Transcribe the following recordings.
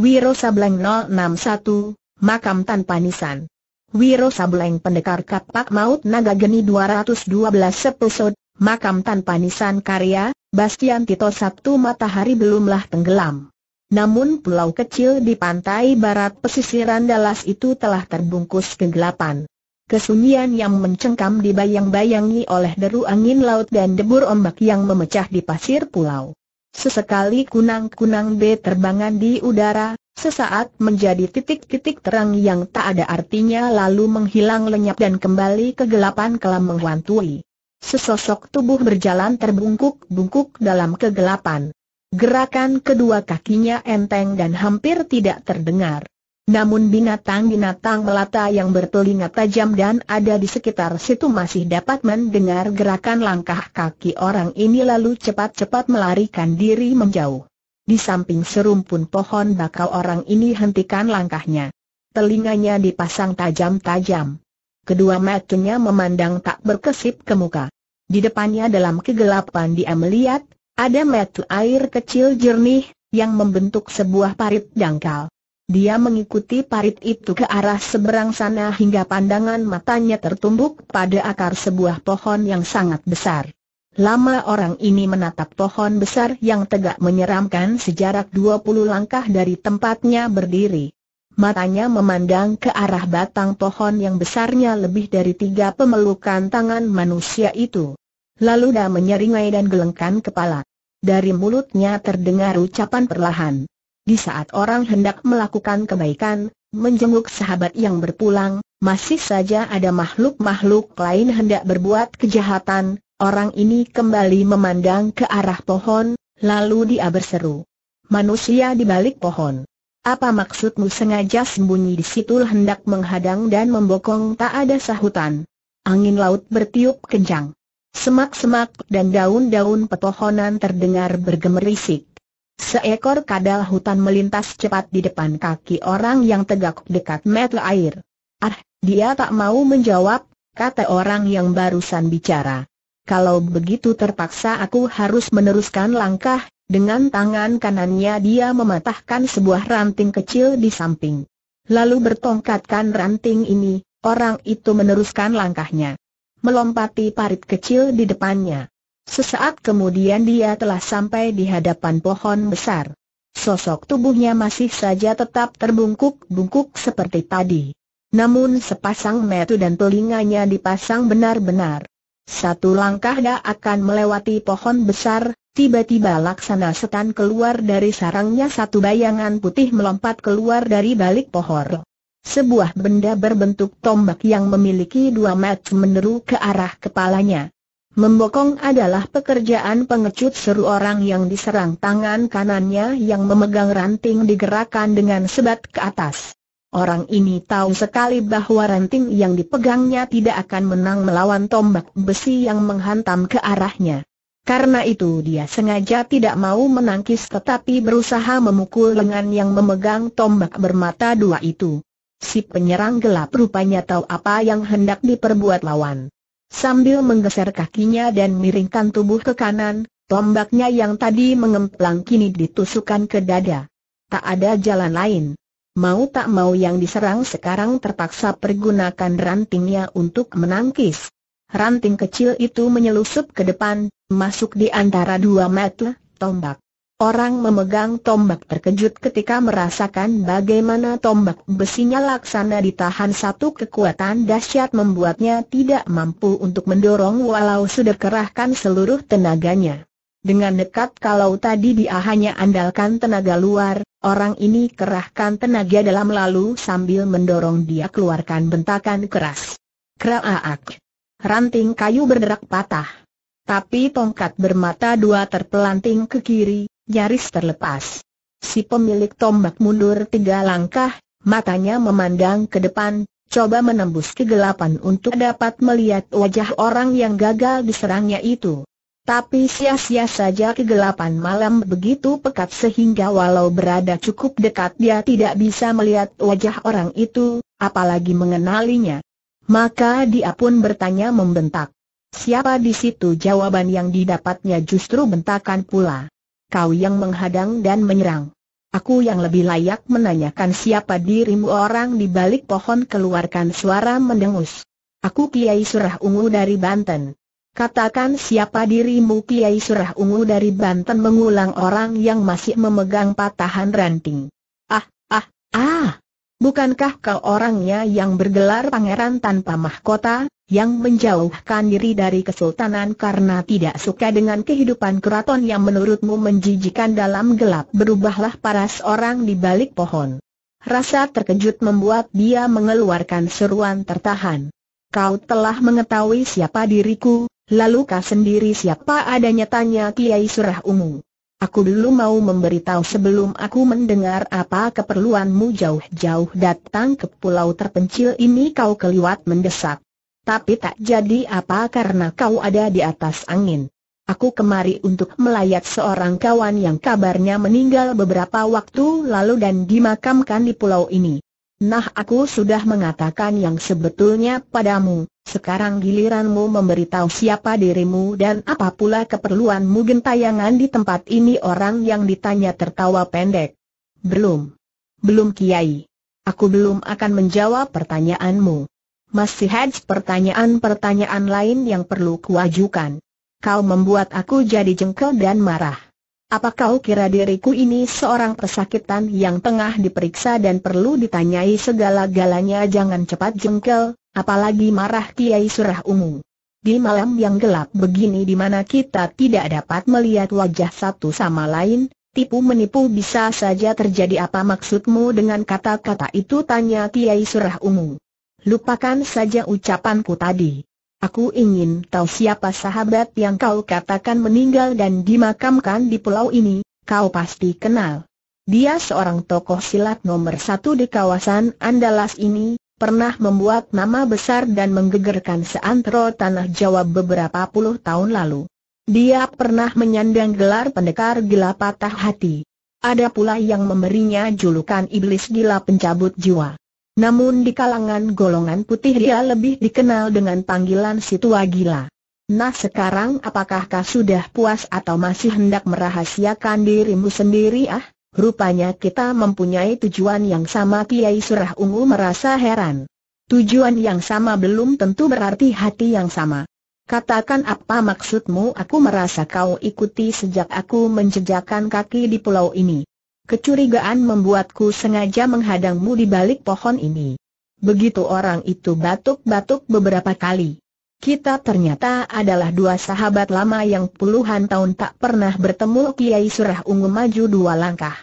Wiro Sableng 061, Makam Tanpa Nisan. Wiro Sableng Pendekar Kapak Maut Naga Geni 212 episode, Makam Tanpa Nisan karya, Bastian Tito Sabtu Matahari belumlah tenggelam. Namun pulau kecil di pantai barat pesisiran Dallas itu telah terbungkus kegelapan. Kesunyian yang mencengkam dibayang-bayangi oleh deru angin laut dan debur ombak yang memecah di pasir pulau. Sesekali kunang-kunang B terbangan di udara, sesaat menjadi titik-titik terang yang tak ada artinya lalu menghilang lenyap dan kembali kegelapan kelam menghantui. Sesosok tubuh berjalan terbungkuk-bungkuk dalam kegelapan. Gerakan kedua kakinya enteng dan hampir tidak terdengar. Namun binatang-binatang melata yang bertelinga tajam dan ada di sekitar situ masih dapat mendengar gerakan langkah kaki orang ini lalu cepat-cepat melarikan diri menjauh. Di samping serumpun pohon bakau orang ini hentikan langkahnya. Telinganya dipasang tajam-tajam. Kedua matanya memandang tak berkesip ke muka. Di depannya dalam kegelapan dia melihat, ada metu air kecil jernih, yang membentuk sebuah parit dangkal. Dia mengikuti parit itu ke arah seberang sana hingga pandangan matanya tertumbuk pada akar sebuah pohon yang sangat besar. Lama orang ini menatap pohon besar yang tegak menyeramkan sejarak 20 langkah dari tempatnya berdiri. Matanya memandang ke arah batang pohon yang besarnya lebih dari tiga pemelukan tangan manusia itu. Lalu dia menyeringai dan gelengkan kepala. Dari mulutnya terdengar ucapan perlahan. Di saat orang hendak melakukan kebaikan, menjenguk sahabat yang berpulang, masih saja ada makhluk-makhluk lain hendak berbuat kejahatan, orang ini kembali memandang ke arah pohon, lalu dia berseru. Manusia di balik pohon. Apa maksudmu sengaja sembunyi di situ hendak menghadang dan membokong tak ada sahutan? Angin laut bertiup kencang. Semak-semak dan daun-daun pepohonan terdengar bergemerisik. Seekor kadal hutan melintas cepat di depan kaki orang yang tegak dekat meter air. Ah, dia tak mau menjawab, kata orang yang barusan bicara. Kalau begitu terpaksa aku harus meneruskan langkah, dengan tangan kanannya dia mematahkan sebuah ranting kecil di samping. Lalu bertongkatkan ranting ini, orang itu meneruskan langkahnya. Melompati parit kecil di depannya. Sesaat kemudian dia telah sampai di hadapan pohon besar. Sosok tubuhnya masih saja tetap terbungkuk-bungkuk seperti tadi. Namun sepasang metu dan telinganya dipasang benar-benar. Satu langkah dia akan melewati pohon besar, tiba-tiba laksana setan keluar dari sarangnya satu bayangan putih melompat keluar dari balik pohon. Sebuah benda berbentuk tombak yang memiliki dua mata meneru ke arah kepalanya. Membokong adalah pekerjaan pengecut seru orang yang diserang tangan kanannya yang memegang ranting digerakkan dengan sebat ke atas. Orang ini tahu sekali bahwa ranting yang dipegangnya tidak akan menang melawan tombak besi yang menghantam ke arahnya. Karena itu dia sengaja tidak mau menangkis tetapi berusaha memukul lengan yang memegang tombak bermata dua itu. Si penyerang gelap rupanya tahu apa yang hendak diperbuat lawan. Sambil menggeser kakinya dan miringkan tubuh ke kanan, tombaknya yang tadi mengemplang kini ditusukkan ke dada. Tak ada jalan lain. Mau tak mau yang diserang sekarang terpaksa pergunakan rantingnya untuk menangkis. Ranting kecil itu menyelusup ke depan, masuk di antara dua mata tombak. Orang memegang tombak terkejut ketika merasakan bagaimana tombak besinya laksana ditahan satu kekuatan dahsyat membuatnya tidak mampu untuk mendorong walau sudah kerahkan seluruh tenaganya. Dengan dekat kalau tadi dia hanya andalkan tenaga luar, orang ini kerahkan tenaga dalam lalu sambil mendorong dia keluarkan bentakan keras. Kraaak! Ranting kayu berderak patah. Tapi tongkat bermata dua terpelanting ke kiri, nyaris terlepas. Si pemilik tombak mundur tiga langkah, matanya memandang ke depan, coba menembus kegelapan untuk dapat melihat wajah orang yang gagal diserangnya itu. Tapi sia-sia saja kegelapan malam begitu pekat sehingga walau berada cukup dekat dia tidak bisa melihat wajah orang itu, apalagi mengenalinya. Maka dia pun bertanya membentak. Siapa di situ jawaban yang didapatnya justru bentakan pula kau yang menghadang dan menyerang. Aku yang lebih layak menanyakan siapa dirimu orang di balik pohon keluarkan suara mendengus. Aku Kiai Surah Ungu dari Banten. Katakan siapa dirimu Kiai Surah Ungu dari Banten mengulang orang yang masih memegang patahan ranting. Ah, ah, ah. Bukankah kau orangnya yang bergelar pangeran tanpa mahkota? yang menjauhkan diri dari kesultanan karena tidak suka dengan kehidupan keraton yang menurutmu menjijikan dalam gelap berubahlah paras orang di balik pohon. Rasa terkejut membuat dia mengeluarkan seruan tertahan. Kau telah mengetahui siapa diriku, lalu kau sendiri siapa adanya tanya Kiai Surah Ungu. Aku dulu mau memberitahu sebelum aku mendengar apa keperluanmu jauh-jauh datang ke pulau terpencil ini kau keliwat mendesak. Tapi tak jadi apa karena kau ada di atas angin. Aku kemari untuk melayat seorang kawan yang kabarnya meninggal beberapa waktu lalu dan dimakamkan di pulau ini. Nah aku sudah mengatakan yang sebetulnya padamu, sekarang giliranmu memberitahu siapa dirimu dan apa pula keperluanmu gentayangan di tempat ini orang yang ditanya tertawa pendek. Belum. Belum Kiai. Aku belum akan menjawab pertanyaanmu. Masih ada pertanyaan-pertanyaan lain yang perlu kuajukan. Kau membuat aku jadi jengkel dan marah. Apa kau kira diriku ini seorang pesakitan yang tengah diperiksa dan perlu ditanyai segala-galanya jangan cepat jengkel, apalagi marah Kiai Surah Ungu. Di malam yang gelap begini di mana kita tidak dapat melihat wajah satu sama lain, tipu menipu bisa saja terjadi apa maksudmu dengan kata-kata itu tanya Kiai Surah Ungu lupakan saja ucapanku tadi. Aku ingin tahu siapa sahabat yang kau katakan meninggal dan dimakamkan di pulau ini, kau pasti kenal. Dia seorang tokoh silat nomor satu di kawasan Andalas ini, pernah membuat nama besar dan menggegerkan seantero tanah Jawa beberapa puluh tahun lalu. Dia pernah menyandang gelar pendekar gila patah hati. Ada pula yang memberinya julukan iblis gila pencabut jiwa. Namun di kalangan golongan putih dia lebih dikenal dengan panggilan si tua Gila. Nah sekarang apakah kau sudah puas atau masih hendak merahasiakan dirimu sendiri ah? Rupanya kita mempunyai tujuan yang sama Kiai Surah Ungu merasa heran. Tujuan yang sama belum tentu berarti hati yang sama. Katakan apa maksudmu aku merasa kau ikuti sejak aku menjejakkan kaki di pulau ini. Kecurigaan membuatku sengaja menghadangmu di balik pohon ini. Begitu orang itu batuk-batuk beberapa kali. Kita ternyata adalah dua sahabat lama yang puluhan tahun tak pernah bertemu Kiai Surah Ungu maju dua langkah.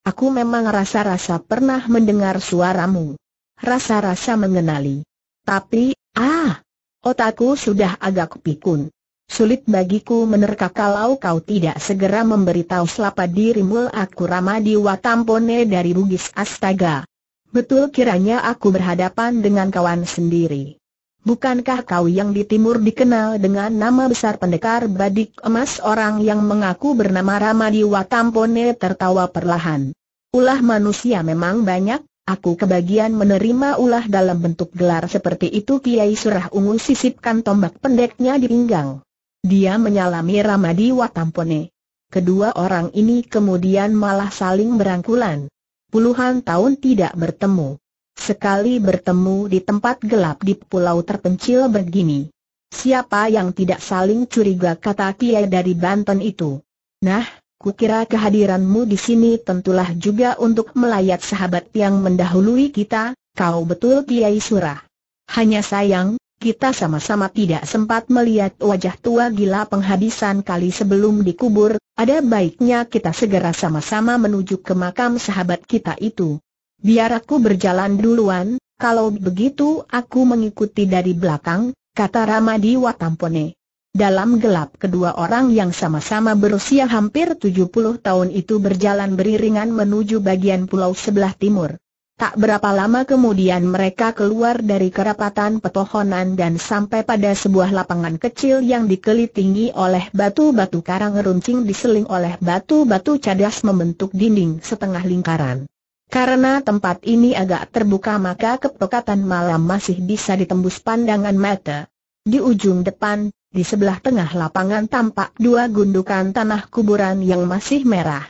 Aku memang rasa-rasa pernah mendengar suaramu. Rasa-rasa mengenali. Tapi, ah, otakku sudah agak pikun. Sulit bagiku menerka kalau kau tidak segera memberitahu selapa dirimu aku Ramadi Watampone dari Bugis Astaga. Betul kiranya aku berhadapan dengan kawan sendiri. Bukankah kau yang di timur dikenal dengan nama besar pendekar badik emas orang yang mengaku bernama Ramadi Watampone tertawa perlahan. Ulah manusia memang banyak, Aku kebagian menerima ulah dalam bentuk gelar seperti itu Kiai Surah Ungu sisipkan tombak pendeknya di pinggang. Dia menyalami Ramadi Watampone. Kedua orang ini kemudian malah saling berangkulan. Puluhan tahun tidak bertemu. Sekali bertemu di tempat gelap di pulau terpencil begini. Siapa yang tidak saling curiga kata Kiai dari Banten itu? Nah, kukira kehadiranmu di sini tentulah juga untuk melayat sahabat yang mendahului kita, kau betul Kiai Surah. Hanya sayang, kita sama-sama tidak sempat melihat wajah tua gila penghabisan kali sebelum dikubur, ada baiknya kita segera sama-sama menuju ke makam sahabat kita itu. Biar aku berjalan duluan, kalau begitu aku mengikuti dari belakang, kata Ramadi Watampone. Dalam gelap kedua orang yang sama-sama berusia hampir 70 tahun itu berjalan beriringan menuju bagian pulau sebelah timur. Tak berapa lama kemudian mereka keluar dari kerapatan petohonan dan sampai pada sebuah lapangan kecil yang dikelilingi oleh batu-batu karang runcing diseling oleh batu-batu cadas membentuk dinding setengah lingkaran. Karena tempat ini agak terbuka maka kepekatan malam masih bisa ditembus pandangan mata. Di ujung depan, di sebelah tengah lapangan tampak dua gundukan tanah kuburan yang masih merah.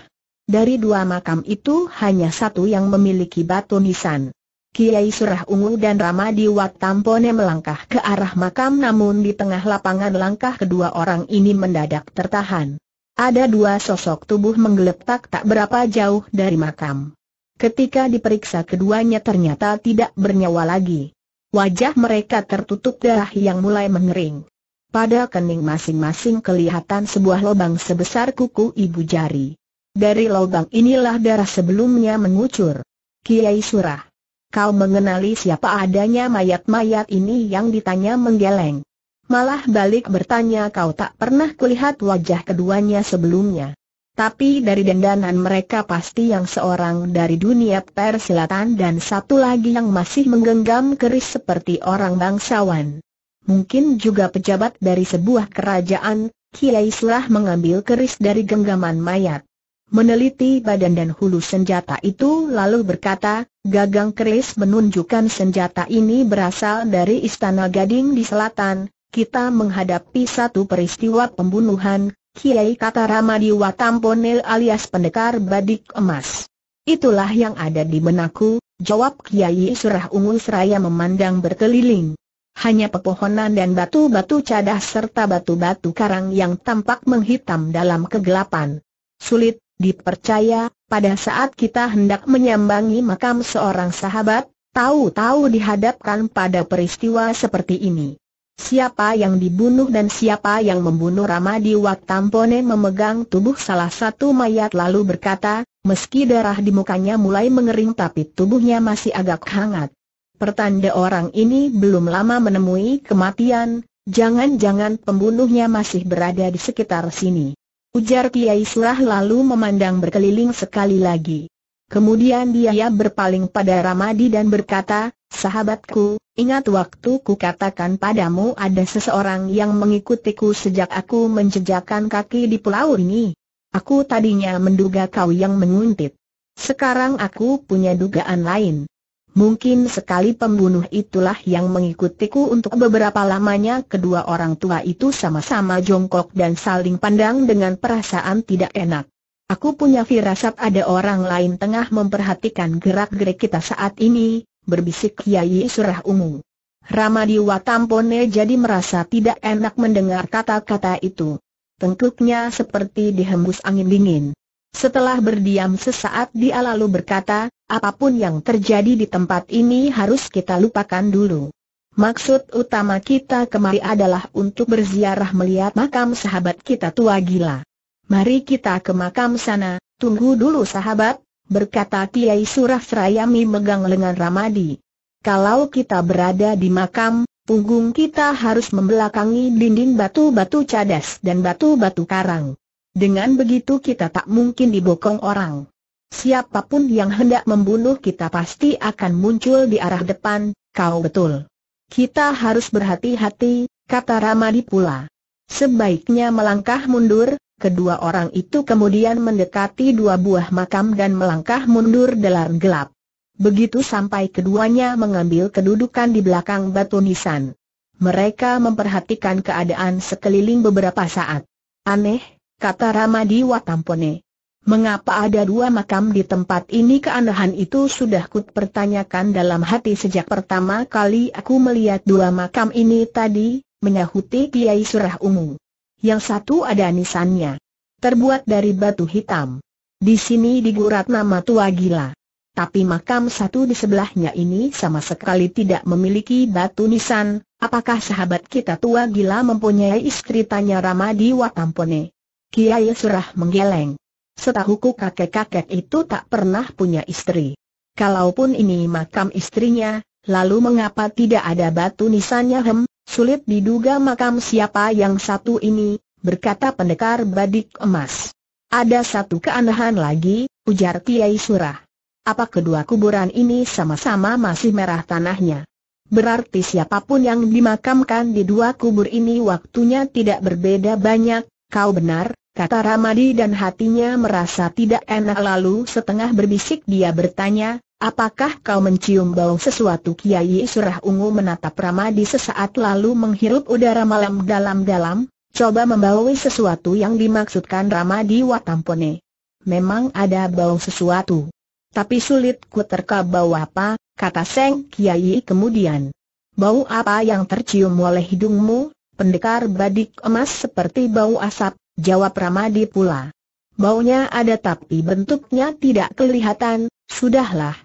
Dari dua makam itu hanya satu yang memiliki batu nisan. Kiai Surah Ungu dan Ramadi Wat Tampone melangkah ke arah makam namun di tengah lapangan langkah kedua orang ini mendadak tertahan. Ada dua sosok tubuh menggeletak tak berapa jauh dari makam. Ketika diperiksa keduanya ternyata tidak bernyawa lagi. Wajah mereka tertutup darah yang mulai mengering. Pada kening masing-masing kelihatan sebuah lubang sebesar kuku ibu jari. Dari lubang inilah darah sebelumnya mengucur. Kiai Surah. Kau mengenali siapa adanya mayat-mayat ini yang ditanya menggeleng. Malah balik bertanya kau tak pernah kulihat wajah keduanya sebelumnya. Tapi dari dendanan mereka pasti yang seorang dari dunia persilatan dan satu lagi yang masih menggenggam keris seperti orang bangsawan. Mungkin juga pejabat dari sebuah kerajaan, Kiai Surah mengambil keris dari genggaman mayat meneliti badan dan hulu senjata itu lalu berkata, Gagang Keris menunjukkan senjata ini berasal dari Istana Gading di selatan, kita menghadapi satu peristiwa pembunuhan, Kiai kata Ramadi Watamponil alias pendekar badik emas. Itulah yang ada di benakku, jawab Kiai Surah Ungu Seraya memandang berkeliling. Hanya pepohonan dan batu-batu cadah serta batu-batu karang yang tampak menghitam dalam kegelapan. Sulit, Dipercaya, pada saat kita hendak menyambangi makam seorang sahabat, tahu-tahu dihadapkan pada peristiwa seperti ini. Siapa yang dibunuh dan siapa yang membunuh Ramadi Waktampone memegang tubuh salah satu mayat lalu berkata, meski darah di mukanya mulai mengering tapi tubuhnya masih agak hangat. Pertanda orang ini belum lama menemui kematian, jangan-jangan pembunuhnya masih berada di sekitar sini. Ujar Kiai Surah lalu memandang berkeliling sekali lagi. Kemudian dia berpaling pada Ramadi dan berkata, Sahabatku, ingat waktu ku katakan padamu ada seseorang yang mengikutiku sejak aku menjejakkan kaki di pulau ini. Aku tadinya menduga kau yang menguntit. Sekarang aku punya dugaan lain. Mungkin sekali pembunuh itulah yang mengikutiku untuk beberapa lamanya kedua orang tua itu sama-sama jongkok dan saling pandang dengan perasaan tidak enak. Aku punya firasat ada orang lain tengah memperhatikan gerak-gerik kita saat ini, berbisik Kiai Surah Ungu. Ramadiwa Tampone jadi merasa tidak enak mendengar kata-kata itu. Tengkuknya seperti dihembus angin dingin. Setelah berdiam sesaat dia lalu berkata, apapun yang terjadi di tempat ini harus kita lupakan dulu. Maksud utama kita kemari adalah untuk berziarah melihat makam sahabat kita tua gila. Mari kita ke makam sana, tunggu dulu sahabat, berkata Kiai Surah Serayami megang lengan Ramadi. Kalau kita berada di makam, punggung kita harus membelakangi dinding batu-batu cadas dan batu-batu karang. Dengan begitu kita tak mungkin dibokong orang. Siapapun yang hendak membunuh kita pasti akan muncul di arah depan, kau betul. Kita harus berhati-hati, kata Ramadi pula. Sebaiknya melangkah mundur, kedua orang itu kemudian mendekati dua buah makam dan melangkah mundur dalam gelap. Begitu sampai keduanya mengambil kedudukan di belakang batu nisan. Mereka memperhatikan keadaan sekeliling beberapa saat. Aneh, kata Ramadi Watampone. Mengapa ada dua makam di tempat ini keanehan itu sudah kut pertanyakan dalam hati sejak pertama kali aku melihat dua makam ini tadi, menyahuti Kiai Surah Ungu. Yang satu ada nisannya. Terbuat dari batu hitam. Di sini digurat nama tua gila. Tapi makam satu di sebelahnya ini sama sekali tidak memiliki batu nisan, apakah sahabat kita tua gila mempunyai istri tanya Ramadi Watampone. Kiai Surah menggeleng. Setahuku kakek-kakek itu tak pernah punya istri. Kalaupun ini makam istrinya, lalu mengapa tidak ada batu nisannya hem, sulit diduga makam siapa yang satu ini, berkata pendekar badik emas. Ada satu keanehan lagi, ujar Kiai Surah. Apa kedua kuburan ini sama-sama masih merah tanahnya? Berarti siapapun yang dimakamkan di dua kubur ini waktunya tidak berbeda banyak, Kau benar, kata Ramadi dan hatinya merasa tidak enak lalu setengah berbisik dia bertanya, apakah kau mencium bau sesuatu Kiai Surah Ungu menatap Ramadi sesaat lalu menghirup udara malam dalam-dalam, coba membawai sesuatu yang dimaksudkan Ramadi Watampone. Memang ada bau sesuatu. Tapi sulit ku terka bau apa, kata Seng Kiai kemudian. Bau apa yang tercium oleh hidungmu, pendekar badik emas seperti bau asap, jawab Ramadi pula. Baunya ada tapi bentuknya tidak kelihatan, sudahlah.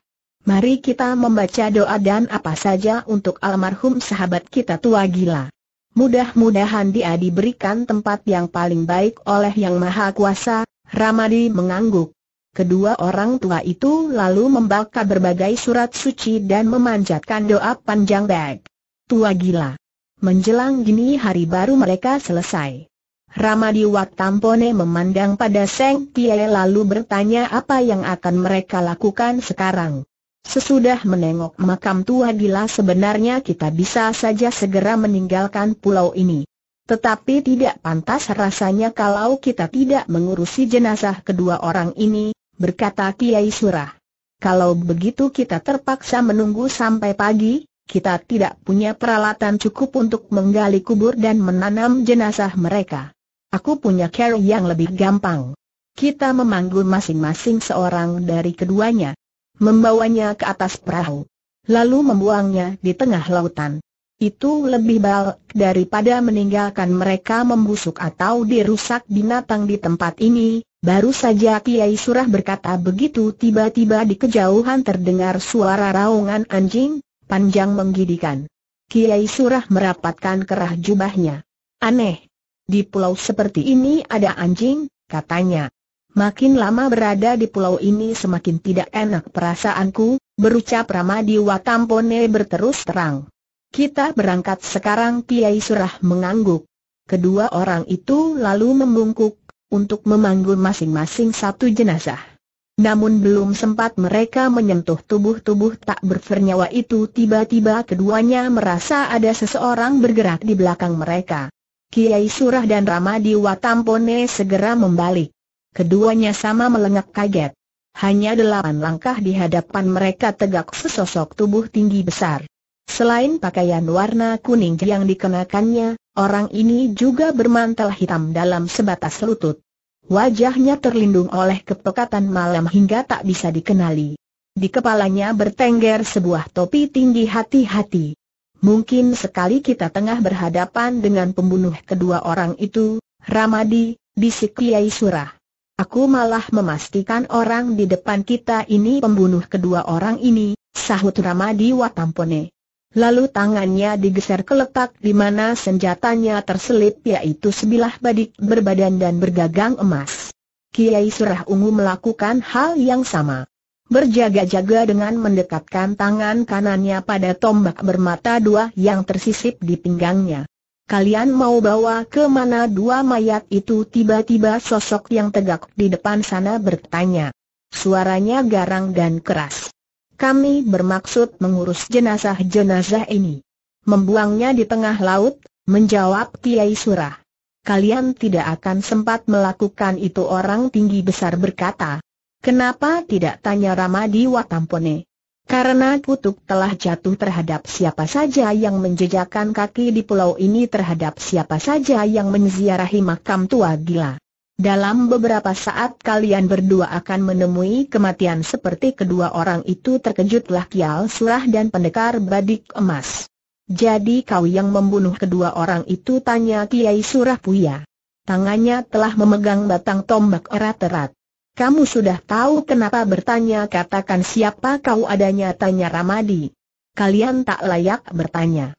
Mari kita membaca doa dan apa saja untuk almarhum sahabat kita tua gila. Mudah-mudahan dia diberikan tempat yang paling baik oleh Yang Maha Kuasa, Ramadi mengangguk. Kedua orang tua itu lalu membaca berbagai surat suci dan memanjatkan doa panjang bag. Tua gila. Menjelang dini hari baru mereka selesai. Ramadi Tampone memandang pada Seng Tie lalu bertanya apa yang akan mereka lakukan sekarang. Sesudah menengok makam tua gila sebenarnya kita bisa saja segera meninggalkan pulau ini. Tetapi tidak pantas rasanya kalau kita tidak mengurusi jenazah kedua orang ini, berkata Kiai Surah. Kalau begitu kita terpaksa menunggu sampai pagi, kita tidak punya peralatan cukup untuk menggali kubur dan menanam jenazah mereka. Aku punya cara yang lebih gampang. Kita memanggul masing-masing seorang dari keduanya, membawanya ke atas perahu, lalu membuangnya di tengah lautan. Itu lebih baik daripada meninggalkan mereka membusuk atau dirusak binatang di tempat ini. Baru saja Kiai Surah berkata begitu tiba-tiba di kejauhan terdengar suara raungan anjing, panjang menggidikan. Kiai Surah merapatkan kerah jubahnya. Aneh. Di pulau seperti ini ada anjing, katanya. Makin lama berada di pulau ini semakin tidak enak perasaanku, berucap Ramadi Watampone berterus terang. Kita berangkat sekarang Kiai Surah mengangguk. Kedua orang itu lalu membungkuk, untuk memanggul masing-masing satu jenazah. Namun belum sempat mereka menyentuh tubuh-tubuh tak bernyawa itu tiba-tiba keduanya merasa ada seseorang bergerak di belakang mereka. Kiai Surah dan Ramadi Watampone segera membalik. Keduanya sama melengak kaget. Hanya delapan langkah di hadapan mereka tegak sesosok tubuh tinggi besar. Selain pakaian warna kuning yang dikenakannya, orang ini juga bermantel hitam dalam sebatas lutut. Wajahnya terlindung oleh kepekatan malam hingga tak bisa dikenali. Di kepalanya bertengger sebuah topi tinggi hati-hati. Mungkin sekali kita tengah berhadapan dengan pembunuh kedua orang itu, Ramadi, bisik Kiai Surah. Aku malah memastikan orang di depan kita ini pembunuh kedua orang ini, sahut Ramadi Watampone. Lalu tangannya digeser ke letak di mana senjatanya terselip yaitu sebilah badik berbadan dan bergagang emas. Kiai Surah Ungu melakukan hal yang sama. Berjaga-jaga dengan mendekatkan tangan kanannya pada tombak bermata dua yang tersisip di pinggangnya. Kalian mau bawa ke mana dua mayat itu tiba-tiba sosok yang tegak di depan sana bertanya. Suaranya garang dan keras. Kami bermaksud mengurus jenazah-jenazah ini. Membuangnya di tengah laut, menjawab Kiai Surah. Kalian tidak akan sempat melakukan itu orang tinggi besar berkata. Kenapa tidak tanya Ramadi Watampone? Karena kutuk telah jatuh terhadap siapa saja yang menjejakkan kaki di pulau ini terhadap siapa saja yang menziarahi makam tua gila. Dalam beberapa saat kalian berdua akan menemui kematian seperti kedua orang itu terkejutlah Kial Surah dan pendekar Badik Emas. Jadi kau yang membunuh kedua orang itu tanya Kiai Surah Puya. Tangannya telah memegang batang tombak erat-erat. Kamu sudah tahu kenapa bertanya katakan siapa kau adanya tanya Ramadi. Kalian tak layak bertanya.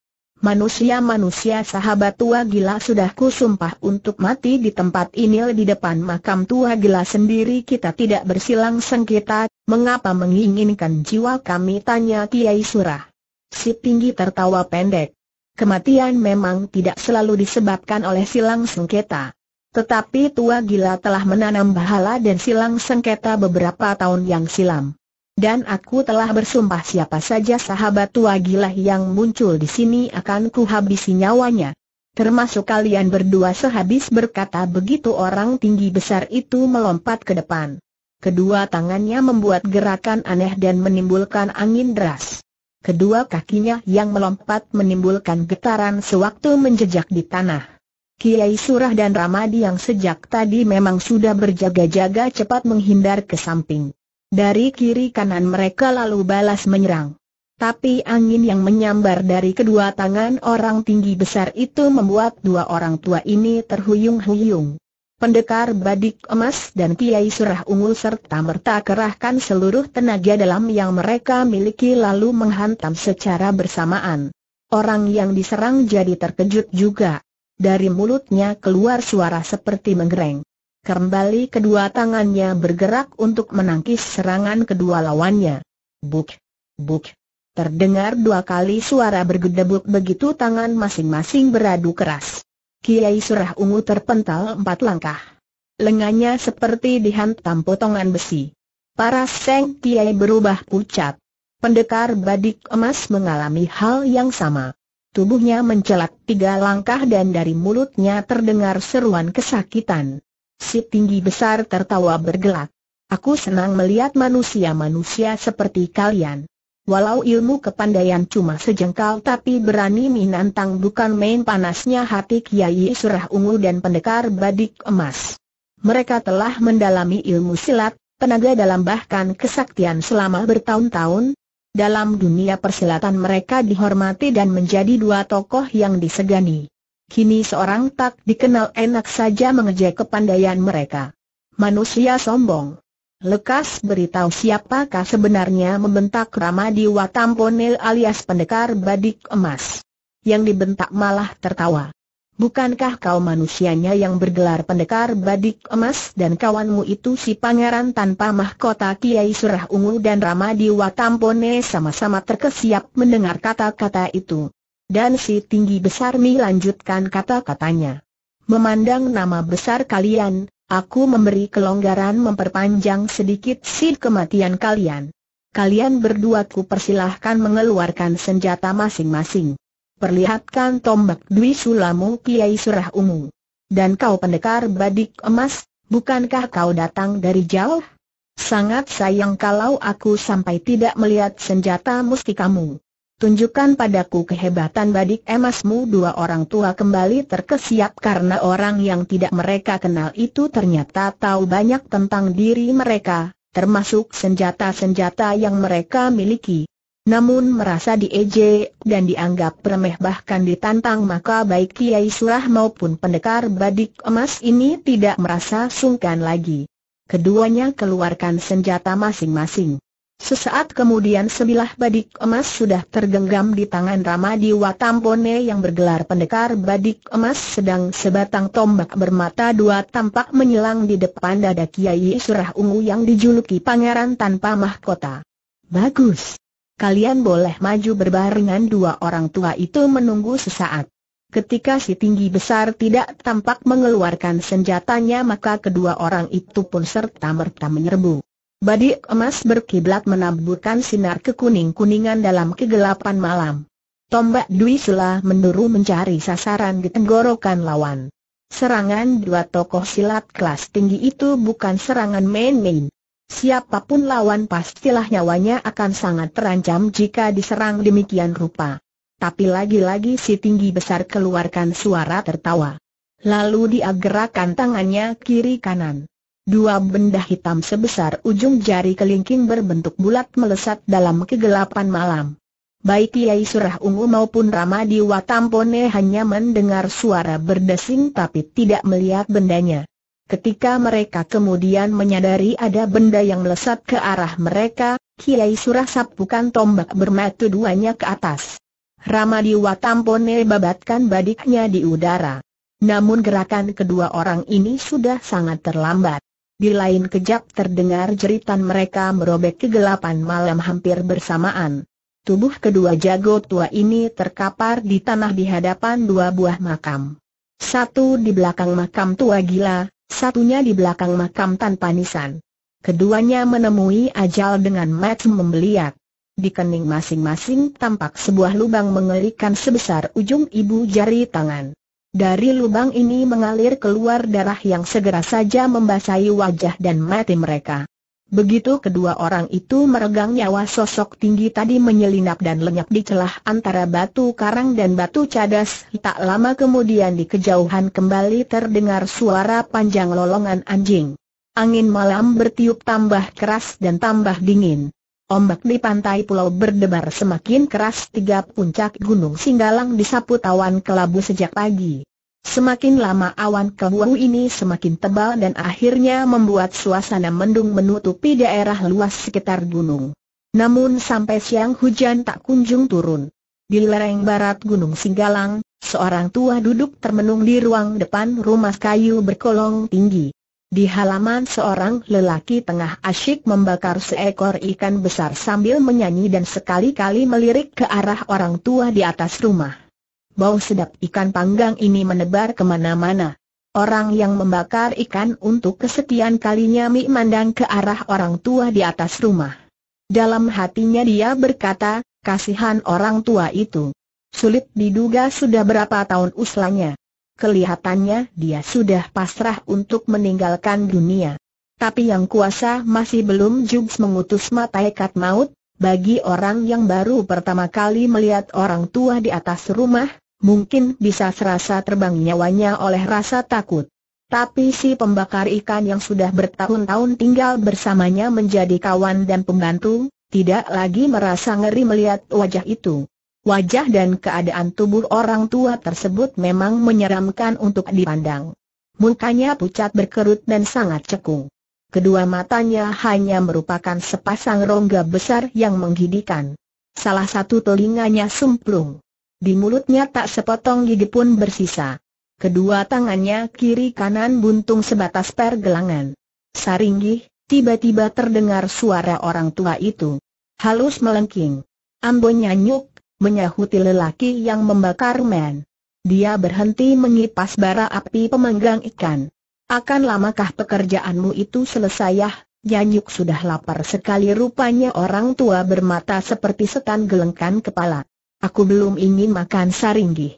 Manusia-manusia sahabat tua gila sudah kusumpah untuk mati di tempat ini di depan makam tua gila sendiri kita tidak bersilang sengketa, mengapa menginginkan jiwa kami tanya Kiai Surah. Si tinggi tertawa pendek. Kematian memang tidak selalu disebabkan oleh silang sengketa. Tetapi tua gila telah menanam bahala dan silang sengketa beberapa tahun yang silam. Dan aku telah bersumpah siapa saja sahabat tua gila yang muncul di sini akan kuhabisi nyawanya. Termasuk kalian berdua sehabis berkata begitu orang tinggi besar itu melompat ke depan. Kedua tangannya membuat gerakan aneh dan menimbulkan angin deras. Kedua kakinya yang melompat menimbulkan getaran sewaktu menjejak di tanah. Kiai Surah dan Ramadi yang sejak tadi memang sudah berjaga-jaga cepat menghindar ke samping. Dari kiri kanan mereka lalu balas menyerang. Tapi angin yang menyambar dari kedua tangan orang tinggi besar itu membuat dua orang tua ini terhuyung-huyung. Pendekar Badik Emas dan Kiai Surah Ungu serta merta kerahkan seluruh tenaga dalam yang mereka miliki lalu menghantam secara bersamaan. Orang yang diserang jadi terkejut juga. Dari mulutnya keluar suara seperti menggereng. Kembali kedua tangannya bergerak untuk menangkis serangan kedua lawannya. Buk, buk. Terdengar dua kali suara bergedebuk begitu tangan masing-masing beradu keras. Kiai Surah Ungu terpental empat langkah. Lengannya seperti dihantam potongan besi. Para seng kiai berubah pucat. Pendekar badik emas mengalami hal yang sama. Tubuhnya mencelak tiga langkah dan dari mulutnya terdengar seruan kesakitan. Si tinggi besar tertawa bergelak. Aku senang melihat manusia-manusia seperti kalian. Walau ilmu kepandaian cuma sejengkal tapi berani menantang bukan main panasnya hati Kiai Surah Ungu dan pendekar Badik Emas. Mereka telah mendalami ilmu silat, tenaga dalam bahkan kesaktian selama bertahun-tahun. Dalam dunia persilatan mereka dihormati dan menjadi dua tokoh yang disegani. Kini seorang tak dikenal enak saja mengejek kepandaian mereka. Manusia sombong. Lekas beritahu siapakah sebenarnya membentak Ramadi Watamponel alias pendekar badik emas. Yang dibentak malah tertawa. Bukankah kau manusianya yang bergelar pendekar badik emas dan kawanmu itu si pangeran tanpa mahkota Kiai Surah Ungu dan Ramadi Watampone sama-sama terkesiap mendengar kata-kata itu. Dan si tinggi besar Mi lanjutkan kata-katanya. Memandang nama besar kalian, aku memberi kelonggaran memperpanjang sedikit si kematian kalian. Kalian berdua ku persilahkan mengeluarkan senjata masing-masing. Perlihatkan tombak Dwi Sulamu Kiai Surah Ungu. Dan kau pendekar badik emas, bukankah kau datang dari jauh? Sangat sayang kalau aku sampai tidak melihat senjata mustikamu. Tunjukkan padaku kehebatan badik emasmu dua orang tua kembali terkesiap karena orang yang tidak mereka kenal itu ternyata tahu banyak tentang diri mereka, termasuk senjata-senjata yang mereka miliki. Namun merasa diejek dan dianggap remeh bahkan ditantang maka baik Kiai Surah maupun pendekar badik emas ini tidak merasa sungkan lagi. Keduanya keluarkan senjata masing-masing. Sesaat kemudian sebilah badik emas sudah tergenggam di tangan Ramadi Watampone yang bergelar pendekar badik emas sedang sebatang tombak bermata dua tampak menyilang di depan dada Kiai Surah Ungu yang dijuluki pangeran tanpa mahkota. Bagus. Kalian boleh maju berbarengan dua orang tua itu menunggu sesaat. Ketika si tinggi besar tidak tampak mengeluarkan senjatanya maka kedua orang itu pun serta-merta menyerbu. Badik emas berkiblat menaburkan sinar kekuning-kuningan dalam kegelapan malam. Tombak Dwi Sula menduru mencari sasaran di tenggorokan lawan. Serangan dua tokoh silat kelas tinggi itu bukan serangan main-main. Siapapun lawan pastilah nyawanya akan sangat terancam jika diserang demikian rupa. Tapi lagi-lagi si tinggi besar keluarkan suara tertawa. Lalu dia gerakan tangannya kiri kanan. Dua benda hitam sebesar ujung jari kelingking berbentuk bulat melesat dalam kegelapan malam. Baik Kiai Surah Ungu maupun Ramadi Watampone hanya mendengar suara berdesing tapi tidak melihat bendanya. Ketika mereka kemudian menyadari ada benda yang melesat ke arah mereka, Kiai Surah sapukan tombak bermatu duanya ke atas. Ramadi Watampone babatkan badiknya di udara. Namun gerakan kedua orang ini sudah sangat terlambat. Di lain kejap terdengar jeritan mereka merobek kegelapan malam hampir bersamaan. Tubuh kedua jago tua ini terkapar di tanah di hadapan dua buah makam. Satu di belakang makam tua gila, satunya di belakang makam tanpa nisan. Keduanya menemui ajal dengan mata membeliak. Di kening masing-masing tampak sebuah lubang mengerikan sebesar ujung ibu jari tangan. Dari lubang ini mengalir keluar darah yang segera saja membasahi wajah dan mati mereka. Begitu kedua orang itu meregang nyawa sosok tinggi tadi menyelinap dan lenyap di celah antara batu karang dan batu cadas. Tak lama kemudian di kejauhan kembali terdengar suara panjang lolongan anjing. Angin malam bertiup tambah keras dan tambah dingin. Ombak di pantai pulau berdebar semakin keras tiga puncak gunung Singgalang disapu awan kelabu sejak pagi. Semakin lama awan kelabu ini semakin tebal dan akhirnya membuat suasana mendung menutupi daerah luas sekitar gunung. Namun sampai siang hujan tak kunjung turun. Di lereng barat gunung Singgalang, seorang tua duduk termenung di ruang depan rumah kayu berkolong tinggi. Di halaman seorang lelaki tengah asyik membakar seekor ikan besar sambil menyanyi dan sekali-kali melirik ke arah orang tua di atas rumah. Bau sedap ikan panggang ini menebar kemana-mana. Orang yang membakar ikan untuk kesetiaan kalinya Mi mandang ke arah orang tua di atas rumah. Dalam hatinya dia berkata, kasihan orang tua itu. Sulit diduga sudah berapa tahun usianya kelihatannya dia sudah pasrah untuk meninggalkan dunia. Tapi yang kuasa masih belum juga mengutus malaikat maut, bagi orang yang baru pertama kali melihat orang tua di atas rumah, mungkin bisa serasa terbang nyawanya oleh rasa takut. Tapi si pembakar ikan yang sudah bertahun-tahun tinggal bersamanya menjadi kawan dan pembantu, tidak lagi merasa ngeri melihat wajah itu. Wajah dan keadaan tubuh orang tua tersebut memang menyeramkan untuk dipandang. Mukanya pucat berkerut dan sangat cekung. Kedua matanya hanya merupakan sepasang rongga besar yang menghidikan. Salah satu telinganya sumplung. Di mulutnya tak sepotong gigi pun bersisa. Kedua tangannya kiri kanan buntung sebatas pergelangan. Saringgih, tiba-tiba terdengar suara orang tua itu. Halus melengking. ambo nyanyuk, menyahuti lelaki yang membakar men. Dia berhenti mengipas bara api pemanggang ikan. Akan lamakah pekerjaanmu itu selesai ya? Yanyuk sudah lapar sekali rupanya orang tua bermata seperti setan gelengkan kepala. Aku belum ingin makan saringgi.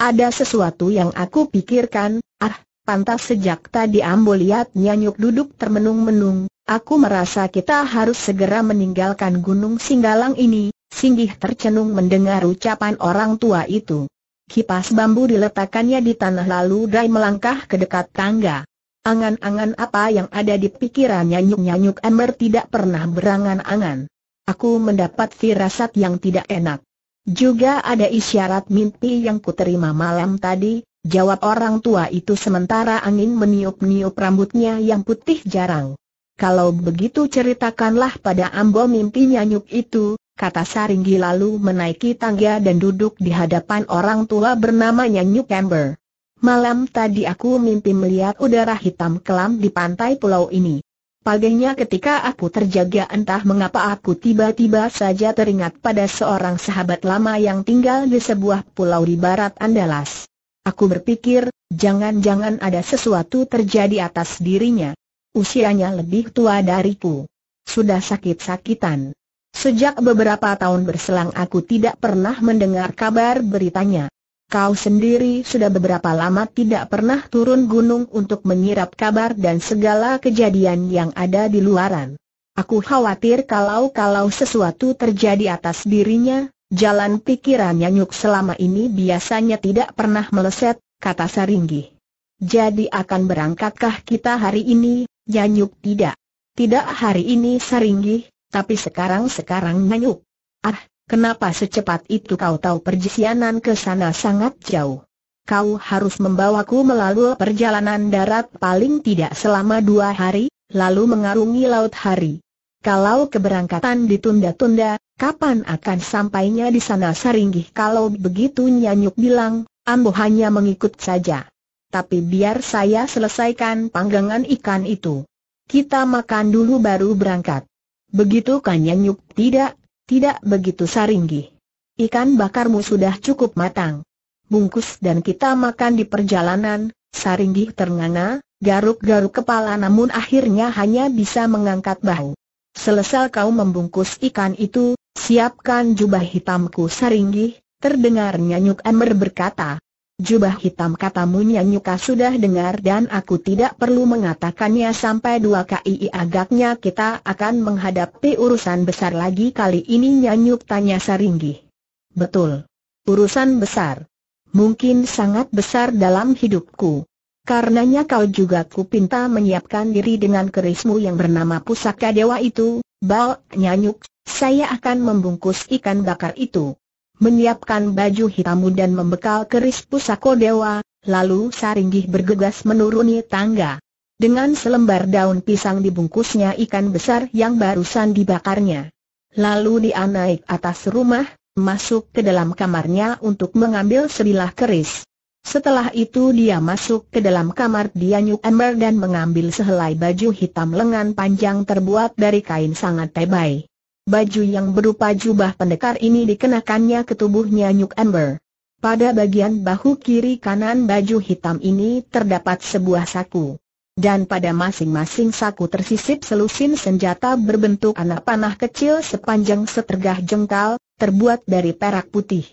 Ada sesuatu yang aku pikirkan, ah, pantas sejak tadi ambo lihat Nyanyuk duduk termenung-menung, aku merasa kita harus segera meninggalkan Gunung Singgalang ini, Singgih tercenung mendengar ucapan orang tua itu. Kipas bambu diletakkannya di tanah lalu Dai melangkah ke dekat tangga. Angan-angan apa yang ada di pikiran nyanyuk nyanyuk Ember tidak pernah berangan-angan. Aku mendapat firasat yang tidak enak. Juga ada isyarat mimpi yang kuterima malam tadi, jawab orang tua itu sementara angin meniup-niup rambutnya yang putih jarang. Kalau begitu ceritakanlah pada Ambo mimpi nyanyuk itu, kata Saringgi lalu menaiki tangga dan duduk di hadapan orang tua bernamanya New Camber. Malam tadi aku mimpi melihat udara hitam kelam di pantai pulau ini. Paginya ketika aku terjaga entah mengapa aku tiba-tiba saja teringat pada seorang sahabat lama yang tinggal di sebuah pulau di barat Andalas. Aku berpikir, jangan-jangan ada sesuatu terjadi atas dirinya. Usianya lebih tua dariku. Sudah sakit-sakitan. Sejak beberapa tahun berselang aku tidak pernah mendengar kabar beritanya. Kau sendiri sudah beberapa lama tidak pernah turun gunung untuk menyirap kabar dan segala kejadian yang ada di luaran. Aku khawatir kalau-kalau sesuatu terjadi atas dirinya, jalan pikirannya Nyuk selama ini biasanya tidak pernah meleset, kata Saringgi. Jadi akan berangkatkah kita hari ini, Nyanyuk tidak? Tidak hari ini Saringgih, tapi sekarang-sekarang nganyuk. Ah, kenapa secepat itu kau tahu perjalanan ke sana sangat jauh? Kau harus membawaku melalui perjalanan darat paling tidak selama dua hari, lalu mengarungi laut hari. Kalau keberangkatan ditunda-tunda, kapan akan sampainya di sana Saringgih kalau begitu Nyanyuk bilang, Ambo hanya mengikut saja. Tapi biar saya selesaikan panggangan ikan itu. Kita makan dulu baru berangkat. Begitu kan Yanyuk Tidak, tidak begitu Saringgi. Ikan bakarmu sudah cukup matang. Bungkus dan kita makan di perjalanan, Saringgi ternganga, garuk-garuk kepala namun akhirnya hanya bisa mengangkat bahu. Selesai kau membungkus ikan itu, siapkan jubah hitamku Saringgi, terdengar Nyanyuk Amber berkata. Jubah hitam katamu Nyanyuka sudah dengar dan aku tidak perlu mengatakannya sampai dua kali agaknya kita akan menghadapi urusan besar lagi kali ini Nyanyuk tanya Saringgi. Betul. Urusan besar. Mungkin sangat besar dalam hidupku. Karenanya kau juga kupinta menyiapkan diri dengan kerismu yang bernama pusaka dewa itu, Bal Nyanyuk, saya akan membungkus ikan bakar itu menyiapkan baju hitamu dan membekal keris pusako dewa, lalu Saringgih bergegas menuruni tangga. Dengan selembar daun pisang dibungkusnya ikan besar yang barusan dibakarnya. Lalu dia naik atas rumah, masuk ke dalam kamarnya untuk mengambil sebilah keris. Setelah itu dia masuk ke dalam kamar Dianyu Ember dan mengambil sehelai baju hitam lengan panjang terbuat dari kain sangat tebai. Baju yang berupa jubah pendekar ini dikenakannya ke tubuhnya Nyuk Ember. Pada bagian bahu kiri kanan baju hitam ini terdapat sebuah saku. Dan pada masing-masing saku tersisip selusin senjata berbentuk anak panah kecil sepanjang setergah jengkal, terbuat dari perak putih.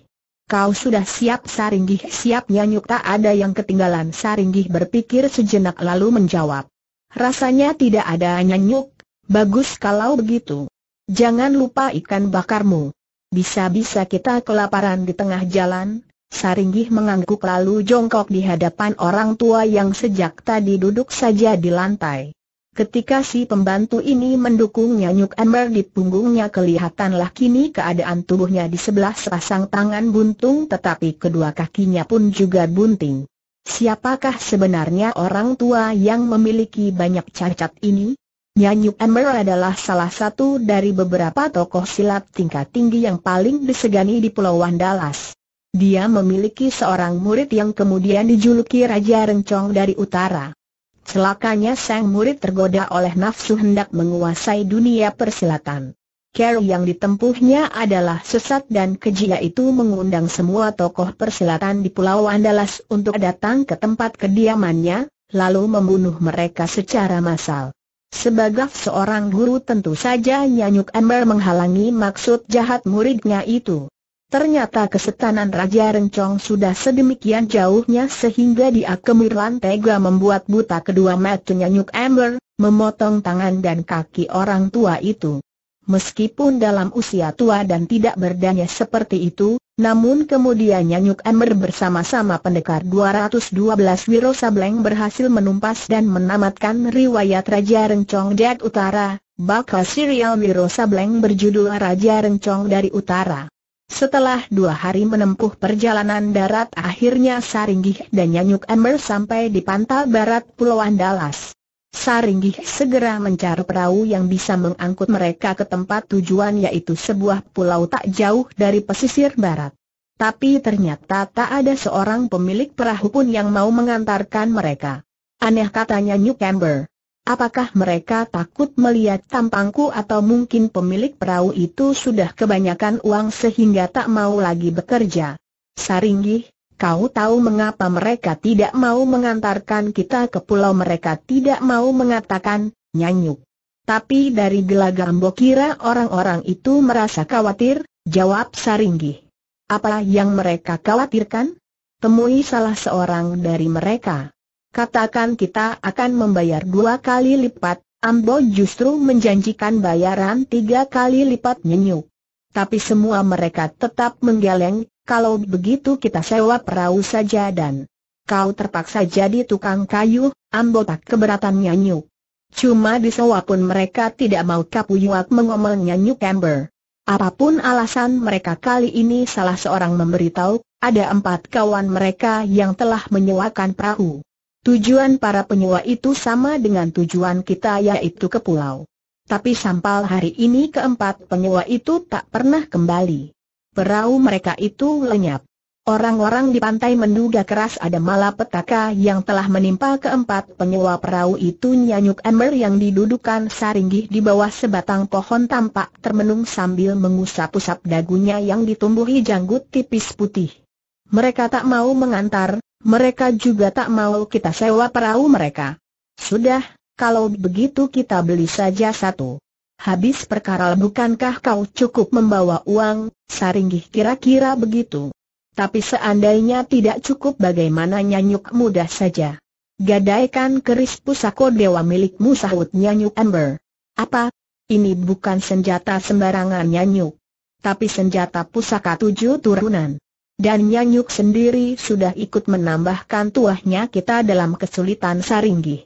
Kau sudah siap Saringgih siap nyanyuk tak ada yang ketinggalan Saringgih berpikir sejenak lalu menjawab. Rasanya tidak ada nyanyuk, bagus kalau begitu. Jangan lupa ikan bakarmu. Bisa-bisa kita kelaparan di tengah jalan, Saringgih mengangguk lalu jongkok di hadapan orang tua yang sejak tadi duduk saja di lantai. Ketika si pembantu ini mendukung nyanyuk Amber di punggungnya kelihatanlah kini keadaan tubuhnya di sebelah sepasang tangan buntung tetapi kedua kakinya pun juga bunting. Siapakah sebenarnya orang tua yang memiliki banyak cacat ini? Nyanyu Emmer adalah salah satu dari beberapa tokoh silat tingkat tinggi yang paling disegani di Pulau Wandalas. Dia memiliki seorang murid yang kemudian dijuluki Raja Rencong dari Utara. Celakanya sang murid tergoda oleh nafsu hendak menguasai dunia persilatan. Cara yang ditempuhnya adalah sesat dan keji yaitu mengundang semua tokoh persilatan di Pulau Andalas untuk datang ke tempat kediamannya, lalu membunuh mereka secara massal. Sebagai seorang guru tentu saja Nyanyuk Amber menghalangi maksud jahat muridnya itu. Ternyata kesetanan Raja Rencong sudah sedemikian jauhnya sehingga dia kemirlan tega membuat buta kedua mata Nyanyuk Amber, memotong tangan dan kaki orang tua itu. Meskipun dalam usia tua dan tidak berdaya seperti itu, namun kemudian Nyanyuk Ember bersama-sama pendekar 212 Wiro Sableng berhasil menumpas dan menamatkan riwayat Raja Rencong Jat Utara, bakal serial Wiro Sableng berjudul Raja Rencong dari Utara. Setelah dua hari menempuh perjalanan darat akhirnya Saringgih dan Nyanyuk Ember sampai di pantai barat Pulau Andalas. Saringih segera mencari perahu yang bisa mengangkut mereka ke tempat tujuan yaitu sebuah pulau tak jauh dari pesisir barat. Tapi ternyata tak ada seorang pemilik perahu pun yang mau mengantarkan mereka. Aneh katanya New Camber. Apakah mereka takut melihat tampangku atau mungkin pemilik perahu itu sudah kebanyakan uang sehingga tak mau lagi bekerja? Saringgih, Kau tahu mengapa mereka tidak mau mengantarkan kita ke pulau mereka tidak mau mengatakan, nyanyuk. Tapi dari gelagambo kira orang-orang itu merasa khawatir, jawab Saringgi. Apa yang mereka khawatirkan? Temui salah seorang dari mereka. Katakan kita akan membayar dua kali lipat, Ambo justru menjanjikan bayaran tiga kali lipat nyenyuk. Tapi semua mereka tetap menggeleng, kalau begitu kita sewa perahu saja dan kau terpaksa jadi tukang kayu, Ambo tak keberatan Nyanyuk. Cuma di sewa pun mereka tidak mau Kapuyuak mengomel Nyanyuk Amber. Apapun alasan mereka kali ini salah seorang memberitahu, ada empat kawan mereka yang telah menyewakan perahu. Tujuan para penyewa itu sama dengan tujuan kita yaitu ke pulau. Tapi sampal hari ini keempat penyewa itu tak pernah kembali. Perahu mereka itu lenyap. Orang-orang di pantai menduga keras ada malapetaka yang telah menimpa keempat penyewa perahu itu Nyanyuk Ember yang didudukan saringgih di bawah sebatang pohon tampak termenung sambil mengusap-usap dagunya yang ditumbuhi janggut tipis putih. Mereka tak mau mengantar, mereka juga tak mau kita sewa perahu mereka. Sudah, kalau begitu kita beli saja satu. Habis perkara bukankah kau cukup membawa uang, Saringgih kira-kira begitu. Tapi seandainya tidak cukup bagaimana nyanyuk mudah saja. Gadaikan keris pusako dewa milikmu sahut nyanyuk Amber. Apa? Ini bukan senjata sembarangan nyanyuk. Tapi senjata pusaka tujuh turunan. Dan nyanyuk sendiri sudah ikut menambahkan tuahnya kita dalam kesulitan saringgi.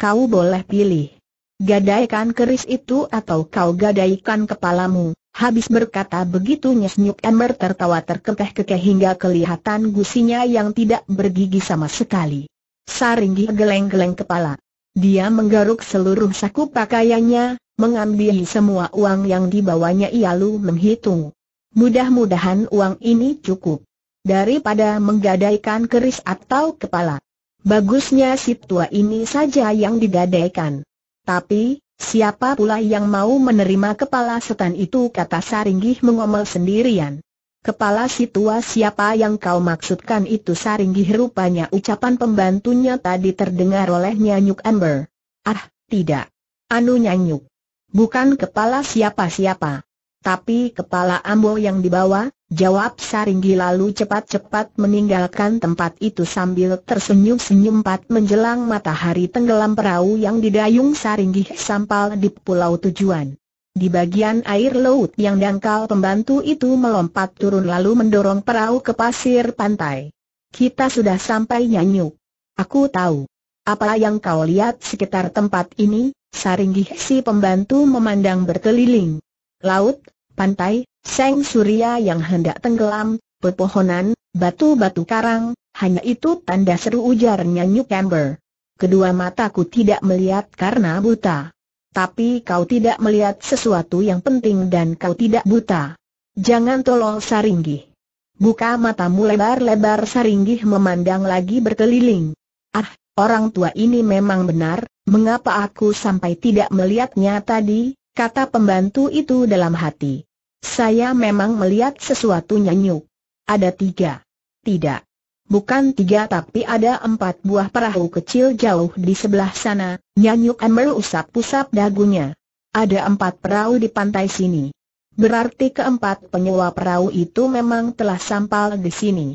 Kau boleh pilih. Gadaikan keris itu atau kau gadaikan kepalamu. Habis berkata begitu Nyesnyuk Ember tertawa terkekeh-kekeh hingga kelihatan gusinya yang tidak bergigi sama sekali. Saringgi geleng-geleng kepala. Dia menggaruk seluruh saku pakaiannya, mengambil semua uang yang dibawanya lalu menghitung. Mudah-mudahan uang ini cukup. Daripada menggadaikan keris atau kepala. Bagusnya si tua ini saja yang digadaikan. Tapi, siapa pula yang mau menerima kepala setan itu kata Saringgih mengomel sendirian. Kepala si tua siapa yang kau maksudkan itu Saringgih rupanya ucapan pembantunya tadi terdengar oleh Nyanyuk Amber. Ah, tidak. Anu Nyanyuk. Bukan kepala siapa-siapa. Tapi kepala Ambo yang dibawa, Jawab Saringgi lalu cepat-cepat meninggalkan tempat itu sambil tersenyum-senyum pat menjelang matahari tenggelam perahu yang didayung Saringgi sampal di pulau tujuan. Di bagian air laut yang dangkal pembantu itu melompat turun lalu mendorong perahu ke pasir pantai. Kita sudah sampai nyanyuk. Aku tahu. Apa yang kau lihat sekitar tempat ini? Saringgi si pembantu memandang berkeliling. Laut, pantai, Sang Surya yang hendak tenggelam, pepohonan, batu-batu karang, hanya itu tanda seru ujarnya New Camber. Kedua mataku tidak melihat karena buta. Tapi kau tidak melihat sesuatu yang penting dan kau tidak buta. Jangan tolong Saringgi. Buka matamu lebar-lebar Saringgi memandang lagi berkeliling. Ah, orang tua ini memang benar, mengapa aku sampai tidak melihatnya tadi, kata pembantu itu dalam hati. Saya memang melihat sesuatu nyanyuk. Ada tiga. Tidak. Bukan tiga tapi ada empat buah perahu kecil jauh di sebelah sana, nyanyuk Amber usap-usap dagunya. Ada empat perahu di pantai sini. Berarti keempat penyewa perahu itu memang telah sampal di sini.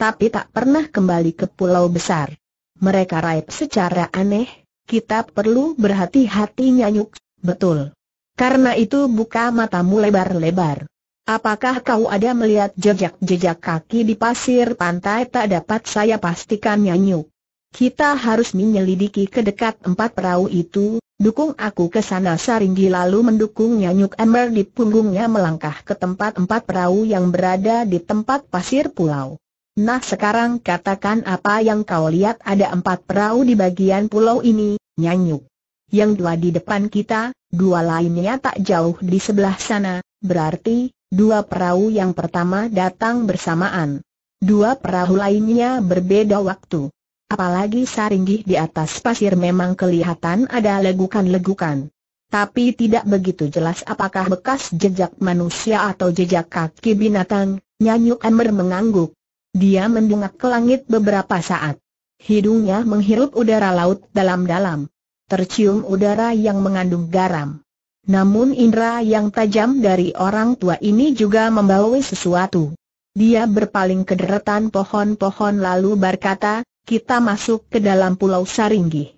Tapi tak pernah kembali ke pulau besar. Mereka raib secara aneh, kita perlu berhati-hati nyanyuk, betul. Karena itu buka matamu lebar-lebar. Apakah kau ada melihat jejak-jejak kaki di pasir pantai tak dapat saya pastikan nyanyu. Kita harus menyelidiki ke dekat empat perahu itu, dukung aku ke sana Saringgi lalu mendukung Nyanyuk Ember di punggungnya melangkah ke tempat empat perahu yang berada di tempat pasir pulau. Nah sekarang katakan apa yang kau lihat ada empat perahu di bagian pulau ini, Nyanyuk yang dua di depan kita, dua lainnya tak jauh di sebelah sana, berarti, dua perahu yang pertama datang bersamaan. Dua perahu lainnya berbeda waktu. Apalagi saringgih di atas pasir memang kelihatan ada legukan-legukan. Tapi tidak begitu jelas apakah bekas jejak manusia atau jejak kaki binatang, Nyanyuk Ember mengangguk. Dia mendungak ke langit beberapa saat. Hidungnya menghirup udara laut dalam-dalam tercium udara yang mengandung garam. Namun indera yang tajam dari orang tua ini juga membawa sesuatu. Dia berpaling ke deretan pohon-pohon lalu berkata, kita masuk ke dalam pulau Saringgi.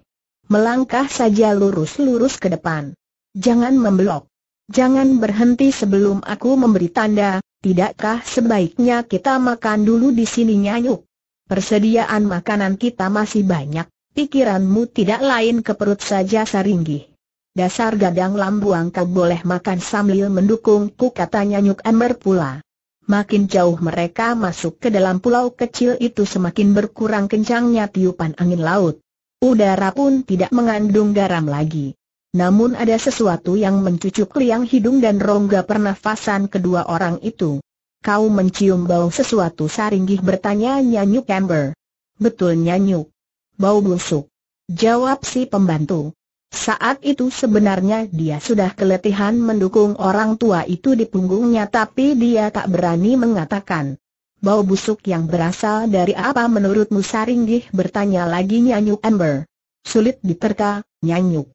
Melangkah saja lurus-lurus ke depan. Jangan memblok. Jangan berhenti sebelum aku memberi tanda, tidakkah sebaiknya kita makan dulu di sini nyanyuk? Persediaan makanan kita masih banyak pikiranmu tidak lain ke perut saja saringgi. Dasar gadang lambuang kau boleh makan sambil mendukungku katanya Nyuk Amber pula. Makin jauh mereka masuk ke dalam pulau kecil itu semakin berkurang kencangnya tiupan angin laut. Udara pun tidak mengandung garam lagi. Namun ada sesuatu yang mencucuk liang hidung dan rongga pernafasan kedua orang itu. Kau mencium bau sesuatu Saringgih bertanya Nyanyuk Amber. Betul Nyanyuk bau busuk. Jawab si pembantu. Saat itu sebenarnya dia sudah keletihan mendukung orang tua itu di punggungnya tapi dia tak berani mengatakan. Bau busuk yang berasal dari apa menurutmu Saringgih bertanya lagi Nyanyuk Amber. Sulit diterka, Nyanyuk.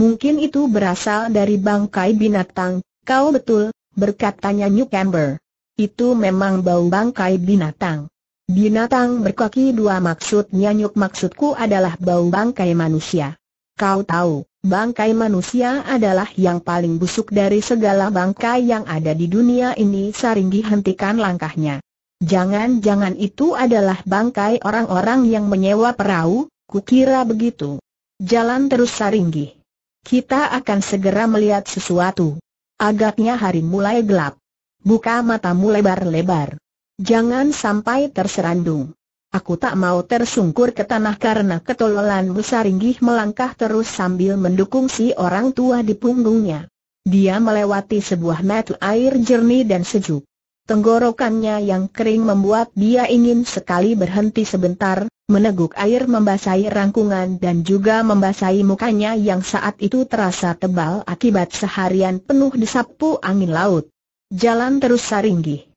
Mungkin itu berasal dari bangkai binatang, kau betul, berkata Nyanyuk Amber. Itu memang bau bangkai binatang. Binatang berkaki dua maksud nyanyuk maksudku adalah bau bangkai manusia. Kau tahu, bangkai manusia adalah yang paling busuk dari segala bangkai yang ada di dunia ini Saringgi hentikan langkahnya. Jangan-jangan itu adalah bangkai orang-orang yang menyewa perahu, kukira begitu. Jalan terus Saringgi. Kita akan segera melihat sesuatu. Agaknya hari mulai gelap. Buka matamu lebar-lebar. Jangan sampai terserandung. Aku tak mau tersungkur ke tanah karena ketololan Busaringgih melangkah terus sambil mendukung si orang tua di punggungnya. Dia melewati sebuah mata air jernih dan sejuk. Tenggorokannya yang kering membuat dia ingin sekali berhenti sebentar, meneguk air membasahi rangkungan dan juga membasahi mukanya yang saat itu terasa tebal akibat seharian penuh disapu angin laut. Jalan terus Saringgih.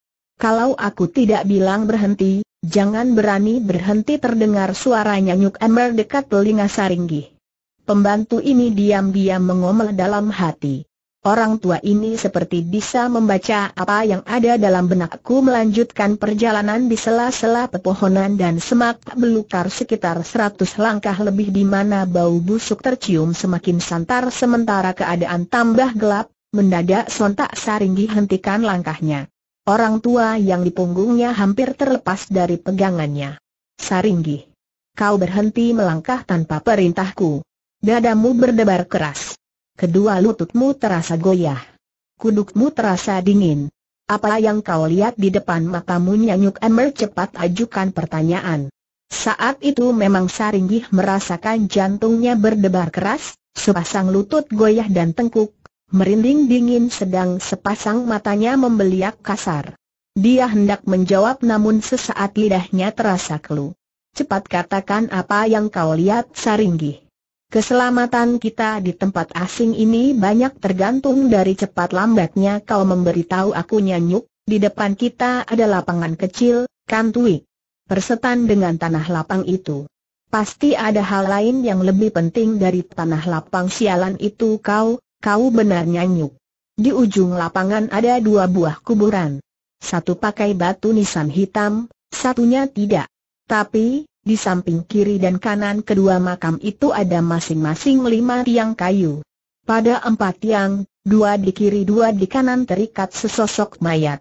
Kalau aku tidak bilang berhenti, jangan berani berhenti terdengar suaranya Nyuk Ember dekat telinga Saringgi. Pembantu ini diam-diam mengomel dalam hati. Orang tua ini seperti bisa membaca apa yang ada dalam benakku melanjutkan perjalanan di sela-sela pepohonan dan semak belukar sekitar seratus langkah lebih di mana bau busuk tercium semakin santar sementara keadaan tambah gelap, mendadak sontak saringgi hentikan langkahnya. Orang tua yang di punggungnya hampir terlepas dari pegangannya. Saringgi, Kau berhenti melangkah tanpa perintahku. Dadamu berdebar keras. Kedua lututmu terasa goyah. Kudukmu terasa dingin. Apa yang kau lihat di depan matamu nyanyuk Ember cepat ajukan pertanyaan. Saat itu memang Saringgih merasakan jantungnya berdebar keras, sepasang lutut goyah dan tengkuk, merinding dingin sedang sepasang matanya membeliak kasar. Dia hendak menjawab namun sesaat lidahnya terasa kelu. Cepat katakan apa yang kau lihat Saringgih. Keselamatan kita di tempat asing ini banyak tergantung dari cepat lambatnya kau memberitahu aku nyanyuk, di depan kita ada lapangan kecil, kan, kantui. Persetan dengan tanah lapang itu. Pasti ada hal lain yang lebih penting dari tanah lapang sialan itu kau, Kau benar nyanyuk. Di ujung lapangan ada dua buah kuburan. Satu pakai batu nisan hitam, satunya tidak. Tapi, di samping kiri dan kanan kedua makam itu ada masing-masing lima tiang kayu. Pada empat tiang, dua di kiri dua di kanan terikat sesosok mayat.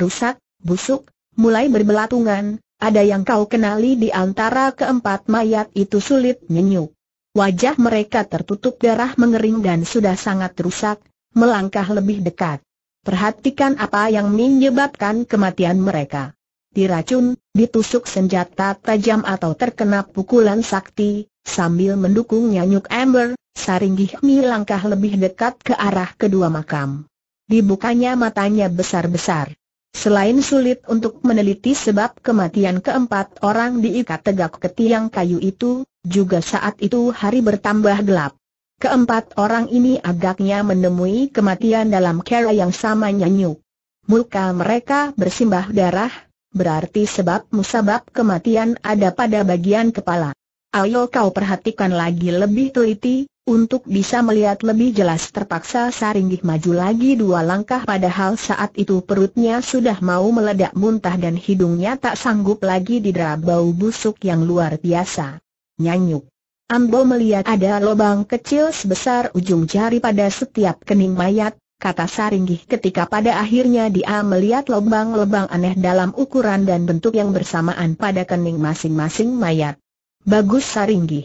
Rusak, busuk, mulai berbelatungan, ada yang kau kenali di antara keempat mayat itu sulit nyenyuk. Wajah mereka tertutup darah mengering dan sudah sangat rusak, melangkah lebih dekat. Perhatikan apa yang menyebabkan kematian mereka. Diracun, ditusuk senjata tajam atau terkena pukulan sakti, sambil mendukung nyanyuk Amber, Saringgih Mi langkah lebih dekat ke arah kedua makam. Dibukanya matanya besar-besar. Selain sulit untuk meneliti sebab kematian keempat orang diikat tegak ke tiang kayu itu, juga saat itu hari bertambah gelap. Keempat orang ini agaknya menemui kematian dalam cara yang sama nyanyuk. Muka mereka bersimbah darah, berarti sebab musabab kematian ada pada bagian kepala. Ayo kau perhatikan lagi lebih teliti, untuk bisa melihat lebih jelas terpaksa Saringgih maju lagi dua langkah padahal saat itu perutnya sudah mau meledak muntah dan hidungnya tak sanggup lagi didera bau busuk yang luar biasa. Nyanyuk. Ambo melihat ada lubang kecil sebesar ujung jari pada setiap kening mayat, kata Saringgih ketika pada akhirnya dia melihat lubang-lubang aneh dalam ukuran dan bentuk yang bersamaan pada kening masing-masing mayat. Bagus Saringgi.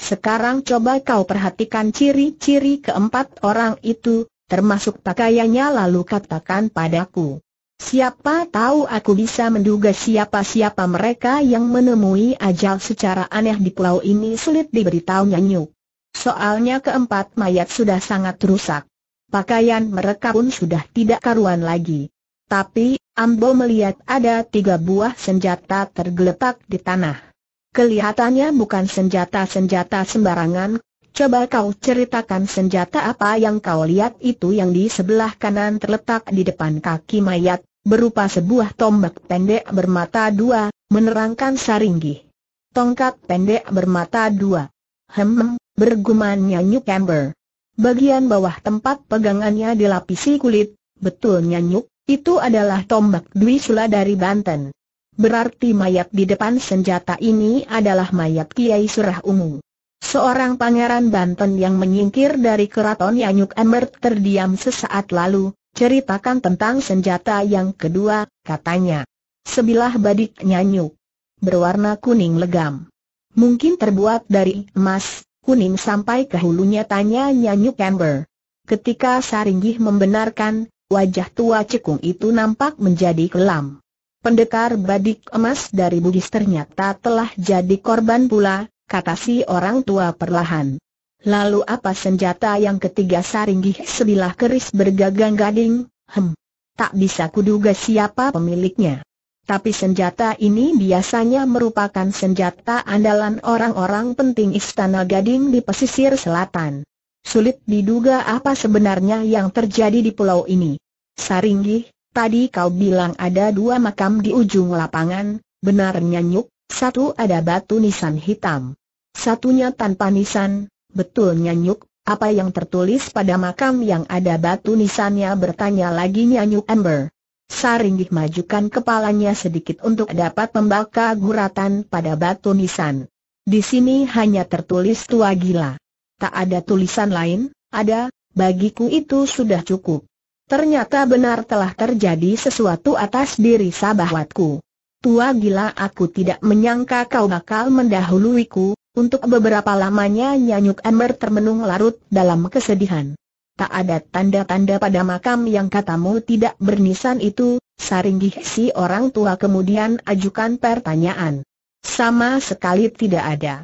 Sekarang coba kau perhatikan ciri-ciri keempat orang itu, termasuk pakaiannya lalu katakan padaku. Siapa tahu aku bisa menduga siapa-siapa mereka yang menemui ajal secara aneh di pulau ini sulit diberitahu Nyanyu. Soalnya keempat mayat sudah sangat rusak. Pakaian mereka pun sudah tidak karuan lagi. Tapi, Ambo melihat ada tiga buah senjata tergeletak di tanah kelihatannya bukan senjata-senjata sembarangan. Coba kau ceritakan senjata apa yang kau lihat itu yang di sebelah kanan terletak di depan kaki mayat, berupa sebuah tombak pendek bermata dua, menerangkan Saringgi. Tongkat pendek bermata dua. Hem, bergumannya Nyuk Amber. Bagian bawah tempat pegangannya dilapisi kulit, betul Nyuk, itu adalah tombak Dwi Sula dari Banten. Berarti mayat di depan senjata ini adalah mayat Kiai Surah Ungu. Seorang pangeran Banten yang menyingkir dari keraton Yanyuk Ember terdiam sesaat lalu, ceritakan tentang senjata yang kedua, katanya. Sebilah badik Nyanyuk. Berwarna kuning legam. Mungkin terbuat dari emas, kuning sampai ke hulunya tanya Nyanyuk Ember. Ketika Saringgih membenarkan, wajah tua cekung itu nampak menjadi kelam. Pendekar badik emas dari Bugis ternyata telah jadi korban pula, kata si orang tua perlahan. Lalu apa senjata yang ketiga saringgih sebilah keris bergagang gading, hem, tak bisa kuduga siapa pemiliknya. Tapi senjata ini biasanya merupakan senjata andalan orang-orang penting istana gading di pesisir selatan. Sulit diduga apa sebenarnya yang terjadi di pulau ini. Saringgih, Tadi kau bilang ada dua makam di ujung lapangan, benar nyanyuk, satu ada batu nisan hitam. Satunya tanpa nisan, betul nyanyuk, apa yang tertulis pada makam yang ada batu nisannya bertanya lagi nyanyuk Amber. Saringgih majukan kepalanya sedikit untuk dapat membaca guratan pada batu nisan. Di sini hanya tertulis tua gila. Tak ada tulisan lain, ada, bagiku itu sudah cukup. Ternyata benar telah terjadi sesuatu atas diri sahabatku. Tua gila aku tidak menyangka kau bakal mendahuluiku, untuk beberapa lamanya Nyanyuk Amber termenung larut dalam kesedihan. Tak ada tanda-tanda pada makam yang katamu tidak bernisan itu, saringgih si orang tua kemudian ajukan pertanyaan. Sama sekali tidak ada.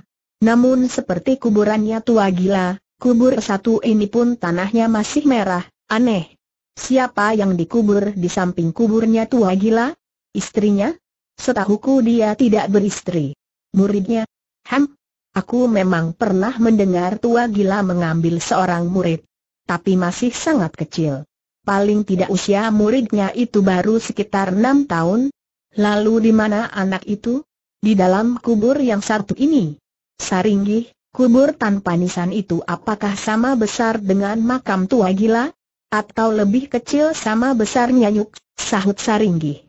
Namun seperti kuburannya tua gila, kubur satu ini pun tanahnya masih merah, aneh, Siapa yang dikubur di samping kuburnya tua gila? Istrinya? Setahuku dia tidak beristri. Muridnya? Hem? Aku memang pernah mendengar tua gila mengambil seorang murid. Tapi masih sangat kecil. Paling tidak usia muridnya itu baru sekitar enam tahun. Lalu di mana anak itu? Di dalam kubur yang satu ini. Saringgih, kubur tanpa nisan itu apakah sama besar dengan makam tua gila? Atau lebih kecil sama besarnya Yuk. sahut Saringgi.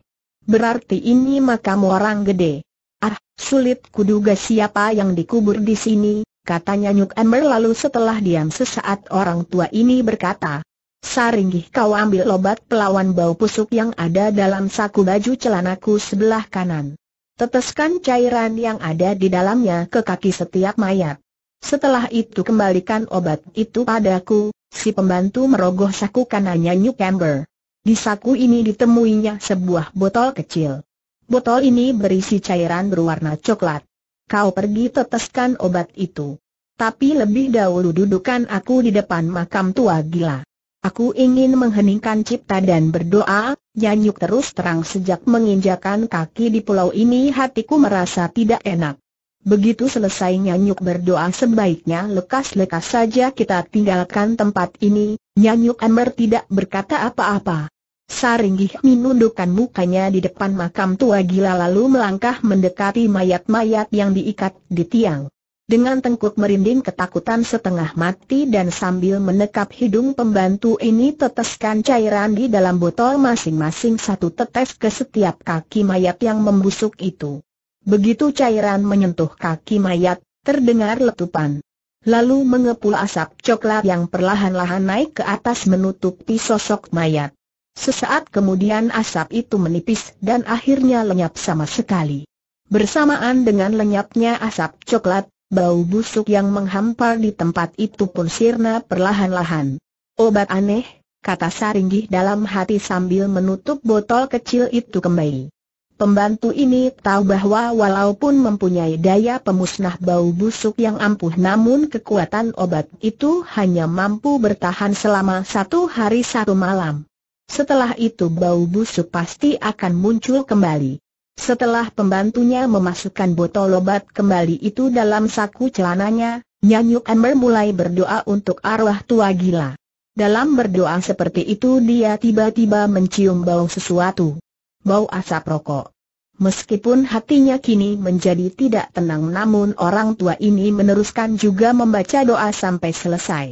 Berarti ini makam orang gede. Ah, sulit kuduga siapa yang dikubur di sini, kata nyanyuk Amber. lalu setelah diam sesaat orang tua ini berkata. Saringgih kau ambil obat pelawan bau pusuk yang ada dalam saku baju celanaku sebelah kanan. Teteskan cairan yang ada di dalamnya ke kaki setiap mayat. Setelah itu kembalikan obat itu padaku, si pembantu merogoh saku kanannya New Camber. Di saku ini ditemuinya sebuah botol kecil. Botol ini berisi cairan berwarna coklat. Kau pergi teteskan obat itu. Tapi lebih dahulu dudukan aku di depan makam tua gila. Aku ingin mengheningkan cipta dan berdoa, Nyanyuk terus terang sejak menginjakan kaki di pulau ini hatiku merasa tidak enak. Begitu selesai Nyanyuk berdoa sebaiknya lekas-lekas saja kita tinggalkan tempat ini, Nyanyuk Amber tidak berkata apa-apa. Saringgih menundukkan mukanya di depan makam tua gila lalu melangkah mendekati mayat-mayat yang diikat di tiang. Dengan tengkuk merinding ketakutan setengah mati dan sambil menekap hidung pembantu ini teteskan cairan di dalam botol masing-masing satu tetes ke setiap kaki mayat yang membusuk itu. Begitu cairan menyentuh kaki mayat, terdengar letupan. Lalu mengepul asap coklat yang perlahan-lahan naik ke atas menutupi sosok mayat. Sesaat kemudian asap itu menipis dan akhirnya lenyap sama sekali. Bersamaan dengan lenyapnya asap coklat, bau busuk yang menghampar di tempat itu pun sirna perlahan-lahan. Obat aneh, kata Saringgih dalam hati sambil menutup botol kecil itu kembali. Pembantu ini tahu bahwa walaupun mempunyai daya pemusnah bau busuk yang ampuh namun kekuatan obat itu hanya mampu bertahan selama satu hari satu malam. Setelah itu bau busuk pasti akan muncul kembali. Setelah pembantunya memasukkan botol obat kembali itu dalam saku celananya, Nyanyuk Amber mulai berdoa untuk arwah tua gila. Dalam berdoa seperti itu dia tiba-tiba mencium bau sesuatu bau asap rokok. Meskipun hatinya kini menjadi tidak tenang namun orang tua ini meneruskan juga membaca doa sampai selesai.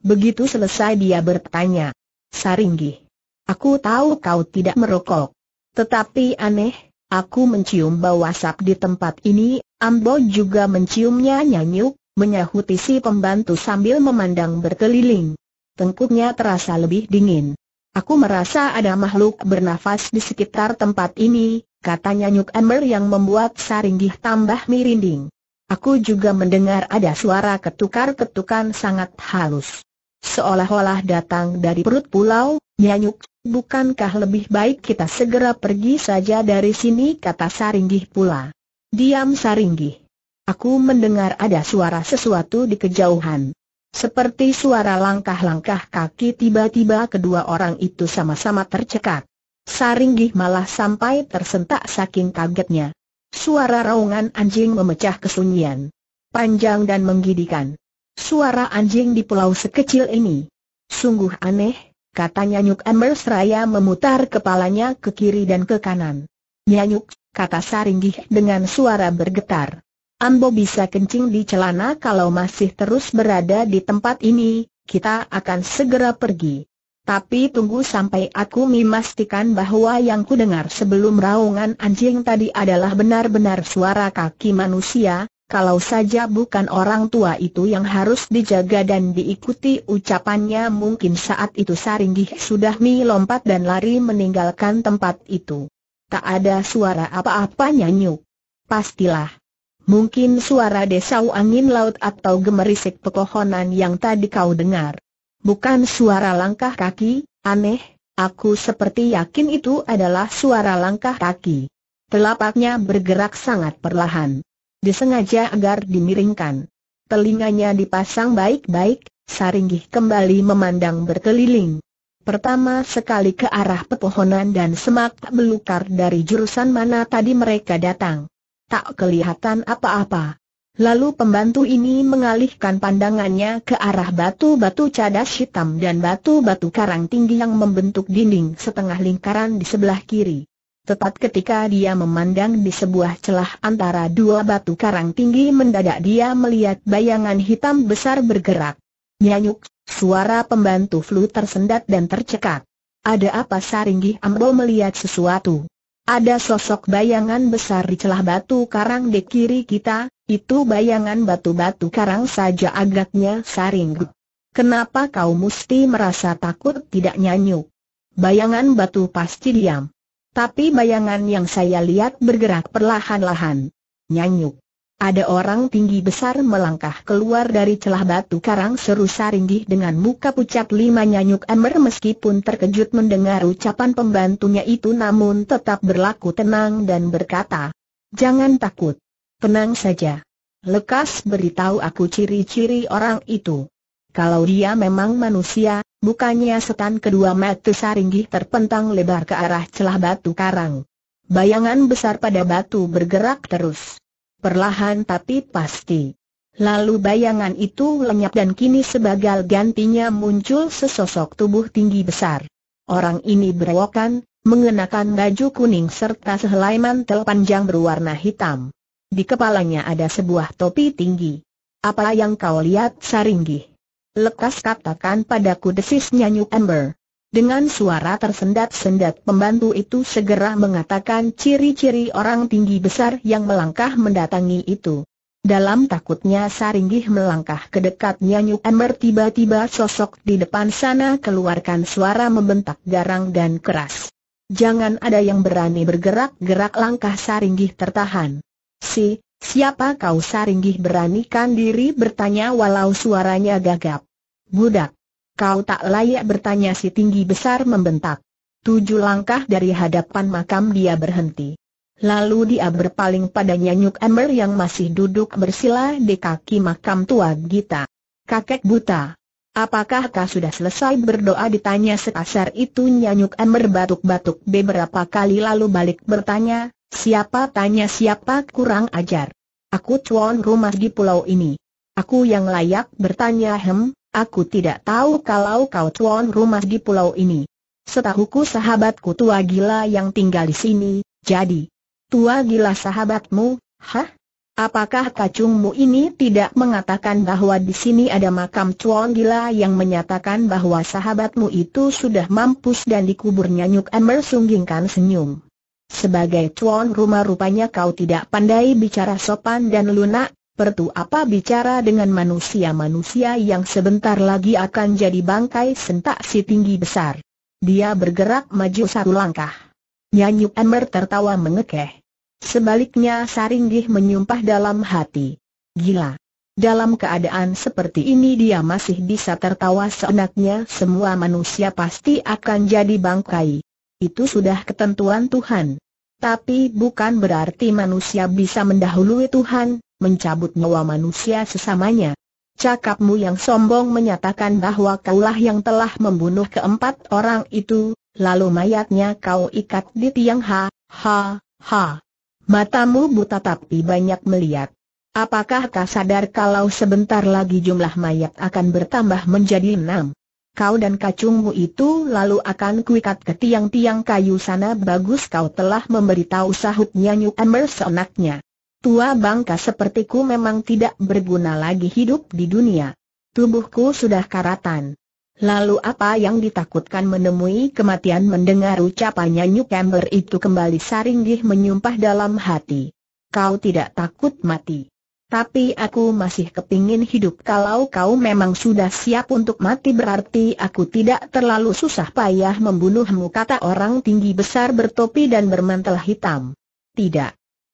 Begitu selesai dia bertanya, Saringgi, aku tahu kau tidak merokok. Tetapi aneh, aku mencium bau asap di tempat ini, Ambo juga menciumnya nyanyuk, menyahuti si pembantu sambil memandang berkeliling. Tengkuknya terasa lebih dingin. Aku merasa ada makhluk bernafas di sekitar tempat ini, katanya Nyuk Amber yang membuat Saringgih tambah mirinding. Aku juga mendengar ada suara ketukar-ketukan sangat halus. Seolah-olah datang dari perut pulau, Nyanyuk, bukankah lebih baik kita segera pergi saja dari sini kata Saringgih pula. Diam Saringgih. Aku mendengar ada suara sesuatu di kejauhan. Seperti suara langkah-langkah kaki tiba-tiba kedua orang itu sama-sama tercekat. Saringgih malah sampai tersentak saking kagetnya. Suara raungan anjing memecah kesunyian. Panjang dan menggidikan. Suara anjing di pulau sekecil ini. Sungguh aneh, katanya Nyuk Ember Seraya memutar kepalanya ke kiri dan ke kanan. Nyanyuk, kata Saringgih dengan suara bergetar. Ambo bisa kencing di celana kalau masih terus berada di tempat ini, kita akan segera pergi. Tapi tunggu sampai aku memastikan bahwa yang ku dengar sebelum raungan anjing tadi adalah benar-benar suara kaki manusia, kalau saja bukan orang tua itu yang harus dijaga dan diikuti ucapannya mungkin saat itu Saringgih sudah mi lompat dan lari meninggalkan tempat itu. Tak ada suara apa-apa nyanyuk. Pastilah. Mungkin suara desau angin laut atau gemerisik pepohonan yang tadi kau dengar. Bukan suara langkah kaki, aneh, aku seperti yakin itu adalah suara langkah kaki. Telapaknya bergerak sangat perlahan. Disengaja agar dimiringkan. Telinganya dipasang baik-baik, Saringgih kembali memandang berkeliling. Pertama sekali ke arah pepohonan dan semak belukar dari jurusan mana tadi mereka datang. Tak kelihatan apa-apa. Lalu pembantu ini mengalihkan pandangannya ke arah batu-batu cadas hitam dan batu-batu karang tinggi yang membentuk dinding setengah lingkaran di sebelah kiri. Tepat ketika dia memandang di sebuah celah antara dua batu karang tinggi mendadak dia melihat bayangan hitam besar bergerak. Nyanyuk, suara pembantu flu tersendat dan tercekat. Ada apa Saringi? Ambo melihat sesuatu? Ada sosok bayangan besar di celah batu karang di kiri kita, itu bayangan batu-batu karang saja agaknya saring. Kenapa kau mesti merasa takut tidak nyanyuk? Bayangan batu pasti diam. Tapi bayangan yang saya lihat bergerak perlahan-lahan. Nyanyuk. Ada orang tinggi besar melangkah keluar dari celah batu karang seru Saringgih dengan muka pucat lima nyanyuk ember meskipun terkejut mendengar ucapan pembantunya itu namun tetap berlaku tenang dan berkata, Jangan takut. Tenang saja. Lekas beritahu aku ciri-ciri orang itu. Kalau dia memang manusia, bukannya setan kedua mata Saringgih terpentang lebar ke arah celah batu karang. Bayangan besar pada batu bergerak terus perlahan tapi pasti. Lalu bayangan itu lenyap dan kini sebagai gantinya muncul sesosok tubuh tinggi besar. Orang ini berwokan, mengenakan baju kuning serta sehelai mantel panjang berwarna hitam. Di kepalanya ada sebuah topi tinggi. Apa yang kau lihat Saringgi? Lekas katakan padaku desis nyanyuk Amber. Dengan suara tersendat-sendat pembantu itu segera mengatakan ciri-ciri orang tinggi besar yang melangkah mendatangi itu. Dalam takutnya Saringgih melangkah ke dekat Nyanyu Ember tiba-tiba sosok di depan sana keluarkan suara membentak garang dan keras. Jangan ada yang berani bergerak-gerak langkah Saringgih tertahan. Si, siapa kau Saringgih beranikan diri bertanya walau suaranya gagap. Budak. Kau tak layak bertanya si tinggi besar membentak. Tujuh langkah dari hadapan makam dia berhenti. Lalu dia berpaling pada Nyanyuk Ember yang masih duduk bersila di kaki makam tua Gita. Kakek buta. Apakah kau sudah selesai berdoa ditanya sekasar itu Nyanyuk Ember batuk-batuk beberapa kali lalu balik bertanya, siapa tanya siapa kurang ajar. Aku cuan rumah di pulau ini. Aku yang layak bertanya hem, Aku tidak tahu kalau kau tuan rumah di pulau ini. Setahuku sahabatku tua gila yang tinggal di sini, jadi. Tua gila sahabatmu, hah? Apakah kacungmu ini tidak mengatakan bahwa di sini ada makam tuan gila yang menyatakan bahwa sahabatmu itu sudah mampus dan dikuburnya Nyuk Emer sunggingkan senyum. Sebagai tuan rumah rupanya kau tidak pandai bicara sopan dan lunak, Pertu apa bicara dengan manusia-manusia yang sebentar lagi akan jadi bangkai sentak si tinggi besar. Dia bergerak maju satu langkah. Nyanyu Amber tertawa mengekeh. Sebaliknya Saringgih menyumpah dalam hati. Gila. Dalam keadaan seperti ini dia masih bisa tertawa seenaknya semua manusia pasti akan jadi bangkai. Itu sudah ketentuan Tuhan. Tapi bukan berarti manusia bisa mendahului Tuhan, mencabut nyawa manusia sesamanya. Cakapmu yang sombong menyatakan bahwa kaulah yang telah membunuh keempat orang itu, lalu mayatnya kau ikat di tiang ha, ha, ha. Matamu buta tapi banyak melihat. Apakah kau sadar kalau sebentar lagi jumlah mayat akan bertambah menjadi enam? Kau dan kacungmu itu lalu akan kuikat ke tiang-tiang kayu sana bagus kau telah memberitahu sahutnya New Emerson anaknya. Tua bangka sepertiku memang tidak berguna lagi hidup di dunia. Tubuhku sudah karatan. Lalu apa yang ditakutkan menemui kematian mendengar ucapannya New itu kembali Saringgih menyumpah dalam hati. Kau tidak takut mati. Tapi aku masih kepingin hidup kalau kau memang sudah siap untuk mati berarti aku tidak terlalu susah payah membunuhmu kata orang tinggi besar bertopi dan bermantel hitam. Tidak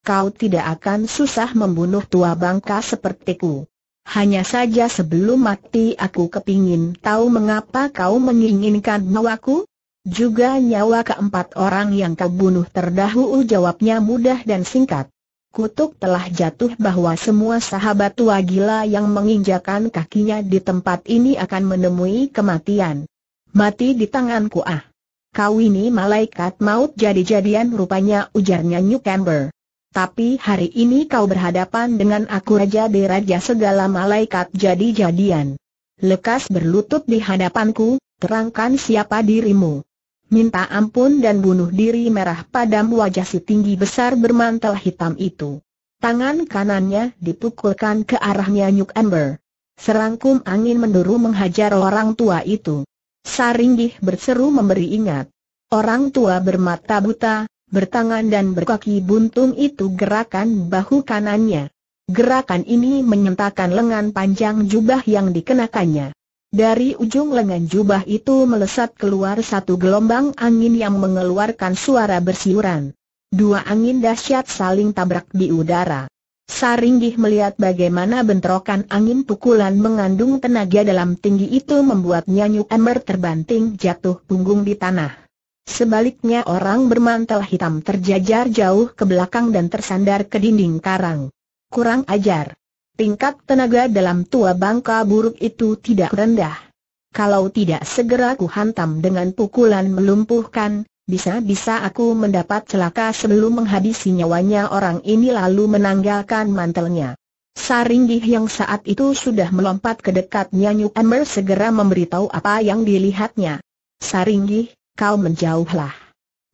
kau tidak akan susah membunuh tua bangka sepertiku. Hanya saja sebelum mati aku kepingin tahu mengapa kau menginginkan nyawaku? Juga nyawa keempat orang yang kau bunuh terdahulu jawabnya mudah dan singkat. Kutuk telah jatuh bahwa semua sahabat tua gila yang menginjakan kakinya di tempat ini akan menemui kematian. Mati di tanganku ah. Kau ini malaikat maut jadi-jadian rupanya ujarnya New Camber tapi hari ini kau berhadapan dengan aku Raja di Raja segala malaikat jadi-jadian. Lekas berlutut di hadapanku, terangkan siapa dirimu. Minta ampun dan bunuh diri merah padam wajah si tinggi besar bermantel hitam itu. Tangan kanannya dipukulkan ke arahnya Nyuk Ember. Serangkum angin menduru menghajar orang tua itu. Saringgih berseru memberi ingat. Orang tua bermata buta, bertangan dan berkaki buntung itu gerakan bahu kanannya. Gerakan ini menyentakkan lengan panjang jubah yang dikenakannya. Dari ujung lengan jubah itu melesat keluar satu gelombang angin yang mengeluarkan suara bersiuran. Dua angin dahsyat saling tabrak di udara. Saringgih melihat bagaimana bentrokan angin pukulan mengandung tenaga dalam tinggi itu membuat Nyanyu Emer terbanting jatuh punggung di tanah. Sebaliknya orang bermantel hitam terjajar jauh ke belakang dan tersandar ke dinding karang. Kurang ajar. Tingkat tenaga dalam tua bangka buruk itu tidak rendah. Kalau tidak segera kuhantam dengan pukulan melumpuhkan, bisa-bisa aku mendapat celaka sebelum menghabisi nyawanya orang ini lalu menanggalkan mantelnya. Saringgih yang saat itu sudah melompat ke dekatnya Nyanyu Amber segera memberitahu apa yang dilihatnya. Saringgih, kau menjauhlah.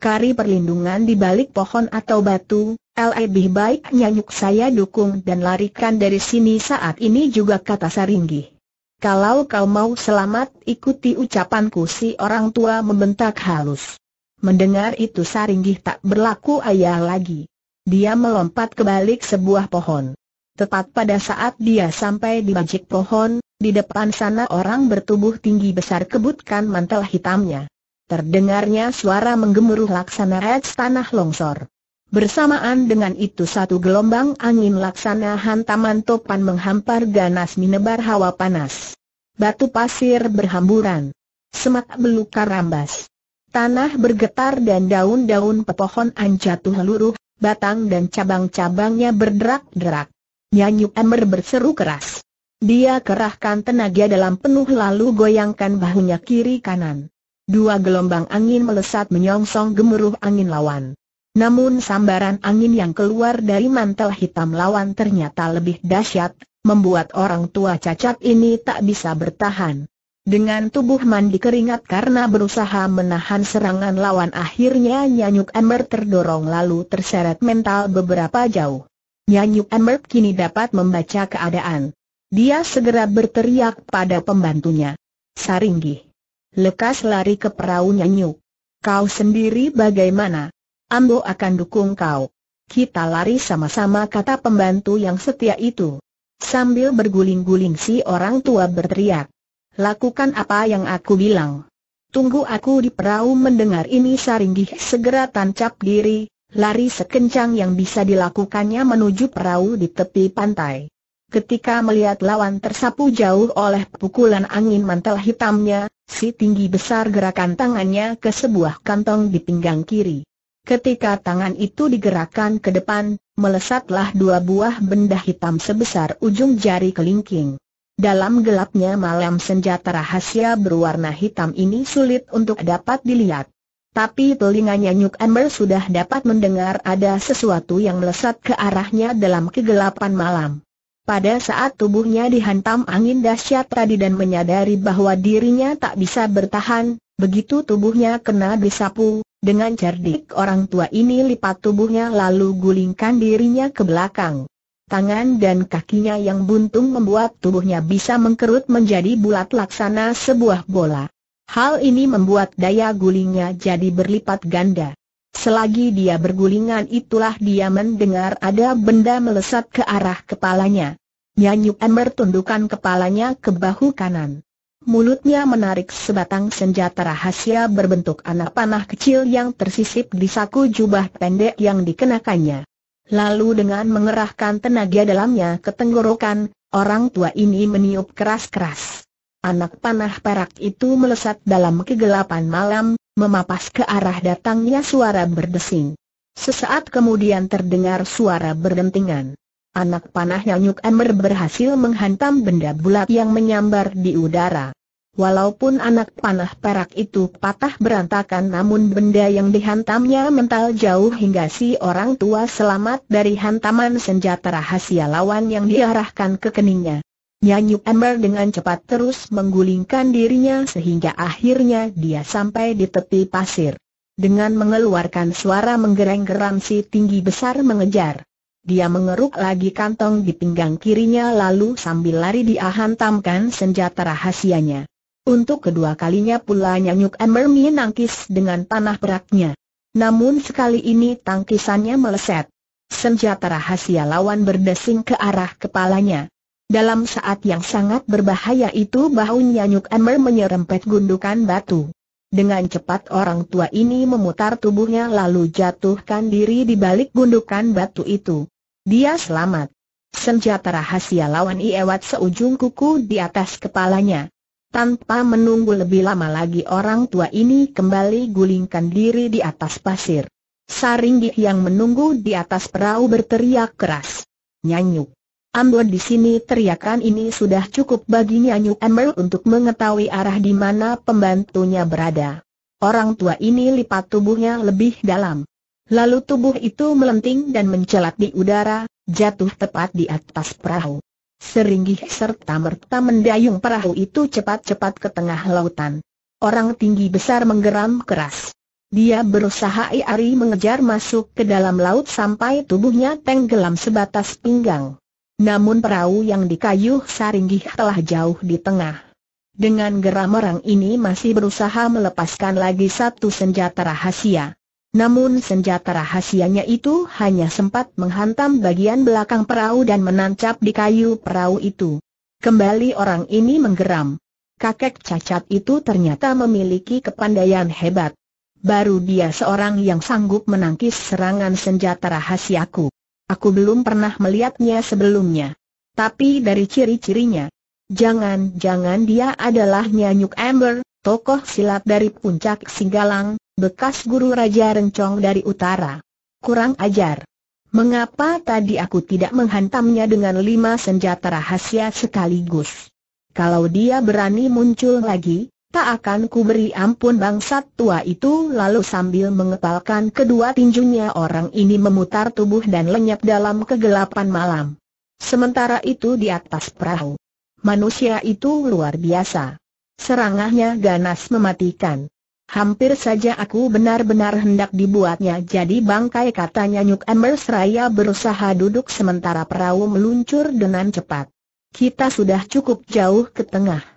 Kari perlindungan di balik pohon atau batu, lebih baik nyanyuk saya dukung dan larikan dari sini saat ini juga kata Saringgi. Kalau kau mau selamat, ikuti ucapanku si orang tua membentak halus. Mendengar itu Saringgi tak berlaku ayah lagi. Dia melompat ke balik sebuah pohon. Tepat pada saat dia sampai di bajik pohon, di depan sana orang bertubuh tinggi besar kebutkan mantel hitamnya terdengarnya suara menggemuruh laksana Red tanah longsor. Bersamaan dengan itu satu gelombang angin laksana hantaman topan menghampar ganas minebar hawa panas. Batu pasir berhamburan. Semak belukar rambas. Tanah bergetar dan daun-daun pepohonan jatuh luruh, batang dan cabang-cabangnya berderak-derak. Nyanyu Emer berseru keras. Dia kerahkan tenaga dalam penuh lalu goyangkan bahunya kiri kanan dua gelombang angin melesat menyongsong gemuruh angin lawan. Namun sambaran angin yang keluar dari mantel hitam lawan ternyata lebih dahsyat, membuat orang tua cacat ini tak bisa bertahan. Dengan tubuh mandi keringat karena berusaha menahan serangan lawan akhirnya Nyanyuk Ember terdorong lalu terseret mental beberapa jauh. Nyanyuk Ember kini dapat membaca keadaan. Dia segera berteriak pada pembantunya. Saringgih lekas lari ke perahu Nyanyu. Kau sendiri bagaimana? Ambo akan dukung kau. Kita lari sama-sama kata pembantu yang setia itu. Sambil berguling-guling si orang tua berteriak. Lakukan apa yang aku bilang. Tunggu aku di perahu mendengar ini Saringgih segera tancap diri, lari sekencang yang bisa dilakukannya menuju perahu di tepi pantai. Ketika melihat lawan tersapu jauh oleh pukulan angin mantel hitamnya, si tinggi besar gerakan tangannya ke sebuah kantong di pinggang kiri. Ketika tangan itu digerakkan ke depan, melesatlah dua buah benda hitam sebesar ujung jari kelingking. Dalam gelapnya malam senjata rahasia berwarna hitam ini sulit untuk dapat dilihat. Tapi telinganya Nyuk Amber sudah dapat mendengar ada sesuatu yang melesat ke arahnya dalam kegelapan malam. Pada saat tubuhnya dihantam angin dahsyat tadi dan menyadari bahwa dirinya tak bisa bertahan, begitu tubuhnya kena disapu, dengan cerdik orang tua ini lipat tubuhnya lalu gulingkan dirinya ke belakang. Tangan dan kakinya yang buntung membuat tubuhnya bisa mengkerut menjadi bulat laksana sebuah bola. Hal ini membuat daya gulingnya jadi berlipat ganda. Selagi dia bergulingan itulah dia mendengar ada benda melesat ke arah kepalanya. Nyanyu Ember tundukkan kepalanya ke bahu kanan. Mulutnya menarik sebatang senjata rahasia berbentuk anak panah kecil yang tersisip di saku jubah pendek yang dikenakannya. Lalu dengan mengerahkan tenaga dalamnya ke tenggorokan, orang tua ini meniup keras-keras. Anak panah perak itu melesat dalam kegelapan malam, memapas ke arah datangnya suara berdesing. Sesaat kemudian terdengar suara berdentingan. Anak panah Nyanyuk Emer berhasil menghantam benda bulat yang menyambar di udara. Walaupun anak panah perak itu patah berantakan namun benda yang dihantamnya mental jauh hingga si orang tua selamat dari hantaman senjata rahasia lawan yang diarahkan ke keningnya. Nyanyuk Ember dengan cepat terus menggulingkan dirinya sehingga akhirnya dia sampai di tepi pasir. Dengan mengeluarkan suara menggereng geram si tinggi besar mengejar. Dia mengeruk lagi kantong di pinggang kirinya lalu sambil lari dia hantamkan senjata rahasianya. Untuk kedua kalinya pula Nyanyuk Ember menangkis dengan tanah beraknya. Namun sekali ini tangkisannya meleset. Senjata rahasia lawan berdesing ke arah kepalanya. Dalam saat yang sangat berbahaya itu bahu nyanyuk Ember menyerempet gundukan batu. Dengan cepat orang tua ini memutar tubuhnya lalu jatuhkan diri di balik gundukan batu itu. Dia selamat. Senjata rahasia lawan Iewat seujung kuku di atas kepalanya. Tanpa menunggu lebih lama lagi orang tua ini kembali gulingkan diri di atas pasir. Saringgi yang menunggu di atas perahu berteriak keras. Nyanyuk. Ambon di sini teriakan ini sudah cukup bagi Nyanyu Ember untuk mengetahui arah di mana pembantunya berada. Orang tua ini lipat tubuhnya lebih dalam. Lalu tubuh itu melenting dan mencelat di udara, jatuh tepat di atas perahu. Seringgih serta merta mendayung perahu itu cepat-cepat ke tengah lautan. Orang tinggi besar menggeram keras. Dia berusaha iari mengejar masuk ke dalam laut sampai tubuhnya tenggelam sebatas pinggang. Namun perahu yang dikayuh Saringgih telah jauh di tengah. Dengan geram orang ini masih berusaha melepaskan lagi satu senjata rahasia. Namun senjata rahasianya itu hanya sempat menghantam bagian belakang perahu dan menancap di kayu perahu itu. Kembali orang ini menggeram. Kakek cacat itu ternyata memiliki kepandaian hebat. Baru dia seorang yang sanggup menangkis serangan senjata rahasiaku. Aku belum pernah melihatnya sebelumnya. Tapi dari ciri-cirinya, jangan-jangan dia adalah Nyanyuk Amber, tokoh silat dari puncak Singgalang, bekas guru Raja Rencong dari utara. Kurang ajar. Mengapa tadi aku tidak menghantamnya dengan lima senjata rahasia sekaligus? Kalau dia berani muncul lagi, tak akan ku beri ampun bangsat tua itu lalu sambil mengepalkan kedua tinjunya orang ini memutar tubuh dan lenyap dalam kegelapan malam. Sementara itu di atas perahu. Manusia itu luar biasa. Serangahnya ganas mematikan. Hampir saja aku benar-benar hendak dibuatnya jadi bangkai katanya Nyuk Ember Seraya berusaha duduk sementara perahu meluncur dengan cepat. Kita sudah cukup jauh ke tengah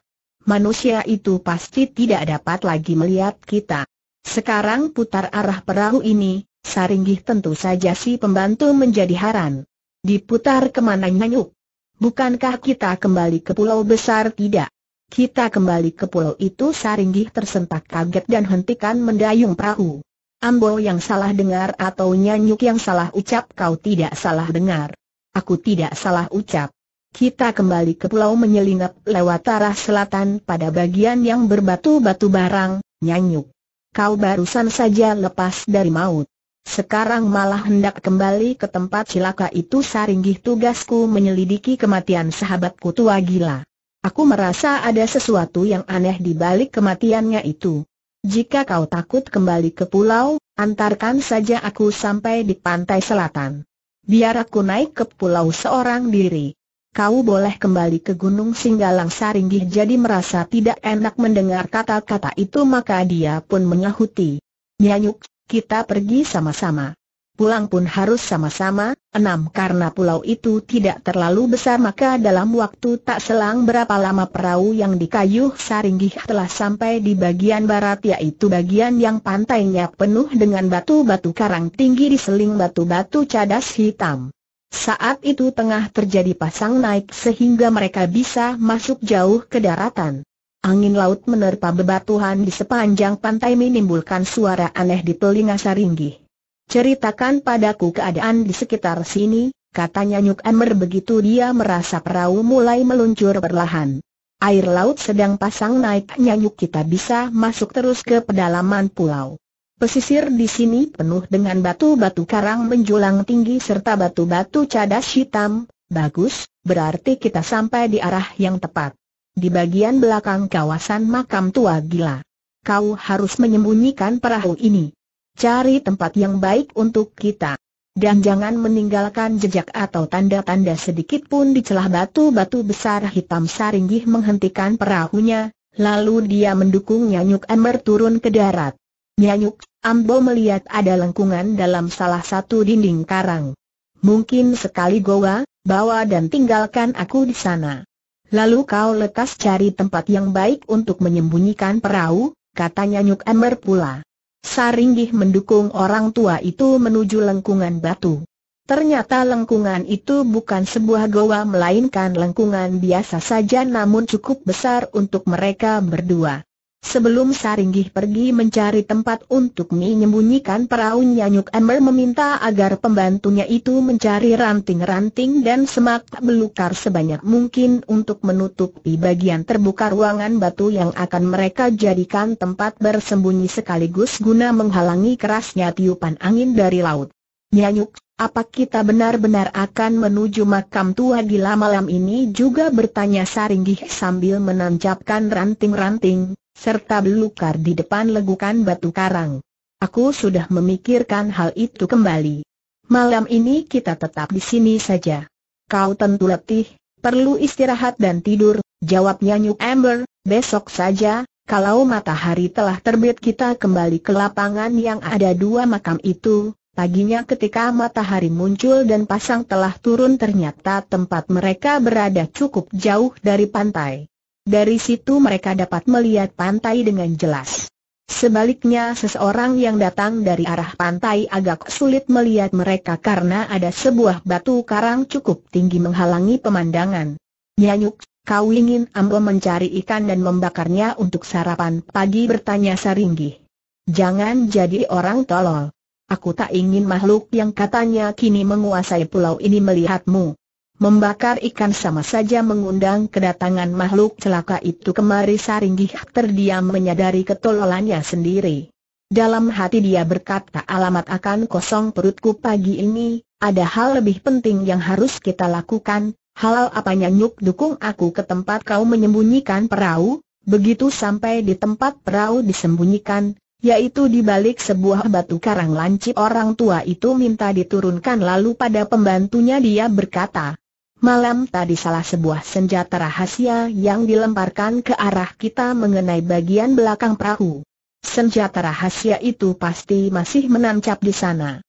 manusia itu pasti tidak dapat lagi melihat kita. Sekarang putar arah perahu ini, Saringgih tentu saja si pembantu menjadi haran. Diputar kemana nyanyuk? Bukankah kita kembali ke pulau besar tidak? Kita kembali ke pulau itu Saringgih tersentak kaget dan hentikan mendayung perahu. Ambo yang salah dengar atau nyanyuk yang salah ucap kau tidak salah dengar. Aku tidak salah ucap. Kita kembali ke pulau menyelinap lewat arah selatan pada bagian yang berbatu-batu barang, nyanyuk. Kau barusan saja lepas dari maut. Sekarang malah hendak kembali ke tempat silaka itu saringgih tugasku menyelidiki kematian sahabatku tua gila. Aku merasa ada sesuatu yang aneh di balik kematiannya itu. Jika kau takut kembali ke pulau, antarkan saja aku sampai di pantai selatan. Biar aku naik ke pulau seorang diri kau boleh kembali ke Gunung Singgalang Saringgi jadi merasa tidak enak mendengar kata-kata itu maka dia pun menyahuti. Nyanyuk, kita pergi sama-sama. Pulang pun harus sama-sama, enam karena pulau itu tidak terlalu besar maka dalam waktu tak selang berapa lama perahu yang dikayuh Saringgi telah sampai di bagian barat yaitu bagian yang pantainya penuh dengan batu-batu karang tinggi diseling batu-batu cadas hitam. Saat itu tengah terjadi pasang naik sehingga mereka bisa masuk jauh ke daratan. Angin laut menerpa bebatuhan di sepanjang pantai menimbulkan suara aneh di telinga Saringgi. Ceritakan padaku keadaan di sekitar sini, katanya Nyuk Amer begitu dia merasa perahu mulai meluncur perlahan. Air laut sedang pasang naik, Nyuk kita bisa masuk terus ke pedalaman pulau. Pesisir di sini penuh dengan batu-batu karang menjulang tinggi serta batu-batu cadas hitam. Bagus, berarti kita sampai di arah yang tepat. Di bagian belakang kawasan makam tua gila. Kau harus menyembunyikan perahu ini. Cari tempat yang baik untuk kita. Dan jangan meninggalkan jejak atau tanda-tanda sedikit pun di celah batu-batu besar hitam Saringgih menghentikan perahunya, lalu dia mendukung Nyanyuk Amber turun ke darat. Nyanyuk, Ambo melihat ada lengkungan dalam salah satu dinding karang. Mungkin sekali goa, bawa dan tinggalkan aku di sana. Lalu kau lekas cari tempat yang baik untuk menyembunyikan perahu, kata Nyanyuk Amber pula. Saringgih mendukung orang tua itu menuju lengkungan batu. Ternyata lengkungan itu bukan sebuah goa melainkan lengkungan biasa saja namun cukup besar untuk mereka berdua. Sebelum Saringgih pergi mencari tempat untuk menyembunyikan perahu, Nyanyuk Ember meminta agar pembantunya itu mencari ranting-ranting dan semak belukar sebanyak mungkin untuk menutupi bagian terbuka ruangan batu yang akan mereka jadikan tempat bersembunyi sekaligus guna menghalangi kerasnya tiupan angin dari laut. Nyanyuk, apa kita benar-benar akan menuju makam tua gila malam ini juga bertanya Saringgih sambil menancapkan ranting-ranting serta belukar di depan legukan batu karang. Aku sudah memikirkan hal itu kembali. Malam ini kita tetap di sini saja. Kau tentu letih, perlu istirahat dan tidur, jawabnya New Amber, besok saja, kalau matahari telah terbit kita kembali ke lapangan yang ada dua makam itu, Paginya ketika matahari muncul dan pasang telah turun ternyata tempat mereka berada cukup jauh dari pantai. Dari situ mereka dapat melihat pantai dengan jelas. Sebaliknya seseorang yang datang dari arah pantai agak sulit melihat mereka karena ada sebuah batu karang cukup tinggi menghalangi pemandangan. Nyanyuk, kau ingin Ambo mencari ikan dan membakarnya untuk sarapan pagi bertanya Saringgi. Jangan jadi orang tolol. Aku tak ingin makhluk yang katanya kini menguasai pulau ini melihatmu. Membakar ikan sama saja mengundang kedatangan makhluk celaka itu kemari Saringgih terdiam menyadari ketololannya sendiri. Dalam hati dia berkata alamat akan kosong perutku pagi ini, ada hal lebih penting yang harus kita lakukan, halal apanya nyuk dukung aku ke tempat kau menyembunyikan perahu, begitu sampai di tempat perahu disembunyikan, yaitu di balik sebuah batu karang lancip orang tua itu minta diturunkan lalu pada pembantunya dia berkata, Malam tadi salah sebuah senjata rahasia yang dilemparkan ke arah kita mengenai bagian belakang perahu. Senjata rahasia itu pasti masih menancap di sana.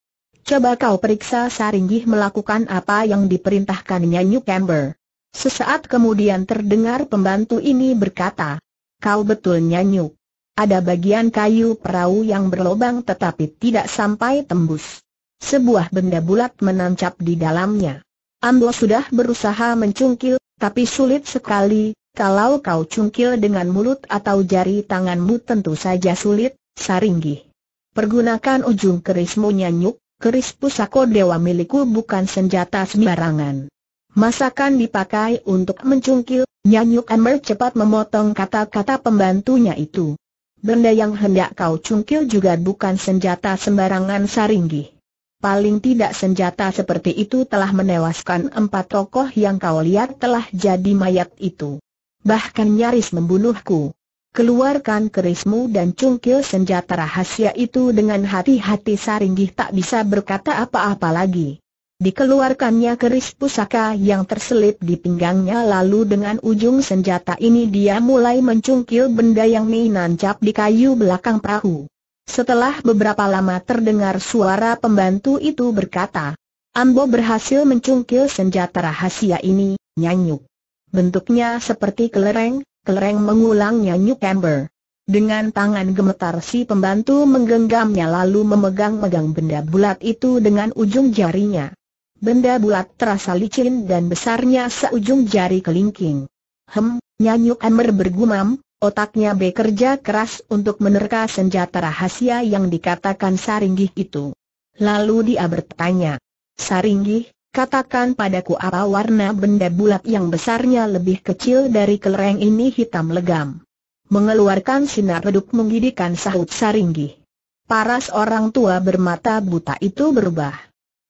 Coba kau periksa Saringgih melakukan apa yang diperintahkannya New Camber. Sesaat kemudian terdengar pembantu ini berkata, Kau betul nyanyuk. Ada bagian kayu perahu yang berlobang tetapi tidak sampai tembus. Sebuah benda bulat menancap di dalamnya. Ambo sudah berusaha mencungkil, tapi sulit sekali, kalau kau cungkil dengan mulut atau jari tanganmu tentu saja sulit, saringgi. Pergunakan ujung kerismu nyanyuk, keris pusako dewa milikku bukan senjata sembarangan. Masakan dipakai untuk mencungkil, nyanyuk Amber cepat memotong kata-kata pembantunya itu. Benda yang hendak kau cungkil juga bukan senjata sembarangan Saringgih paling tidak senjata seperti itu telah menewaskan empat tokoh yang kau lihat telah jadi mayat itu. Bahkan nyaris membunuhku. Keluarkan kerismu dan cungkil senjata rahasia itu dengan hati-hati Saringgih tak bisa berkata apa-apa lagi. Dikeluarkannya keris pusaka yang terselip di pinggangnya lalu dengan ujung senjata ini dia mulai mencungkil benda yang menancap di kayu belakang perahu. Setelah beberapa lama terdengar suara pembantu itu berkata, Ambo berhasil mencungkil senjata rahasia ini, nyanyuk. Bentuknya seperti kelereng, kelereng mengulang nyanyuk Amber. Dengan tangan gemetar si pembantu menggenggamnya lalu memegang-megang benda bulat itu dengan ujung jarinya. Benda bulat terasa licin dan besarnya seujung jari kelingking. Hem, nyanyuk Amber bergumam, Otaknya bekerja keras untuk menerka senjata rahasia yang dikatakan Saringgih itu. Lalu dia bertanya, Saringgih, katakan padaku apa warna benda bulat yang besarnya lebih kecil dari kelereng ini hitam legam. Mengeluarkan sinar redup menggidikan sahut Saringgih. Paras orang tua bermata buta itu berubah.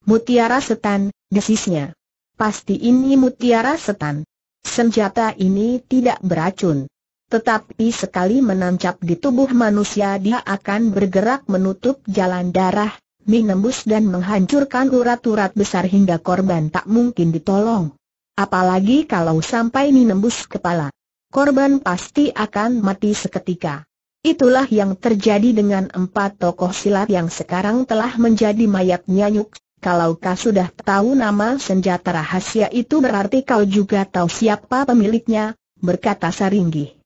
Mutiara setan, desisnya. Pasti ini mutiara setan. Senjata ini tidak beracun. Tetapi sekali menancap di tubuh manusia dia akan bergerak menutup jalan darah, menembus dan menghancurkan urat-urat besar hingga korban tak mungkin ditolong. Apalagi kalau sampai menembus kepala. Korban pasti akan mati seketika. Itulah yang terjadi dengan empat tokoh silat yang sekarang telah menjadi mayat nyanyuk. Kalau kau sudah tahu nama senjata rahasia itu berarti kau juga tahu siapa pemiliknya, berkata Saringgih.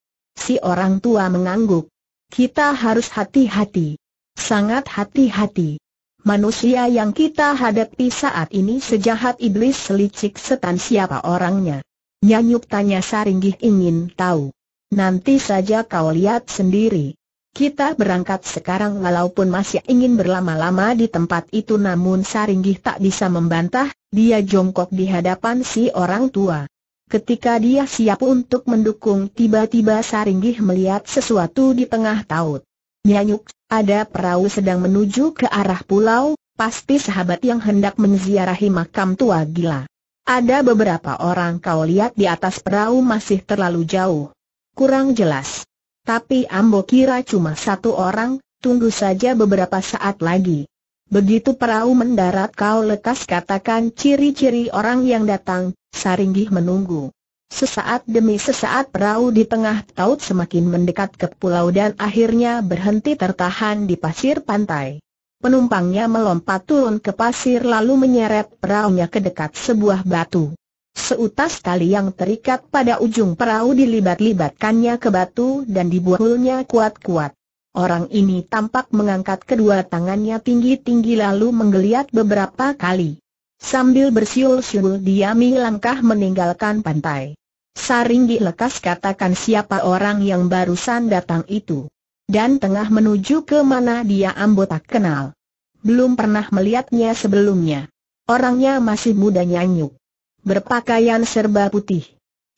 Si orang tua mengangguk. Kita harus hati-hati. Sangat hati-hati. Manusia yang kita hadapi saat ini sejahat iblis selicik setan siapa orangnya. Nyanyuk tanya Saringgih ingin tahu. Nanti saja kau lihat sendiri. Kita berangkat sekarang walaupun masih ingin berlama-lama di tempat itu namun Saringgih tak bisa membantah, dia jongkok di hadapan si orang tua. Ketika dia siap untuk mendukung tiba-tiba Saringgih melihat sesuatu di tengah taut. Nyanyuk, ada perahu sedang menuju ke arah pulau, pasti sahabat yang hendak menziarahi makam tua gila. Ada beberapa orang kau lihat di atas perahu masih terlalu jauh. Kurang jelas. Tapi Ambo kira cuma satu orang, tunggu saja beberapa saat lagi. Begitu perahu mendarat kau lekas katakan ciri-ciri orang yang datang, Saringgih menunggu. Sesaat demi sesaat perahu di tengah taut semakin mendekat ke pulau dan akhirnya berhenti tertahan di pasir pantai. Penumpangnya melompat turun ke pasir lalu menyeret perahunya ke dekat sebuah batu. Seutas tali yang terikat pada ujung perahu dilibat-libatkannya ke batu dan dibuahulnya kuat-kuat. Orang ini tampak mengangkat kedua tangannya tinggi-tinggi lalu menggeliat beberapa kali. Sambil bersiul-siul dia langkah meninggalkan pantai. Saringgi lekas katakan siapa orang yang barusan datang itu. Dan tengah menuju ke mana dia ambo tak kenal. Belum pernah melihatnya sebelumnya. Orangnya masih muda nyanyuk. Berpakaian serba putih.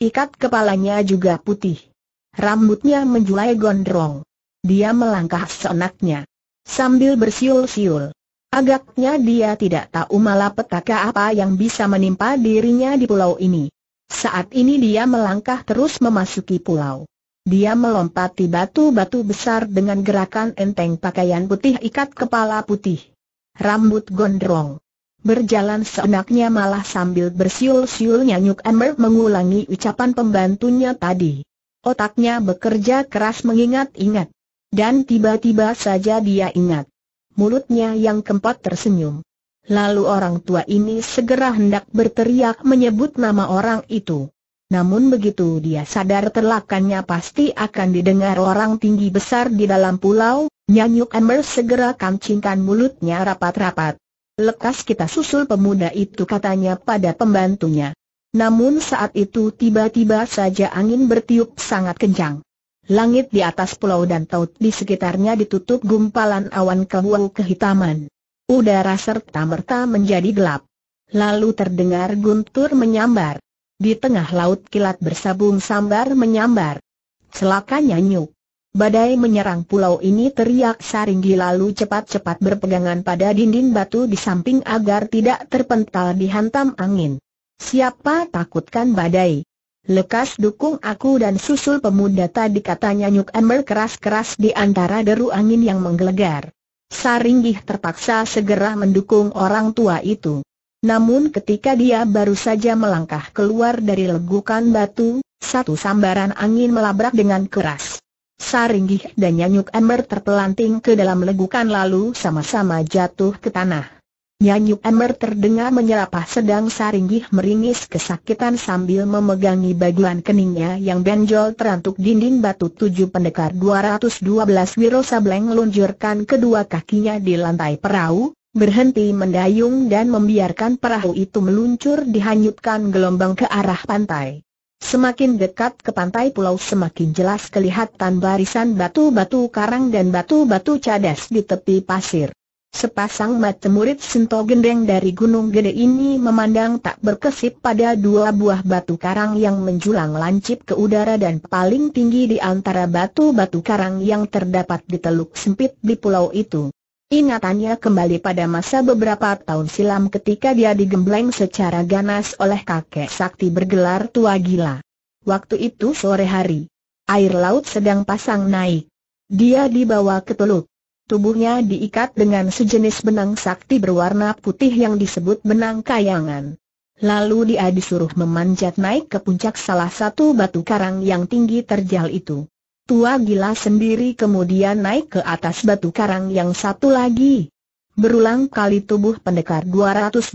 Ikat kepalanya juga putih. Rambutnya menjulai gondrong. Dia melangkah seenaknya. Sambil bersiul-siul. Agaknya dia tidak tahu malah petaka apa yang bisa menimpa dirinya di pulau ini. Saat ini dia melangkah terus memasuki pulau. Dia melompati batu-batu besar dengan gerakan enteng pakaian putih ikat kepala putih. Rambut gondrong. Berjalan seenaknya malah sambil bersiul-siul nyanyuk Amber mengulangi ucapan pembantunya tadi. Otaknya bekerja keras mengingat-ingat. Dan tiba-tiba saja dia ingat. Mulutnya yang kempot tersenyum. Lalu orang tua ini segera hendak berteriak menyebut nama orang itu. Namun begitu dia sadar terlakannya pasti akan didengar orang tinggi besar di dalam pulau, Nyanyuk Amber segera kancingkan mulutnya rapat-rapat. Lekas kita susul pemuda itu katanya pada pembantunya. Namun saat itu tiba-tiba saja angin bertiup sangat kencang. Langit di atas pulau dan taut di sekitarnya ditutup gumpalan awan keluar kehitaman. Udara serta merta menjadi gelap. Lalu terdengar guntur menyambar. Di tengah laut kilat bersabung sambar menyambar. Selaka nyanyuk. Badai menyerang pulau ini teriak Saringgi lalu cepat-cepat berpegangan pada dinding batu di samping agar tidak terpental dihantam angin. Siapa takutkan badai? Lekas dukung aku dan susul pemuda tadi katanya Nyuk Amber keras-keras di antara deru angin yang menggelegar. Saringgih terpaksa segera mendukung orang tua itu. Namun ketika dia baru saja melangkah keluar dari legukan batu, satu sambaran angin melabrak dengan keras. Saringgih dan Nyuk Amber terpelanting ke dalam legukan lalu sama-sama jatuh ke tanah. Nyanyu Emmer terdengar menyerapah sedang Saringgih meringis kesakitan sambil memegangi bagian keningnya yang benjol terantuk dinding batu tujuh pendekar 212 Wiro Sableng lunjurkan kedua kakinya di lantai perahu, berhenti mendayung dan membiarkan perahu itu meluncur dihanyutkan gelombang ke arah pantai. Semakin dekat ke pantai pulau semakin jelas kelihatan barisan batu-batu karang dan batu-batu cadas di tepi pasir. Sepasang mata murid Sento Gendeng dari Gunung Gede ini memandang tak berkesip pada dua buah batu karang yang menjulang lancip ke udara dan paling tinggi di antara batu-batu karang yang terdapat di teluk sempit di pulau itu. Ingatannya kembali pada masa beberapa tahun silam ketika dia digembleng secara ganas oleh kakek sakti bergelar tua gila. Waktu itu sore hari, air laut sedang pasang naik. Dia dibawa ke teluk. Tubuhnya diikat dengan sejenis benang sakti berwarna putih yang disebut benang kayangan. Lalu dia disuruh memanjat naik ke puncak salah satu batu karang yang tinggi terjal itu. Tua gila sendiri kemudian naik ke atas batu karang yang satu lagi. Berulang kali tubuh pendekar 212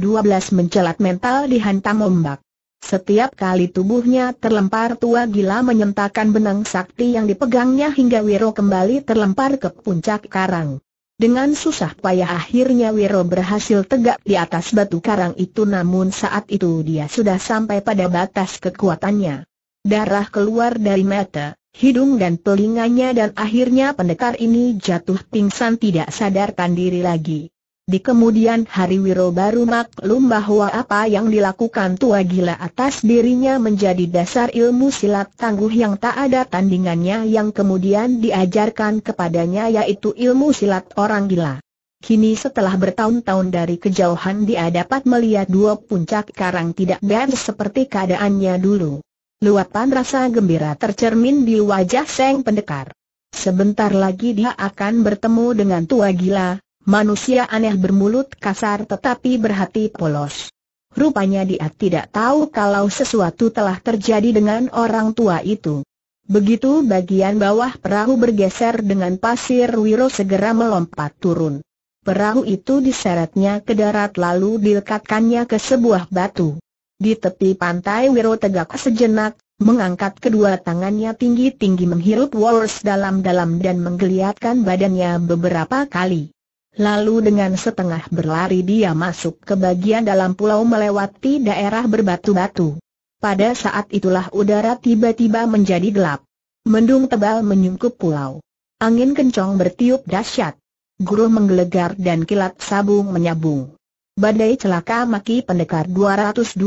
mencelat mental dihantam ombak. Setiap kali tubuhnya terlempar tua gila menyentakan benang sakti yang dipegangnya hingga Wiro kembali terlempar ke puncak karang. Dengan susah payah akhirnya Wiro berhasil tegak di atas batu karang itu namun saat itu dia sudah sampai pada batas kekuatannya. Darah keluar dari mata, hidung dan telinganya dan akhirnya pendekar ini jatuh pingsan tidak sadarkan diri lagi. Di kemudian hari Wiro baru maklum bahwa apa yang dilakukan tua gila atas dirinya menjadi dasar ilmu silat tangguh yang tak ada tandingannya yang kemudian diajarkan kepadanya yaitu ilmu silat orang gila. Kini setelah bertahun-tahun dari kejauhan dia dapat melihat dua puncak karang tidak beres seperti keadaannya dulu. Luapan rasa gembira tercermin di wajah Seng Pendekar. Sebentar lagi dia akan bertemu dengan tua gila, Manusia aneh bermulut kasar tetapi berhati polos. Rupanya dia tidak tahu kalau sesuatu telah terjadi dengan orang tua itu. Begitu bagian bawah perahu bergeser dengan pasir Wiro segera melompat turun. Perahu itu diseretnya ke darat lalu dilekatkannya ke sebuah batu. Di tepi pantai Wiro tegak sejenak, mengangkat kedua tangannya tinggi-tinggi menghirup walrus dalam-dalam dan menggeliatkan badannya beberapa kali. Lalu dengan setengah berlari dia masuk ke bagian dalam pulau melewati daerah berbatu-batu. Pada saat itulah udara tiba-tiba menjadi gelap. Mendung tebal menyungkup pulau. Angin kencang bertiup dahsyat. Guru menggelegar dan kilat sabung menyabung. Badai celaka maki pendekar 212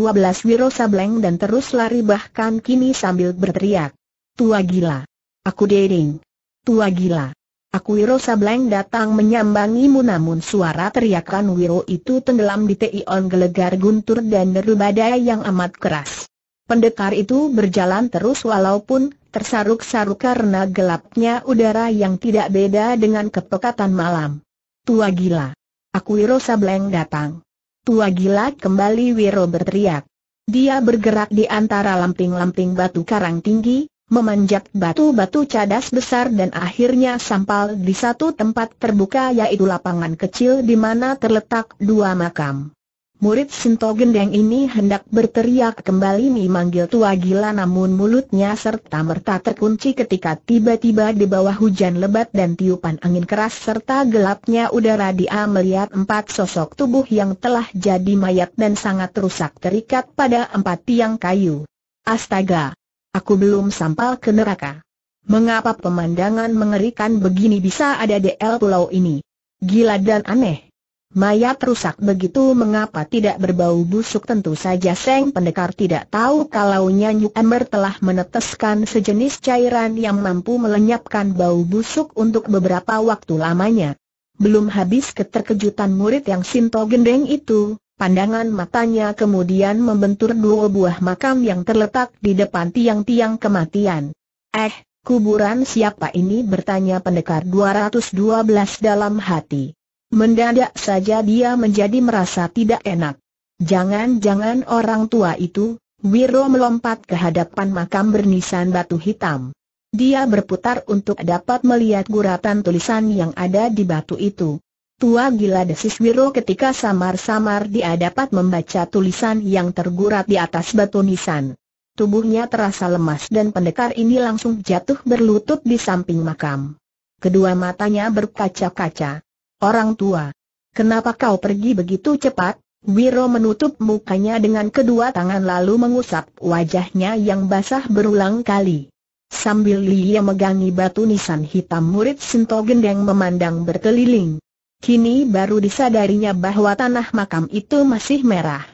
Wiro Sableng dan terus lari bahkan kini sambil berteriak. Tua gila. Aku dering, Tua gila. Wiro Sableng datang menyambangimu namun suara teriakan Wiro itu tenggelam di on gelegar guntur dan deru badai yang amat keras. Pendekar itu berjalan terus walaupun tersaruk-saruk karena gelapnya udara yang tidak beda dengan kepekatan malam. Tua gila. Wiro Sableng datang. Tua gila kembali Wiro berteriak. Dia bergerak di antara lamping-lamping batu karang tinggi, memanjat batu-batu cadas besar dan akhirnya sampal di satu tempat terbuka yaitu lapangan kecil di mana terletak dua makam. Murid Sinto Gendeng ini hendak berteriak kembali memanggil tua gila namun mulutnya serta merta terkunci ketika tiba-tiba di bawah hujan lebat dan tiupan angin keras serta gelapnya udara dia melihat empat sosok tubuh yang telah jadi mayat dan sangat rusak terikat pada empat tiang kayu. Astaga! Aku belum sampai ke neraka. Mengapa pemandangan mengerikan begini bisa ada di El Pulau ini? Gila dan aneh. Mayat rusak begitu mengapa tidak berbau busuk tentu saja Seng Pendekar tidak tahu kalau Nyanyu Ember telah meneteskan sejenis cairan yang mampu melenyapkan bau busuk untuk beberapa waktu lamanya. Belum habis keterkejutan murid yang Sinto Gendeng itu, Pandangan matanya kemudian membentur dua buah makam yang terletak di depan tiang-tiang kematian. Eh, kuburan siapa ini bertanya pendekar 212 dalam hati. Mendadak saja dia menjadi merasa tidak enak. Jangan-jangan orang tua itu, Wiro melompat ke hadapan makam bernisan batu hitam. Dia berputar untuk dapat melihat guratan tulisan yang ada di batu itu. Tua gila desis Wiro ketika samar-samar dia dapat membaca tulisan yang tergurat di atas batu nisan. Tubuhnya terasa lemas dan pendekar ini langsung jatuh berlutut di samping makam. Kedua matanya berkaca-kaca. Orang tua, kenapa kau pergi begitu cepat? Wiro menutup mukanya dengan kedua tangan lalu mengusap wajahnya yang basah berulang kali. Sambil Lia megangi batu nisan hitam murid Sinto Gendeng memandang berkeliling. Kini baru disadarinya bahwa tanah makam itu masih merah.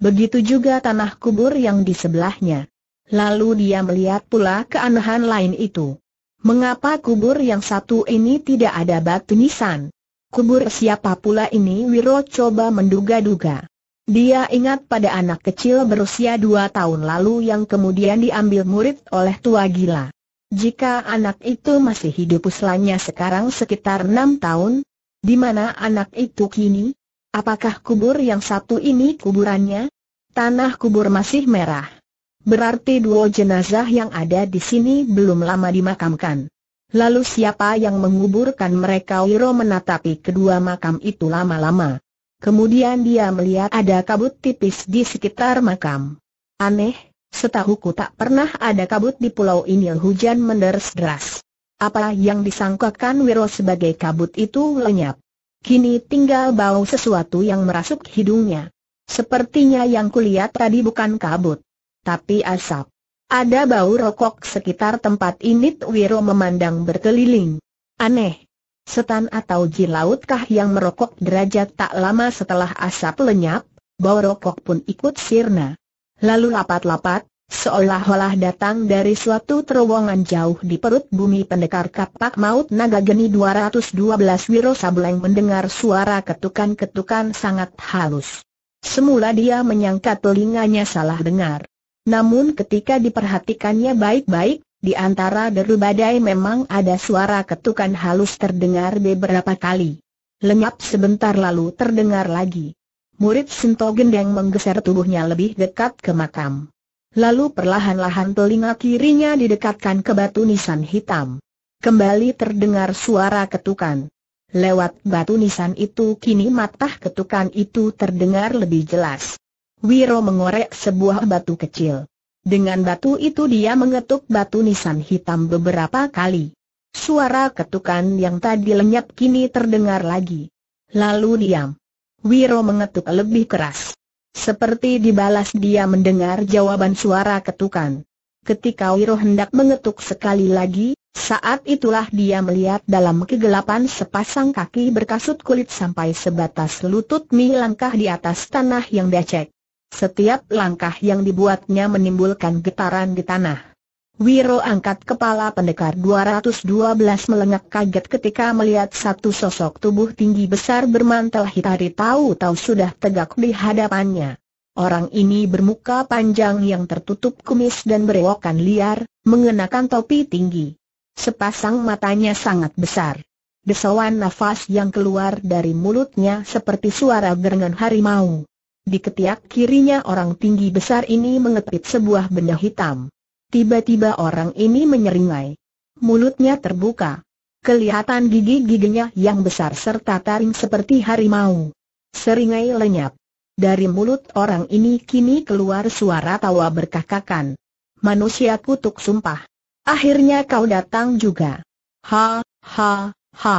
Begitu juga tanah kubur yang di sebelahnya. Lalu dia melihat pula keanehan lain itu. Mengapa kubur yang satu ini tidak ada batu nisan? Kubur siapa pula ini Wiro coba menduga-duga. Dia ingat pada anak kecil berusia dua tahun lalu yang kemudian diambil murid oleh tua gila. Jika anak itu masih hidup usianya sekarang sekitar enam tahun, di mana anak itu kini? Apakah kubur yang satu ini kuburannya? Tanah kubur masih merah. Berarti dua jenazah yang ada di sini belum lama dimakamkan. Lalu siapa yang menguburkan mereka? Wiro menatapi kedua makam itu lama-lama. Kemudian dia melihat ada kabut tipis di sekitar makam. Aneh, setahuku tak pernah ada kabut di pulau ini hujan menderes deras. Apa yang disangkakan Wiro sebagai kabut itu lenyap. Kini tinggal bau sesuatu yang merasuk hidungnya. Sepertinya yang kulihat tadi bukan kabut, tapi asap. Ada bau rokok sekitar tempat ini Wiro memandang berkeliling. Aneh. Setan atau jin lautkah yang merokok derajat tak lama setelah asap lenyap, bau rokok pun ikut sirna. Lalu lapat-lapat, Seolah-olah datang dari suatu terowongan jauh di perut bumi pendekar kapak maut naga geni 212 Wiro Sableng mendengar suara ketukan-ketukan sangat halus. Semula dia menyangka telinganya salah dengar. Namun ketika diperhatikannya baik-baik, di antara deru badai memang ada suara ketukan halus terdengar beberapa kali. Lenyap sebentar lalu terdengar lagi. Murid Sentogendeng menggeser tubuhnya lebih dekat ke makam. Lalu perlahan-lahan telinga kirinya didekatkan ke batu nisan hitam. Kembali terdengar suara ketukan. Lewat batu nisan itu kini matah ketukan itu terdengar lebih jelas. Wiro mengorek sebuah batu kecil. Dengan batu itu dia mengetuk batu nisan hitam beberapa kali. Suara ketukan yang tadi lenyap kini terdengar lagi. Lalu diam. Wiro mengetuk lebih keras. Seperti dibalas dia mendengar jawaban suara ketukan. Ketika Wiro hendak mengetuk sekali lagi, saat itulah dia melihat dalam kegelapan sepasang kaki berkasut kulit sampai sebatas lutut mi langkah di atas tanah yang becek. Setiap langkah yang dibuatnya menimbulkan getaran di tanah. Wiro angkat kepala pendekar 212 melengak kaget ketika melihat satu sosok tubuh tinggi besar bermantel hitari tahu-tahu sudah tegak di hadapannya. Orang ini bermuka panjang yang tertutup kumis dan berewokan liar, mengenakan topi tinggi. Sepasang matanya sangat besar. Desawan nafas yang keluar dari mulutnya seperti suara gerengan harimau. Di ketiak kirinya orang tinggi besar ini mengetip sebuah benda hitam. Tiba-tiba orang ini menyeringai. Mulutnya terbuka. Kelihatan gigi-giginya yang besar serta taring seperti harimau. Seringai lenyap. Dari mulut orang ini kini keluar suara tawa berkakakan. Manusia kutuk sumpah. Akhirnya kau datang juga. Ha, ha, ha.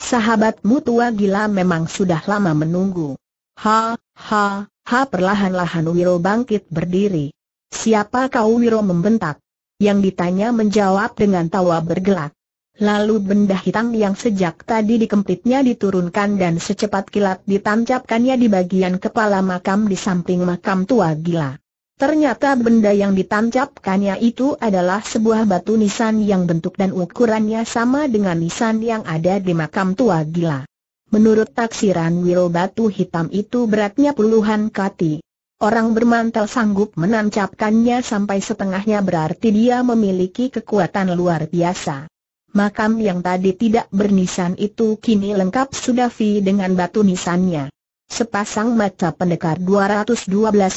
Sahabatmu tua gila memang sudah lama menunggu. Ha, ha, ha perlahan-lahan Wiro bangkit berdiri. Siapa kau Wiro membentak? Yang ditanya menjawab dengan tawa bergelak. Lalu benda hitam yang sejak tadi dikempitnya diturunkan dan secepat kilat ditancapkannya di bagian kepala makam di samping makam tua gila. Ternyata benda yang ditancapkannya itu adalah sebuah batu nisan yang bentuk dan ukurannya sama dengan nisan yang ada di makam tua gila. Menurut taksiran Wiro batu hitam itu beratnya puluhan kati. Orang bermantel sanggup menancapkannya sampai setengahnya berarti dia memiliki kekuatan luar biasa. Makam yang tadi tidak bernisan itu kini lengkap sudah fi dengan batu nisannya. Sepasang mata pendekar 212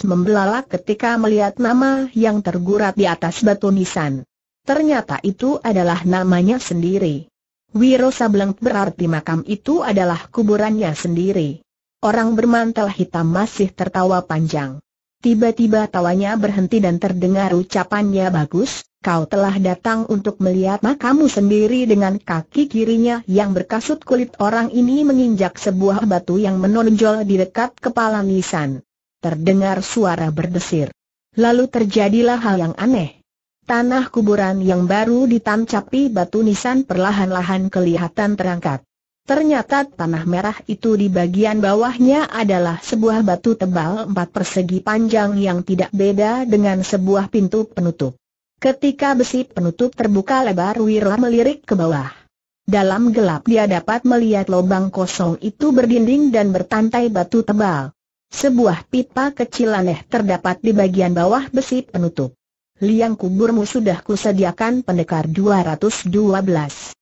membelalak ketika melihat nama yang tergurat di atas batu nisan. Ternyata itu adalah namanya sendiri. Wiro Sableng berarti makam itu adalah kuburannya sendiri. Orang bermantel hitam masih tertawa panjang. Tiba-tiba tawanya berhenti dan terdengar ucapannya bagus, kau telah datang untuk melihat makamu sendiri dengan kaki kirinya yang berkasut kulit orang ini menginjak sebuah batu yang menonjol di dekat kepala Nisan. Terdengar suara berdesir. Lalu terjadilah hal yang aneh. Tanah kuburan yang baru ditancapi batu nisan perlahan-lahan kelihatan terangkat. Ternyata tanah merah itu di bagian bawahnya adalah sebuah batu tebal empat persegi panjang yang tidak beda dengan sebuah pintu penutup. Ketika besi penutup terbuka lebar Wirah melirik ke bawah. Dalam gelap dia dapat melihat lubang kosong itu berdinding dan bertantai batu tebal. Sebuah pipa kecil aneh terdapat di bagian bawah besi penutup. Liang kuburmu sudah kusediakan pendekar 212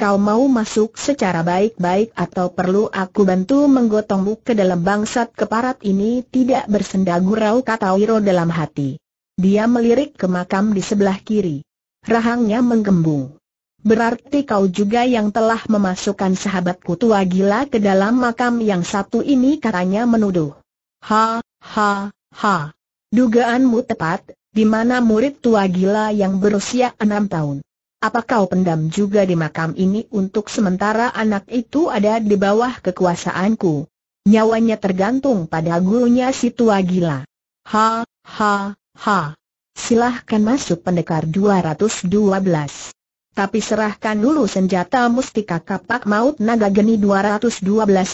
kau mau masuk secara baik-baik atau perlu aku bantu menggotongmu ke dalam bangsat keparat ini tidak bersenda gurau kata Wiro dalam hati. Dia melirik ke makam di sebelah kiri. Rahangnya menggembung. Berarti kau juga yang telah memasukkan sahabatku tua gila ke dalam makam yang satu ini katanya menuduh. Ha, ha, ha. Dugaanmu tepat, di mana murid tua gila yang berusia enam tahun apa kau pendam juga di makam ini untuk sementara anak itu ada di bawah kekuasaanku? Nyawanya tergantung pada gurunya si tua gila. Ha, ha, ha. Silahkan masuk pendekar 212. Tapi serahkan dulu senjata mustika kapak maut naga geni 212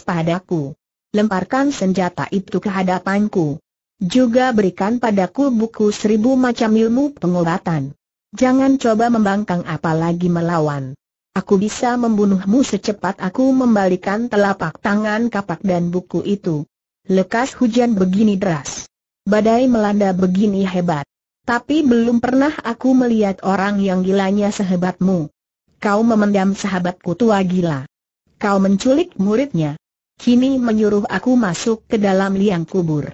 padaku. Lemparkan senjata itu ke hadapanku. Juga berikan padaku buku seribu macam ilmu pengobatan. Jangan coba membangkang apalagi melawan. Aku bisa membunuhmu secepat aku membalikan telapak tangan kapak dan buku itu. Lekas hujan begini deras. Badai melanda begini hebat. Tapi belum pernah aku melihat orang yang gilanya sehebatmu. Kau memendam sahabatku tua gila. Kau menculik muridnya. Kini menyuruh aku masuk ke dalam liang kubur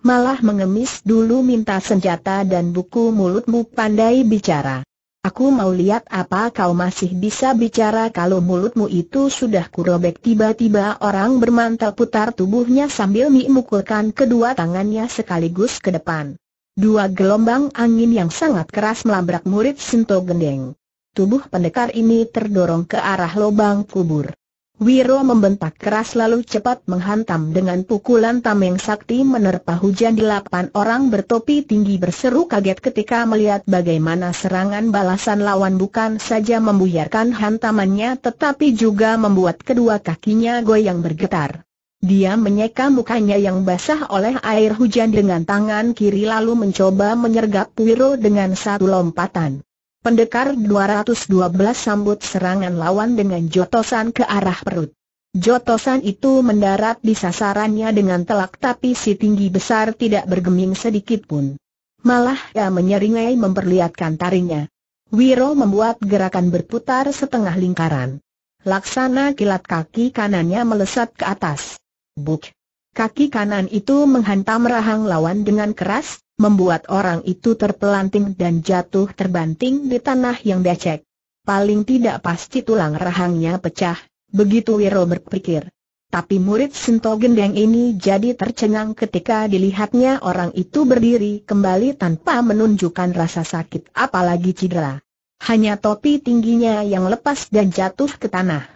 malah mengemis dulu minta senjata dan buku mulutmu pandai bicara. Aku mau lihat apa kau masih bisa bicara kalau mulutmu itu sudah kurobek tiba-tiba orang bermantel putar tubuhnya sambil memukulkan kedua tangannya sekaligus ke depan. Dua gelombang angin yang sangat keras melabrak murid Sinto Gendeng. Tubuh pendekar ini terdorong ke arah lubang kubur. Wiro membentak keras lalu cepat menghantam dengan pukulan tameng sakti menerpa hujan delapan orang bertopi tinggi berseru kaget ketika melihat bagaimana serangan balasan lawan bukan saja membuyarkan hantamannya tetapi juga membuat kedua kakinya goyang bergetar. Dia menyeka mukanya yang basah oleh air hujan dengan tangan kiri lalu mencoba menyergap Wiro dengan satu lompatan. Pendekar 212 sambut serangan lawan dengan jotosan ke arah perut. Jotosan itu mendarat di sasarannya dengan telak tapi si tinggi besar tidak bergeming sedikit pun. Malah ia menyeringai memperlihatkan tarinya. Wiro membuat gerakan berputar setengah lingkaran. Laksana kilat kaki kanannya melesat ke atas. Buk! Kaki kanan itu menghantam rahang lawan dengan keras, membuat orang itu terpelanting dan jatuh terbanting di tanah yang becek. Paling tidak pasti tulang rahangnya pecah, begitu Wiro berpikir. Tapi murid Sinto Gendeng ini jadi tercengang ketika dilihatnya orang itu berdiri kembali tanpa menunjukkan rasa sakit apalagi cedera. Hanya topi tingginya yang lepas dan jatuh ke tanah.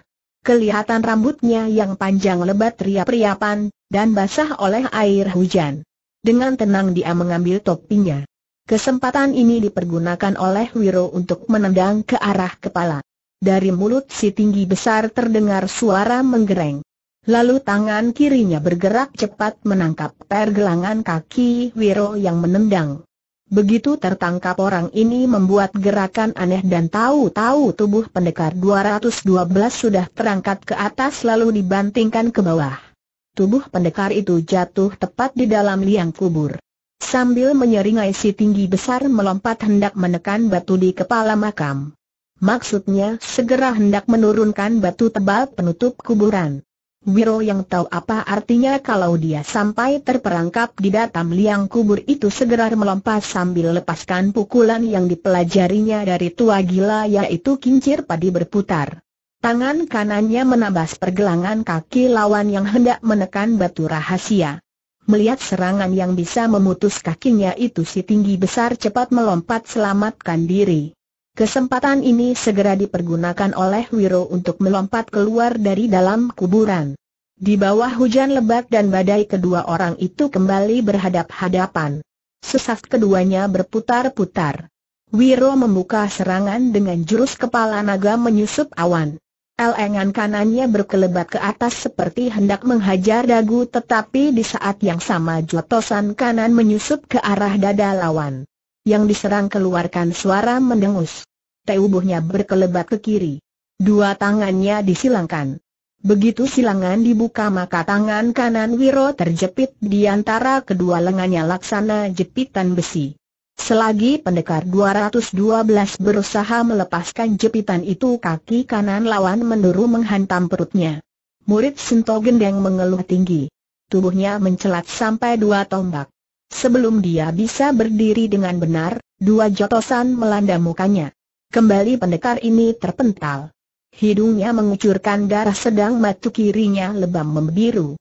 Kelihatan rambutnya yang panjang lebat riap-riapan, dan basah oleh air hujan. Dengan tenang dia mengambil topinya. Kesempatan ini dipergunakan oleh Wiro untuk menendang ke arah kepala. Dari mulut si tinggi besar terdengar suara menggereng. Lalu tangan kirinya bergerak cepat menangkap pergelangan kaki Wiro yang menendang. Begitu tertangkap orang ini membuat gerakan aneh dan tahu-tahu tubuh pendekar 212 sudah terangkat ke atas lalu dibantingkan ke bawah tubuh pendekar itu jatuh tepat di dalam liang kubur. Sambil menyeringai si tinggi besar melompat hendak menekan batu di kepala makam. Maksudnya segera hendak menurunkan batu tebal penutup kuburan. Wiro yang tahu apa artinya kalau dia sampai terperangkap di datam liang kubur itu segera melompat sambil lepaskan pukulan yang dipelajarinya dari tua gila yaitu kincir padi berputar. Tangan kanannya menabas pergelangan kaki lawan yang hendak menekan batu rahasia. Melihat serangan yang bisa memutus kakinya itu si tinggi besar cepat melompat selamatkan diri. Kesempatan ini segera dipergunakan oleh Wiro untuk melompat keluar dari dalam kuburan. Di bawah hujan lebat dan badai kedua orang itu kembali berhadap-hadapan. Sesat keduanya berputar-putar. Wiro membuka serangan dengan jurus kepala naga menyusup awan. Lengan kanannya berkelebat ke atas seperti hendak menghajar dagu tetapi di saat yang sama jotosan kanan menyusup ke arah dada lawan. Yang diserang keluarkan suara mendengus. Tubuhnya berkelebat ke kiri. Dua tangannya disilangkan. Begitu silangan dibuka maka tangan kanan Wiro terjepit di antara kedua lengannya laksana jepitan besi. Selagi pendekar 212 berusaha melepaskan jepitan itu kaki kanan lawan menurun menghantam perutnya. Murid Sinto Gendeng mengeluh tinggi. Tubuhnya mencelat sampai dua tombak. Sebelum dia bisa berdiri dengan benar, dua jotosan melanda mukanya. Kembali pendekar ini terpental. Hidungnya mengucurkan darah sedang mata kirinya lebam membiru.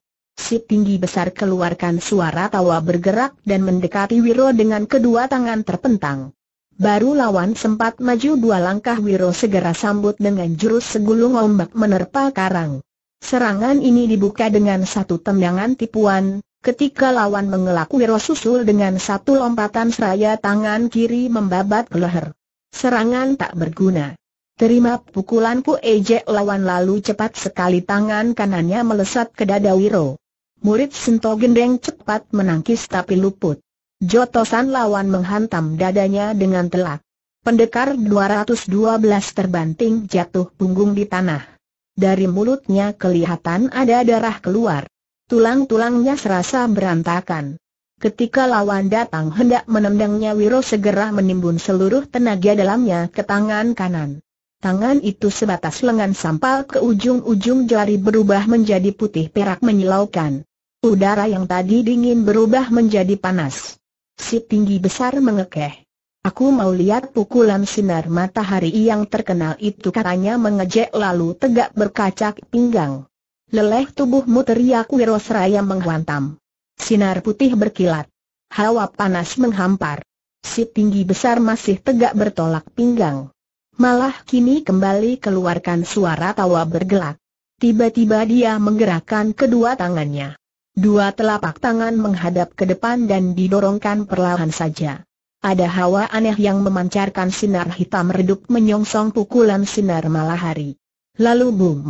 Si tinggi besar keluarkan suara tawa bergerak dan mendekati Wiro dengan kedua tangan terpentang. Baru lawan sempat maju dua langkah Wiro segera sambut dengan jurus segulung ombak menerpa karang. Serangan ini dibuka dengan satu tendangan tipuan, ketika lawan mengelak Wiro susul dengan satu lompatan seraya tangan kiri membabat leher. Serangan tak berguna. Terima pukulanku ejek lawan lalu cepat sekali tangan kanannya melesat ke dada Wiro. Murid Sento Gendeng cepat menangkis tapi luput. Jotosan lawan menghantam dadanya dengan telak. Pendekar 212 terbanting jatuh punggung di tanah. Dari mulutnya kelihatan ada darah keluar. Tulang-tulangnya serasa berantakan. Ketika lawan datang hendak menendangnya Wiro segera menimbun seluruh tenaga dalamnya ke tangan kanan tangan itu sebatas lengan sampal ke ujung-ujung jari berubah menjadi putih perak menyilaukan. Udara yang tadi dingin berubah menjadi panas. Si tinggi besar mengekeh. Aku mau lihat pukulan sinar matahari yang terkenal itu katanya mengejek lalu tegak berkacak pinggang. Leleh tubuhmu teriak Wirosraya menghantam. Sinar putih berkilat. Hawa panas menghampar. Si tinggi besar masih tegak bertolak pinggang. Malah kini kembali keluarkan suara tawa bergelak. Tiba-tiba dia menggerakkan kedua tangannya. Dua telapak tangan menghadap ke depan dan didorongkan perlahan saja. Ada hawa aneh yang memancarkan sinar hitam redup menyongsong pukulan sinar malahari. Lalu boom.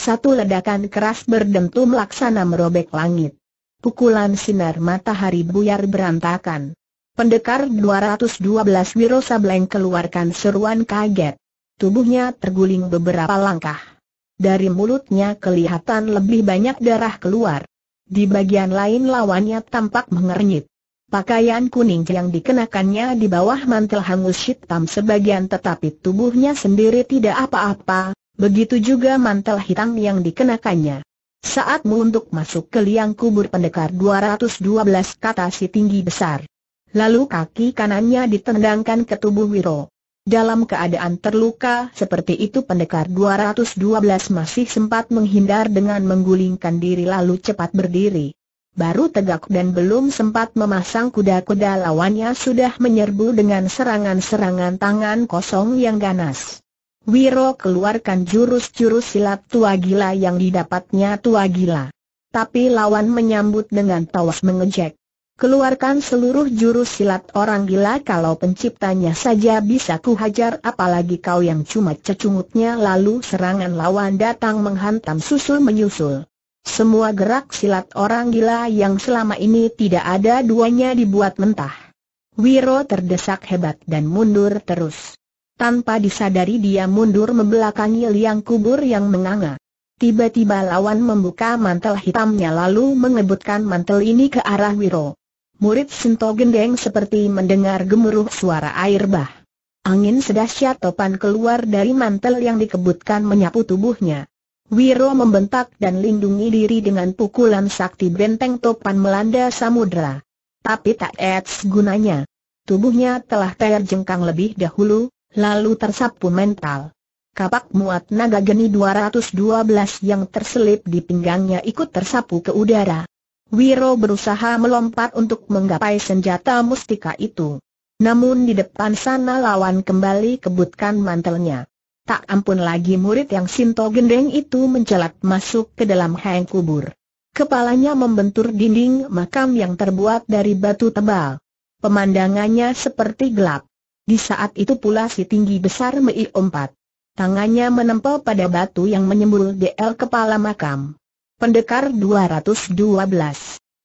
Satu ledakan keras berdentum laksana merobek langit. Pukulan sinar matahari buyar berantakan. Pendekar 212 Wiro Sableng keluarkan seruan kaget. Tubuhnya terguling beberapa langkah. Dari mulutnya kelihatan lebih banyak darah keluar. Di bagian lain lawannya tampak mengernyit. Pakaian kuning yang dikenakannya di bawah mantel hangus hitam sebagian tetapi tubuhnya sendiri tidak apa-apa, begitu juga mantel hitam yang dikenakannya. Saatmu untuk masuk ke liang kubur pendekar 212 kata si tinggi besar. Lalu kaki kanannya ditendangkan ke tubuh Wiro. Dalam keadaan terluka seperti itu pendekar 212 masih sempat menghindar dengan menggulingkan diri lalu cepat berdiri. Baru tegak dan belum sempat memasang kuda-kuda lawannya sudah menyerbu dengan serangan-serangan tangan kosong yang ganas. Wiro keluarkan jurus-jurus silat tua gila yang didapatnya tua gila. Tapi lawan menyambut dengan tawas mengejek. Keluarkan seluruh jurus silat orang gila kalau penciptanya saja bisa kuhajar apalagi kau yang cuma cecungutnya lalu serangan lawan datang menghantam susul menyusul. Semua gerak silat orang gila yang selama ini tidak ada duanya dibuat mentah. Wiro terdesak hebat dan mundur terus. Tanpa disadari dia mundur membelakangi liang kubur yang menganga. Tiba-tiba lawan membuka mantel hitamnya lalu mengebutkan mantel ini ke arah Wiro. Murid Sinto Gendeng seperti mendengar gemuruh suara air bah. Angin sedahsyat topan keluar dari mantel yang dikebutkan menyapu tubuhnya. Wiro membentak dan lindungi diri dengan pukulan sakti benteng topan melanda samudra. Tapi tak ets gunanya. Tubuhnya telah terjengkang lebih dahulu, lalu tersapu mental. Kapak muat naga geni 212 yang terselip di pinggangnya ikut tersapu ke udara. Wiro berusaha melompat untuk menggapai senjata mustika itu. Namun di depan sana lawan kembali kebutkan mantelnya. Tak ampun lagi murid yang Sinto Gendeng itu mencelat masuk ke dalam hang kubur. Kepalanya membentur dinding makam yang terbuat dari batu tebal. Pemandangannya seperti gelap. Di saat itu pula si tinggi besar Mei Ompat. Tangannya menempel pada batu yang menyembul di el kepala makam. Pendekar 212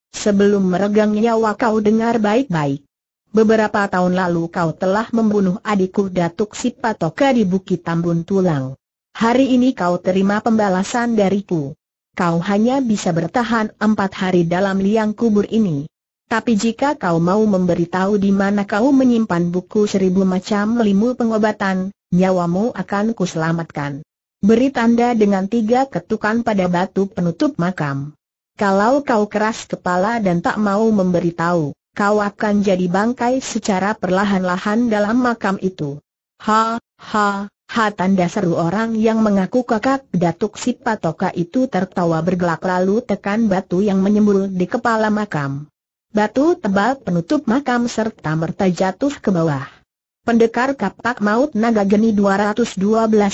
Sebelum meregang nyawa kau dengar baik-baik Beberapa tahun lalu kau telah membunuh adikku Datuk Sipatoka di Bukit Tambun Tulang Hari ini kau terima pembalasan dariku Kau hanya bisa bertahan empat hari dalam liang kubur ini tapi jika kau mau memberitahu di mana kau menyimpan buku seribu macam limu pengobatan, nyawamu akan kuselamatkan. Beri tanda dengan tiga ketukan pada batu penutup makam. Kalau kau keras kepala dan tak mau memberitahu, kau akan jadi bangkai secara perlahan-lahan dalam makam itu. Ha, ha, ha tanda seru orang yang mengaku kakak datuk si patoka itu tertawa bergelak lalu tekan batu yang menyembul di kepala makam. Batu tebal penutup makam serta merta jatuh ke bawah. Pendekar kapak maut naga geni 212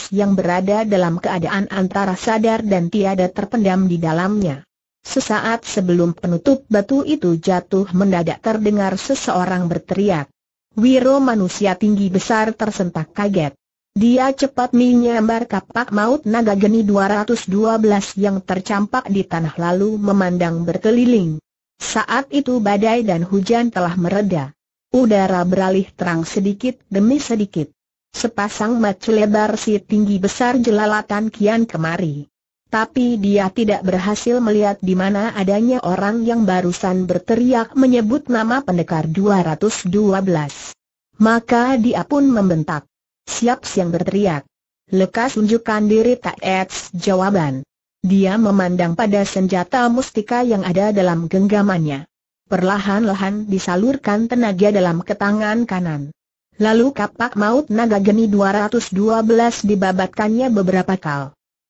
yang berada dalam keadaan antara sadar dan tiada terpendam di dalamnya. Sesaat sebelum penutup batu itu jatuh mendadak terdengar seseorang berteriak. Wiro manusia tinggi besar tersentak kaget. Dia cepat menyambar kapak maut naga geni 212 yang tercampak di tanah lalu memandang berkeliling. Saat itu badai dan hujan telah mereda. Udara beralih terang sedikit demi sedikit. Sepasang mata lebar si tinggi besar jelalatan kian kemari. Tapi dia tidak berhasil melihat di mana adanya orang yang barusan berteriak menyebut nama pendekar 212. Maka dia pun membentak. Siap siang berteriak. Lekas unjukkan diri tak ets jawaban. Dia memandang pada senjata mustika yang ada dalam genggamannya perlahan-lahan disalurkan tenaga dalam ke tangan kanan. Lalu kapak maut naga geni 212 dibabatkannya beberapa kal.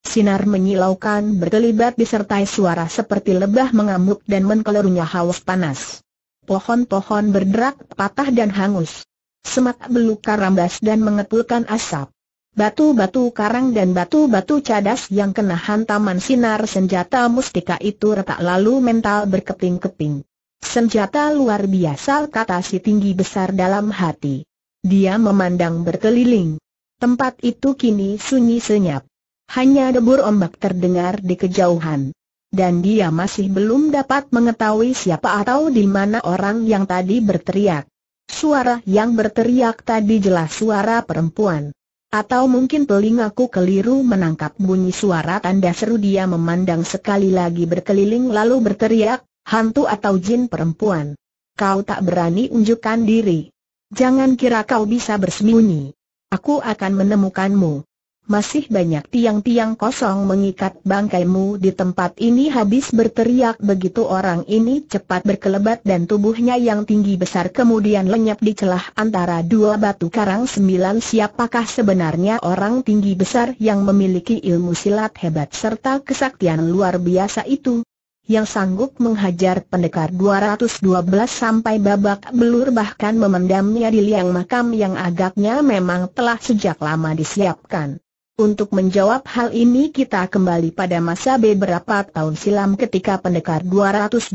Sinar menyilaukan berkelibat disertai suara seperti lebah mengamuk dan mengkelurunya haus panas. Pohon-pohon berderak patah dan hangus. Semak belukar rambas dan mengepulkan asap. Batu-batu karang dan batu-batu cadas yang kena hantaman sinar senjata mustika itu retak lalu mental berkeping-keping. Senjata luar biasa kata si tinggi besar dalam hati. Dia memandang berkeliling. Tempat itu kini sunyi senyap. Hanya debur ombak terdengar di kejauhan. Dan dia masih belum dapat mengetahui siapa atau di mana orang yang tadi berteriak. Suara yang berteriak tadi jelas suara perempuan. Atau mungkin telingaku keliru menangkap bunyi suara tanda seru dia memandang sekali lagi berkeliling lalu berteriak, hantu atau jin perempuan. Kau tak berani unjukkan diri. Jangan kira kau bisa bersembunyi. Aku akan menemukanmu. Masih banyak tiang-tiang kosong mengikat bangkaimu di tempat ini habis berteriak begitu orang ini cepat berkelebat dan tubuhnya yang tinggi besar kemudian lenyap di celah antara dua batu karang sembilan siapakah sebenarnya orang tinggi besar yang memiliki ilmu silat hebat serta kesaktian luar biasa itu? yang sanggup menghajar pendekar 212 sampai babak belur bahkan memendamnya di liang makam yang agaknya memang telah sejak lama disiapkan. Untuk menjawab hal ini kita kembali pada masa beberapa tahun silam ketika pendekar 212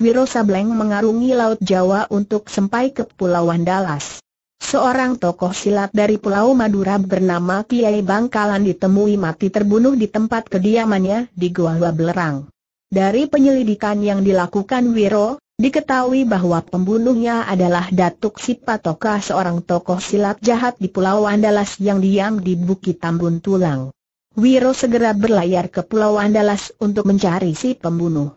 Wiro Sableng mengarungi Laut Jawa untuk sampai ke Pulau Wandalas. Seorang tokoh silat dari Pulau Madura bernama Kiai Bangkalan ditemui mati terbunuh di tempat kediamannya di Goa Belerang. Dari penyelidikan yang dilakukan Wiro, diketahui bahwa pembunuhnya adalah Datuk Sipatoka seorang tokoh silat jahat di Pulau Andalas yang diam di Bukit Tambun Tulang. Wiro segera berlayar ke Pulau Andalas untuk mencari si pembunuh.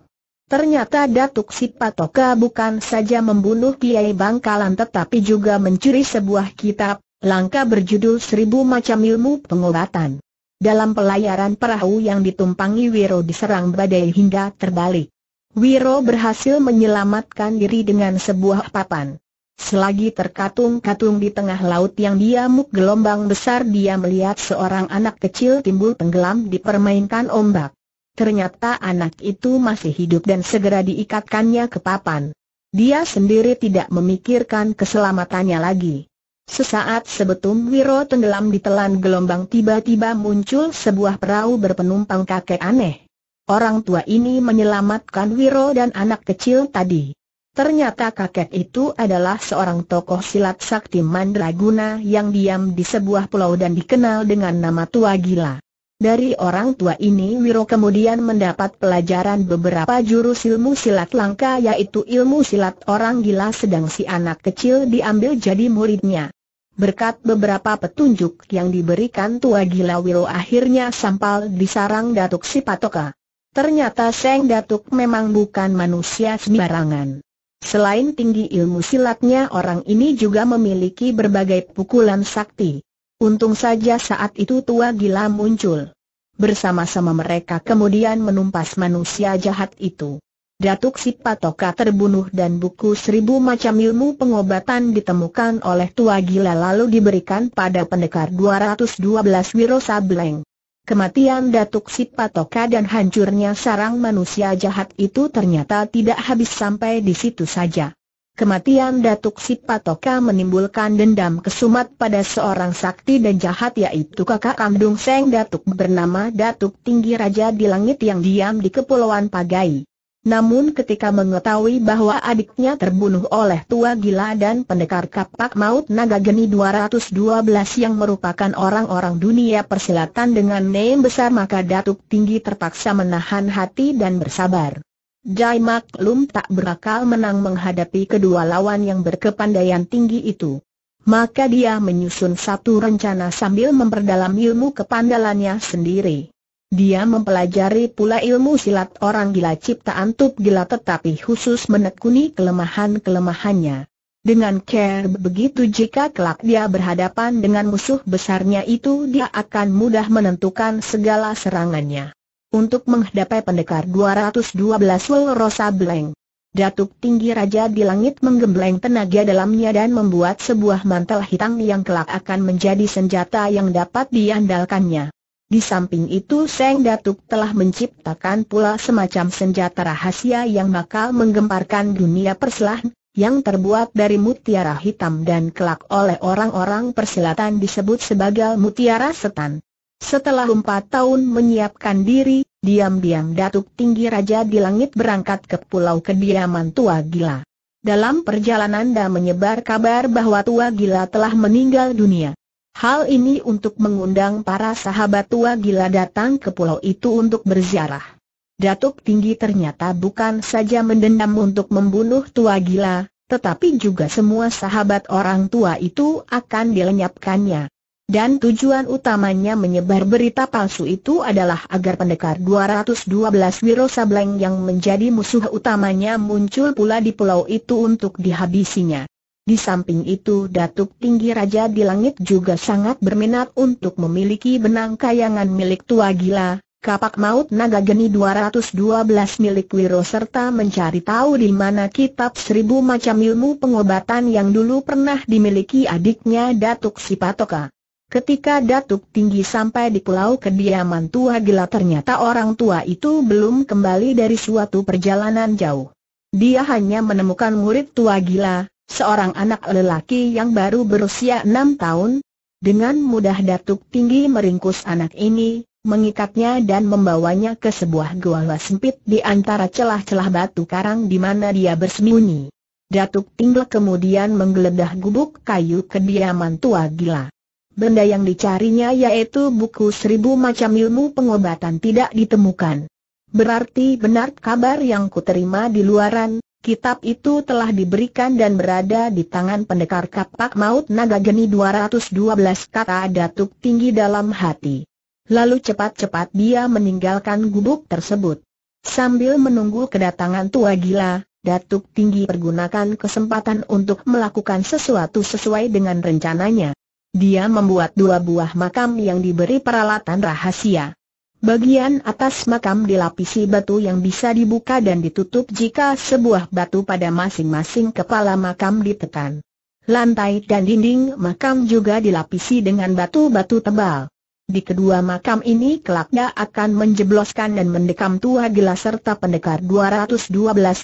Ternyata Datuk Sipatoka bukan saja membunuh Kiai Bangkalan tetapi juga mencuri sebuah kitab, langka berjudul Seribu Macam Ilmu Pengobatan. Dalam pelayaran perahu yang ditumpangi Wiro diserang badai hingga terbalik. Wiro berhasil menyelamatkan diri dengan sebuah papan. Selagi terkatung-katung di tengah laut yang diamuk gelombang besar dia melihat seorang anak kecil timbul tenggelam dipermainkan ombak. Ternyata anak itu masih hidup dan segera diikatkannya ke papan. Dia sendiri tidak memikirkan keselamatannya lagi. Sesaat sebetum Wiro tenggelam ditelan gelombang tiba-tiba muncul sebuah perahu berpenumpang kakek aneh. Orang tua ini menyelamatkan Wiro dan anak kecil tadi. Ternyata kakek itu adalah seorang tokoh silat sakti mandraguna yang diam di sebuah pulau dan dikenal dengan nama Tua Gila. Dari orang tua ini Wiro kemudian mendapat pelajaran beberapa jurus ilmu silat langka yaitu ilmu silat orang gila sedang si anak kecil diambil jadi muridnya. Berkat beberapa petunjuk yang diberikan tua gila Wilo akhirnya sampal di sarang Datuk Sipatoka. Ternyata Seng Datuk memang bukan manusia sembarangan. Selain tinggi ilmu silatnya orang ini juga memiliki berbagai pukulan sakti. Untung saja saat itu tua gila muncul. Bersama-sama mereka kemudian menumpas manusia jahat itu. Datuk Sipatoka terbunuh dan buku seribu macam ilmu pengobatan ditemukan oleh Tua Gila lalu diberikan pada pendekar 212 Wiro Sableng. Kematian Datuk Sipatoka dan hancurnya sarang manusia jahat itu ternyata tidak habis sampai di situ saja. Kematian Datuk Sipatoka menimbulkan dendam kesumat pada seorang sakti dan jahat yaitu kakak kandung Seng Datuk bernama Datuk Tinggi Raja di Langit yang diam di Kepulauan Pagai. Namun ketika mengetahui bahwa adiknya terbunuh oleh tua gila dan pendekar kapak maut naga geni 212 yang merupakan orang-orang dunia persilatan dengan name besar maka Datuk Tinggi terpaksa menahan hati dan bersabar. Jai maklum tak berakal menang menghadapi kedua lawan yang berkepandaian tinggi itu. Maka dia menyusun satu rencana sambil memperdalam ilmu kepandalannya sendiri. Dia mempelajari pula ilmu silat orang gila ciptaan Tup Gila tetapi khusus menekuni kelemahan-kelemahannya. Dengan care begitu jika kelak dia berhadapan dengan musuh besarnya itu dia akan mudah menentukan segala serangannya. Untuk menghadapi pendekar 212 rosa Bleng. Datuk tinggi raja di langit menggembleng tenaga dalamnya dan membuat sebuah mantel hitam yang kelak akan menjadi senjata yang dapat diandalkannya. Di samping itu Seng Datuk telah menciptakan pula semacam senjata rahasia yang bakal menggemparkan dunia persilahan, yang terbuat dari mutiara hitam dan kelak oleh orang-orang persilatan disebut sebagai mutiara setan. Setelah empat tahun menyiapkan diri, diam-diam Datuk Tinggi Raja di langit berangkat ke pulau kediaman Tua Gila. Dalam perjalanan dan menyebar kabar bahwa Tua Gila telah meninggal dunia. Hal ini untuk mengundang para sahabat tua gila datang ke pulau itu untuk berziarah. Datuk tinggi ternyata bukan saja mendendam untuk membunuh tua gila, tetapi juga semua sahabat orang tua itu akan dilenyapkannya. Dan tujuan utamanya menyebar berita palsu itu adalah agar pendekar 212 Wiro Sableng yang menjadi musuh utamanya muncul pula di pulau itu untuk dihabisinya. Di samping itu Datuk Tinggi Raja di Langit juga sangat berminat untuk memiliki benang kayangan milik tua gila, kapak maut naga geni 212 milik Wiro serta mencari tahu di mana kitab seribu macam ilmu pengobatan yang dulu pernah dimiliki adiknya Datuk Sipatoka. Ketika Datuk Tinggi sampai di pulau kediaman tua gila ternyata orang tua itu belum kembali dari suatu perjalanan jauh. Dia hanya menemukan murid tua gila, Seorang anak lelaki yang baru berusia enam tahun, dengan mudah Datuk Tinggi meringkus anak ini, mengikatnya dan membawanya ke sebuah gua sempit di antara celah-celah batu karang di mana dia bersembunyi. Datuk tinggal kemudian menggeledah gubuk kayu kediaman tua gila. Benda yang dicarinya yaitu buku seribu macam ilmu pengobatan tidak ditemukan. Berarti benar kabar yang kuterima di luaran, Kitab itu telah diberikan dan berada di tangan pendekar kapak maut naga geni 212 kata datuk tinggi dalam hati. Lalu cepat-cepat dia meninggalkan gubuk tersebut. Sambil menunggu kedatangan tua gila, datuk tinggi pergunakan kesempatan untuk melakukan sesuatu sesuai dengan rencananya. Dia membuat dua buah makam yang diberi peralatan rahasia. Bagian atas makam dilapisi batu yang bisa dibuka dan ditutup jika sebuah batu pada masing-masing kepala makam ditekan. Lantai dan dinding makam juga dilapisi dengan batu-batu tebal. Di kedua makam ini kelaknya akan menjebloskan dan mendekam tua gila serta pendekar 212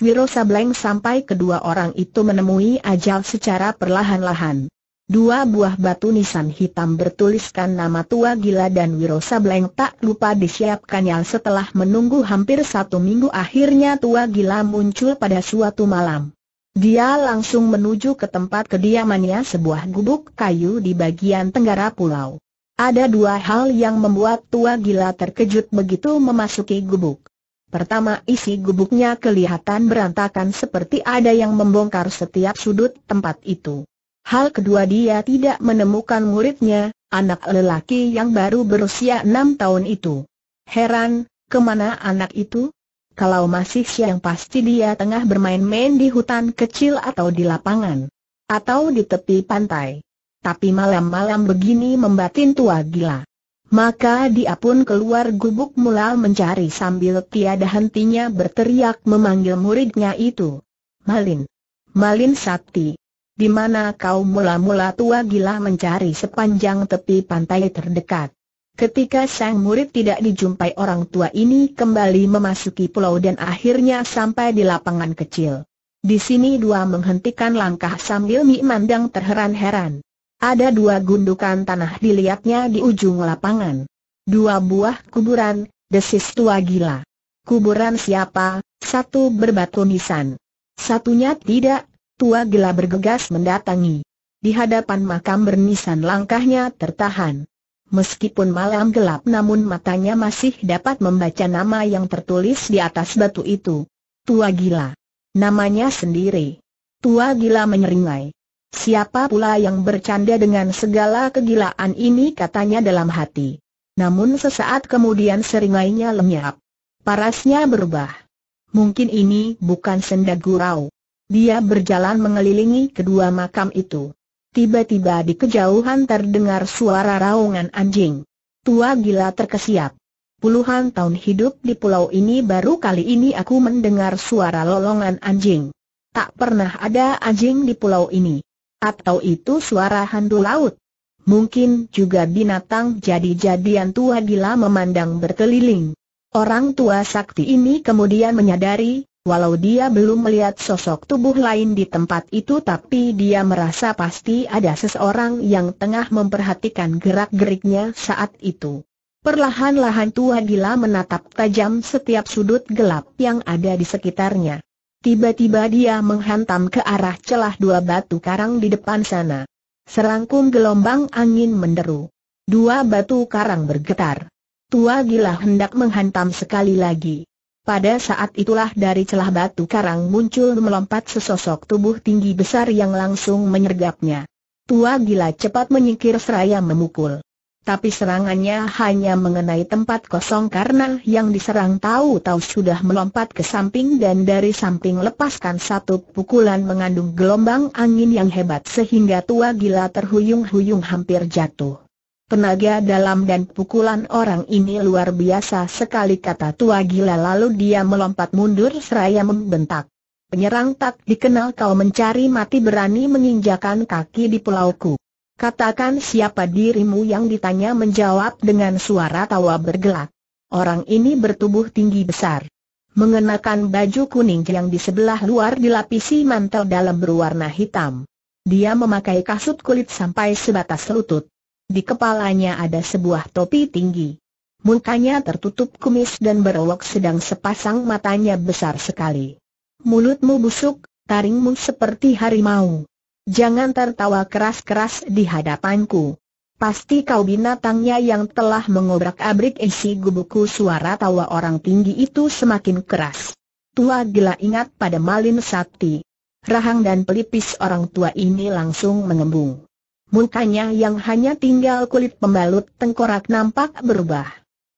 Wiro Sableng sampai kedua orang itu menemui ajal secara perlahan-lahan. Dua buah batu nisan hitam bertuliskan nama tua gila dan Wiro Sableng tak lupa disiapkannya setelah menunggu hampir satu minggu akhirnya tua gila muncul pada suatu malam. Dia langsung menuju ke tempat kediamannya sebuah gubuk kayu di bagian tenggara pulau. Ada dua hal yang membuat tua gila terkejut begitu memasuki gubuk. Pertama isi gubuknya kelihatan berantakan seperti ada yang membongkar setiap sudut tempat itu. Hal kedua dia tidak menemukan muridnya, anak lelaki yang baru berusia enam tahun itu. Heran, kemana anak itu? Kalau masih siang pasti dia tengah bermain-main di hutan kecil atau di lapangan. Atau di tepi pantai. Tapi malam-malam begini membatin tua gila. Maka dia pun keluar gubuk mula mencari sambil tiada hentinya berteriak memanggil muridnya itu. Malin. Malin Sakti di mana kau mula-mula tua gila mencari sepanjang tepi pantai terdekat. Ketika sang murid tidak dijumpai orang tua ini kembali memasuki pulau dan akhirnya sampai di lapangan kecil. Di sini dua menghentikan langkah sambil memandang terheran-heran. Ada dua gundukan tanah dilihatnya di ujung lapangan. Dua buah kuburan, desis tua gila. Kuburan siapa? Satu berbatu nisan. Satunya tidak tua gila bergegas mendatangi. Di hadapan makam bernisan langkahnya tertahan. Meskipun malam gelap namun matanya masih dapat membaca nama yang tertulis di atas batu itu. Tua gila. Namanya sendiri. Tua gila menyeringai. Siapa pula yang bercanda dengan segala kegilaan ini katanya dalam hati. Namun sesaat kemudian seringainya lenyap. Parasnya berubah. Mungkin ini bukan senda gurau. Dia berjalan mengelilingi kedua makam itu. Tiba-tiba di kejauhan terdengar suara raungan anjing. Tua gila terkesiap. Puluhan tahun hidup di pulau ini baru kali ini aku mendengar suara lolongan anjing. Tak pernah ada anjing di pulau ini. Atau itu suara hantu laut. Mungkin juga binatang jadi-jadian tua gila memandang berkeliling. Orang tua sakti ini kemudian menyadari Walau dia belum melihat sosok tubuh lain di tempat itu tapi dia merasa pasti ada seseorang yang tengah memperhatikan gerak-geriknya saat itu. Perlahan-lahan tua gila menatap tajam setiap sudut gelap yang ada di sekitarnya. Tiba-tiba dia menghantam ke arah celah dua batu karang di depan sana. Serangkum gelombang angin menderu. Dua batu karang bergetar. Tua gila hendak menghantam sekali lagi. Pada saat itulah dari celah batu karang muncul melompat sesosok tubuh tinggi besar yang langsung menyergapnya. Tua gila cepat menyingkir seraya memukul. Tapi serangannya hanya mengenai tempat kosong karena yang diserang tahu-tahu sudah melompat ke samping dan dari samping lepaskan satu pukulan mengandung gelombang angin yang hebat sehingga tua gila terhuyung-huyung hampir jatuh. Tenaga dalam dan pukulan orang ini luar biasa sekali kata tua gila lalu dia melompat mundur seraya membentak. Penyerang tak dikenal kau mencari mati berani menginjakan kaki di pulauku. Katakan siapa dirimu yang ditanya menjawab dengan suara tawa bergelak. Orang ini bertubuh tinggi besar. Mengenakan baju kuning yang di sebelah luar dilapisi mantel dalam berwarna hitam. Dia memakai kasut kulit sampai sebatas lutut. Di kepalanya ada sebuah topi tinggi. Mukanya tertutup kumis dan berolok sedang sepasang matanya besar sekali. Mulutmu busuk, taringmu seperti harimau. Jangan tertawa keras-keras di hadapanku. Pasti kau binatangnya yang telah mengobrak-abrik isi gubukku suara tawa orang tinggi itu semakin keras. Tua gila ingat pada Malin Sakti. Rahang dan pelipis orang tua ini langsung mengembung. Mukanya yang hanya tinggal kulit pembalut tengkorak nampak berubah.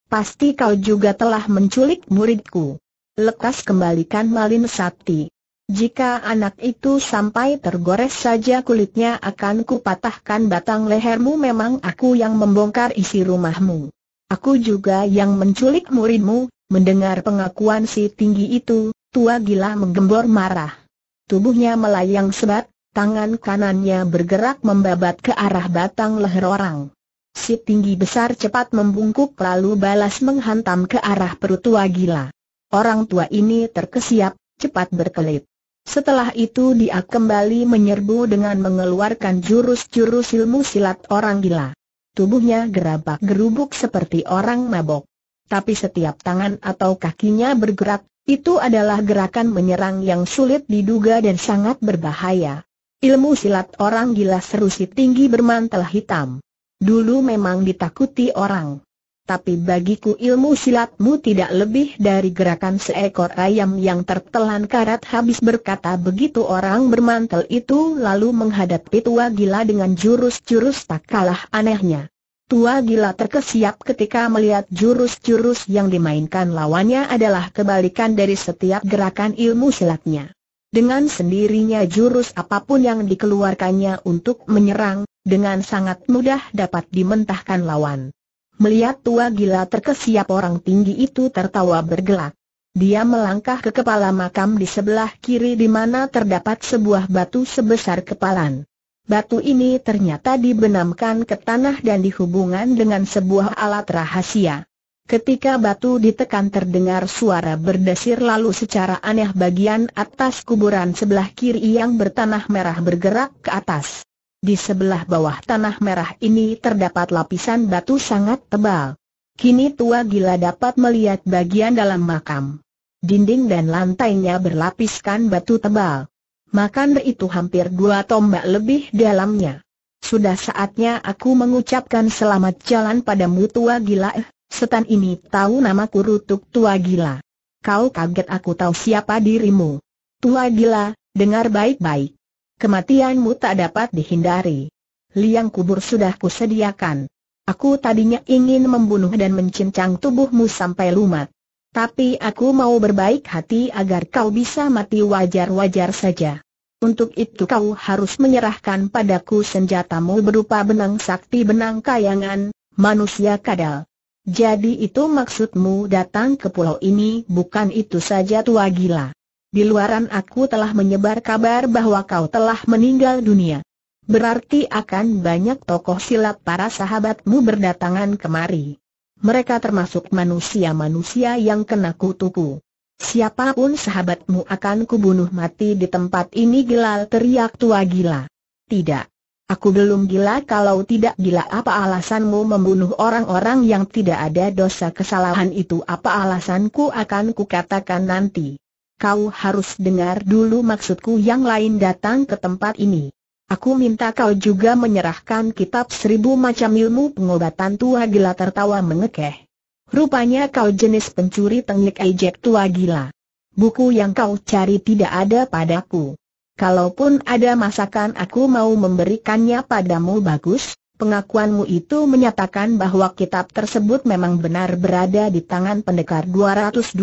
Pasti kau juga telah menculik muridku. Lekas kembalikan Malin Sakti. Jika anak itu sampai tergores saja kulitnya akan kupatahkan batang lehermu memang aku yang membongkar isi rumahmu. Aku juga yang menculik muridmu, mendengar pengakuan si tinggi itu, tua gila menggembor marah. Tubuhnya melayang sebat, Tangan kanannya bergerak membabat ke arah batang leher orang. Si tinggi besar cepat membungkuk lalu balas menghantam ke arah perut tua gila. Orang tua ini terkesiap, cepat berkelit. Setelah itu dia kembali menyerbu dengan mengeluarkan jurus-jurus ilmu silat orang gila. Tubuhnya gerabak gerubuk seperti orang mabok. Tapi setiap tangan atau kakinya bergerak, itu adalah gerakan menyerang yang sulit diduga dan sangat berbahaya. Ilmu silat orang gila seru si tinggi bermantel hitam. Dulu memang ditakuti orang. Tapi bagiku ilmu silatmu tidak lebih dari gerakan seekor ayam yang tertelan karat habis berkata begitu orang bermantel itu lalu menghadapi tua gila dengan jurus-jurus tak kalah anehnya. Tua gila terkesiap ketika melihat jurus-jurus yang dimainkan lawannya adalah kebalikan dari setiap gerakan ilmu silatnya. Dengan sendirinya jurus apapun yang dikeluarkannya untuk menyerang, dengan sangat mudah dapat dimentahkan lawan. Melihat tua gila terkesiap orang tinggi itu tertawa bergelak. Dia melangkah ke kepala makam di sebelah kiri di mana terdapat sebuah batu sebesar kepalan. Batu ini ternyata dibenamkan ke tanah dan dihubungan dengan sebuah alat rahasia. Ketika batu ditekan terdengar suara berdesir lalu secara aneh bagian atas kuburan sebelah kiri yang bertanah merah bergerak ke atas. Di sebelah bawah tanah merah ini terdapat lapisan batu sangat tebal. Kini tua gila dapat melihat bagian dalam makam. Dinding dan lantainya berlapiskan batu tebal. Makan itu hampir dua tombak lebih dalamnya. Sudah saatnya aku mengucapkan selamat jalan padamu tua gila setan ini tahu nama Rutuk tua gila. Kau kaget aku tahu siapa dirimu. Tua gila, dengar baik-baik. Kematianmu tak dapat dihindari. Liang kubur sudah kusediakan. Aku tadinya ingin membunuh dan mencincang tubuhmu sampai lumat. Tapi aku mau berbaik hati agar kau bisa mati wajar-wajar saja. Untuk itu kau harus menyerahkan padaku senjatamu berupa benang sakti benang kayangan, manusia kadal. Jadi itu maksudmu datang ke pulau ini bukan itu saja tua gila. Di luaran aku telah menyebar kabar bahwa kau telah meninggal dunia. Berarti akan banyak tokoh silat para sahabatmu berdatangan kemari. Mereka termasuk manusia-manusia yang kena kutuku. Siapapun sahabatmu akan kubunuh mati di tempat ini gelal teriak tua gila. Tidak. Aku belum gila kalau tidak gila apa alasanmu membunuh orang-orang yang tidak ada dosa kesalahan itu apa alasanku akan kukatakan nanti. Kau harus dengar dulu maksudku yang lain datang ke tempat ini. Aku minta kau juga menyerahkan kitab seribu macam ilmu pengobatan tua gila tertawa mengekeh. Rupanya kau jenis pencuri tengik ejek tua gila. Buku yang kau cari tidak ada padaku kalaupun ada masakan aku mau memberikannya padamu bagus, pengakuanmu itu menyatakan bahwa kitab tersebut memang benar berada di tangan pendekar 212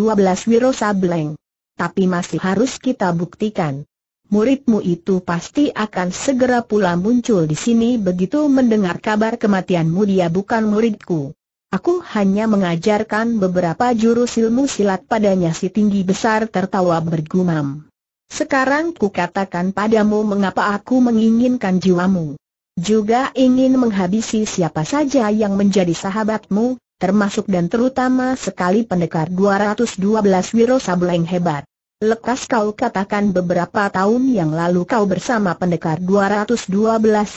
Wiro Sableng. Tapi masih harus kita buktikan. Muridmu itu pasti akan segera pula muncul di sini begitu mendengar kabar kematianmu dia bukan muridku. Aku hanya mengajarkan beberapa jurus ilmu silat padanya si tinggi besar tertawa bergumam. Sekarang ku katakan padamu mengapa aku menginginkan jiwamu. Juga ingin menghabisi siapa saja yang menjadi sahabatmu, termasuk dan terutama sekali pendekar 212 Wiro Sableng hebat. Lekas kau katakan beberapa tahun yang lalu kau bersama pendekar 212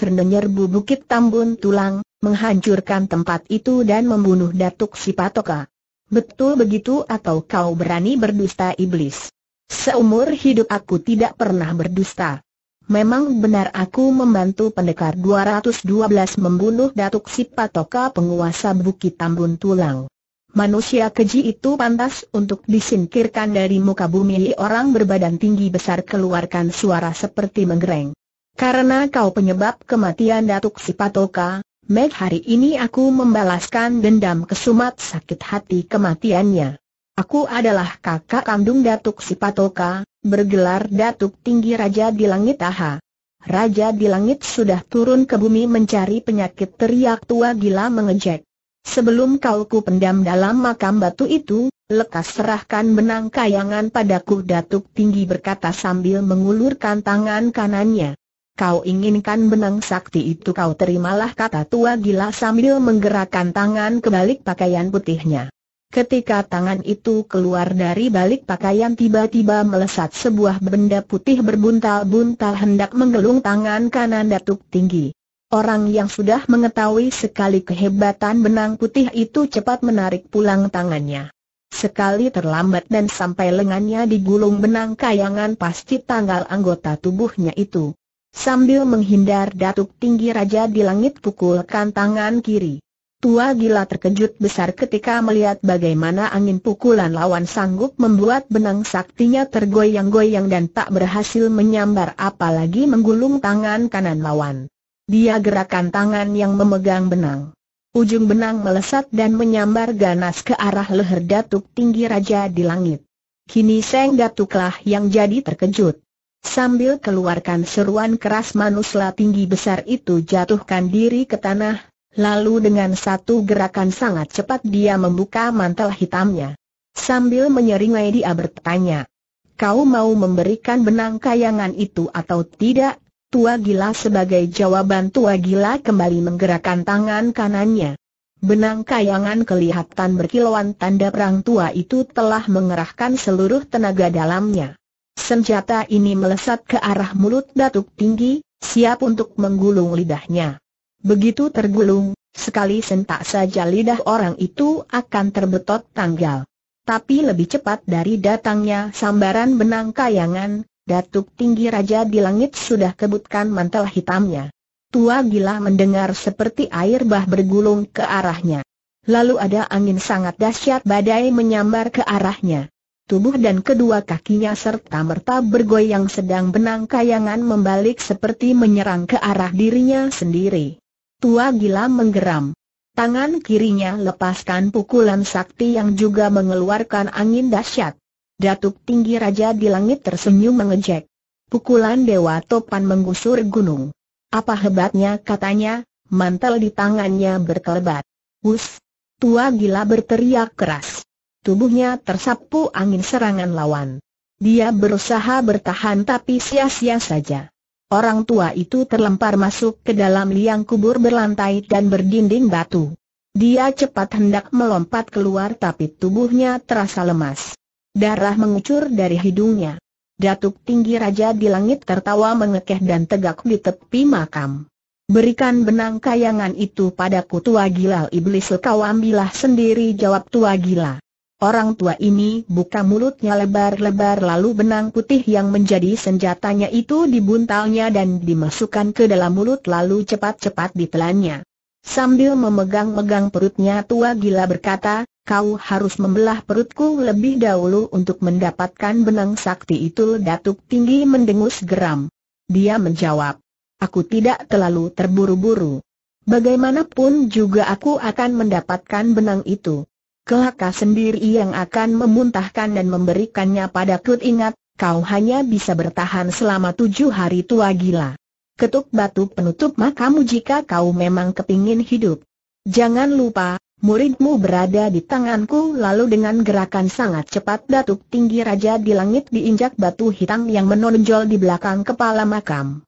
Renenyerbu Bukit Tambun Tulang, menghancurkan tempat itu dan membunuh Datuk Sipatoka. Betul begitu atau kau berani berdusta iblis? Seumur hidup aku tidak pernah berdusta. Memang benar aku membantu pendekar 212 membunuh Datuk Sipatoka penguasa Bukit Tambun Tulang. Manusia keji itu pantas untuk disingkirkan dari muka bumi orang berbadan tinggi besar keluarkan suara seperti menggereng. Karena kau penyebab kematian Datuk Sipatoka, Meg hari ini aku membalaskan dendam kesumat sakit hati kematiannya. Aku adalah kakak kandung Datuk Sipatoka, bergelar Datuk Tinggi Raja di Langit Aha. Raja di Langit sudah turun ke bumi mencari penyakit teriak tua gila mengejek. Sebelum kau ku pendam dalam makam batu itu, lekas serahkan benang kayangan padaku Datuk Tinggi berkata sambil mengulurkan tangan kanannya. Kau inginkan benang sakti itu kau terimalah kata tua gila sambil menggerakkan tangan kebalik pakaian putihnya. Ketika tangan itu keluar dari balik pakaian tiba-tiba melesat sebuah benda putih berbuntal-buntal hendak menggelung tangan kanan Datuk Tinggi. Orang yang sudah mengetahui sekali kehebatan benang putih itu cepat menarik pulang tangannya. Sekali terlambat dan sampai lengannya digulung benang kayangan pasti tanggal anggota tubuhnya itu. Sambil menghindar datuk tinggi raja di langit pukulkan tangan kiri. Tua gila terkejut besar ketika melihat bagaimana angin pukulan lawan sanggup membuat benang saktinya tergoyang-goyang dan tak berhasil menyambar apalagi menggulung tangan kanan lawan. Dia gerakan tangan yang memegang benang. Ujung benang melesat dan menyambar ganas ke arah leher datuk tinggi raja di langit. Kini Seng Datuklah yang jadi terkejut. Sambil keluarkan seruan keras manusia tinggi besar itu jatuhkan diri ke tanah, Lalu dengan satu gerakan sangat cepat dia membuka mantel hitamnya. Sambil menyeringai dia bertanya, Kau mau memberikan benang kayangan itu atau tidak? Tua gila sebagai jawaban tua gila kembali menggerakkan tangan kanannya. Benang kayangan kelihatan berkilauan tanda perang tua itu telah mengerahkan seluruh tenaga dalamnya. Senjata ini melesat ke arah mulut datuk tinggi, siap untuk menggulung lidahnya. Begitu tergulung, sekali sentak saja lidah orang itu akan terbetot tanggal. Tapi lebih cepat dari datangnya sambaran benang kayangan, Datuk Tinggi Raja di langit sudah kebutkan mantel hitamnya. Tua gila mendengar seperti air bah bergulung ke arahnya. Lalu ada angin sangat dahsyat badai menyambar ke arahnya. Tubuh dan kedua kakinya serta merta bergoyang sedang benang kayangan membalik seperti menyerang ke arah dirinya sendiri tua gila menggeram. Tangan kirinya lepaskan pukulan sakti yang juga mengeluarkan angin dahsyat. Datuk tinggi raja di langit tersenyum mengejek. Pukulan Dewa Topan menggusur gunung. Apa hebatnya katanya, mantel di tangannya berkelebat. Wus! Tua gila berteriak keras. Tubuhnya tersapu angin serangan lawan. Dia berusaha bertahan tapi sia-sia saja. Orang tua itu terlempar masuk ke dalam liang kubur berlantai dan berdinding batu. Dia cepat hendak melompat keluar tapi tubuhnya terasa lemas. Darah mengucur dari hidungnya. Datuk tinggi raja di langit tertawa mengekeh dan tegak di tepi makam. Berikan benang kayangan itu padaku tua gila iblis kau ambillah sendiri jawab tua gila. Orang tua ini buka mulutnya lebar-lebar lalu benang putih yang menjadi senjatanya itu dibuntalnya dan dimasukkan ke dalam mulut lalu cepat-cepat ditelannya. Sambil memegang-megang perutnya tua gila berkata, kau harus membelah perutku lebih dahulu untuk mendapatkan benang sakti itu datuk tinggi mendengus geram. Dia menjawab, aku tidak terlalu terburu-buru. Bagaimanapun juga aku akan mendapatkan benang itu. Kelaka sendiri yang akan memuntahkan dan memberikannya pada Kut ingat, kau hanya bisa bertahan selama tujuh hari tua gila. Ketuk batu penutup makamu jika kau memang kepingin hidup. Jangan lupa, muridmu berada di tanganku lalu dengan gerakan sangat cepat datuk tinggi raja di langit diinjak batu hitam yang menonjol di belakang kepala makam.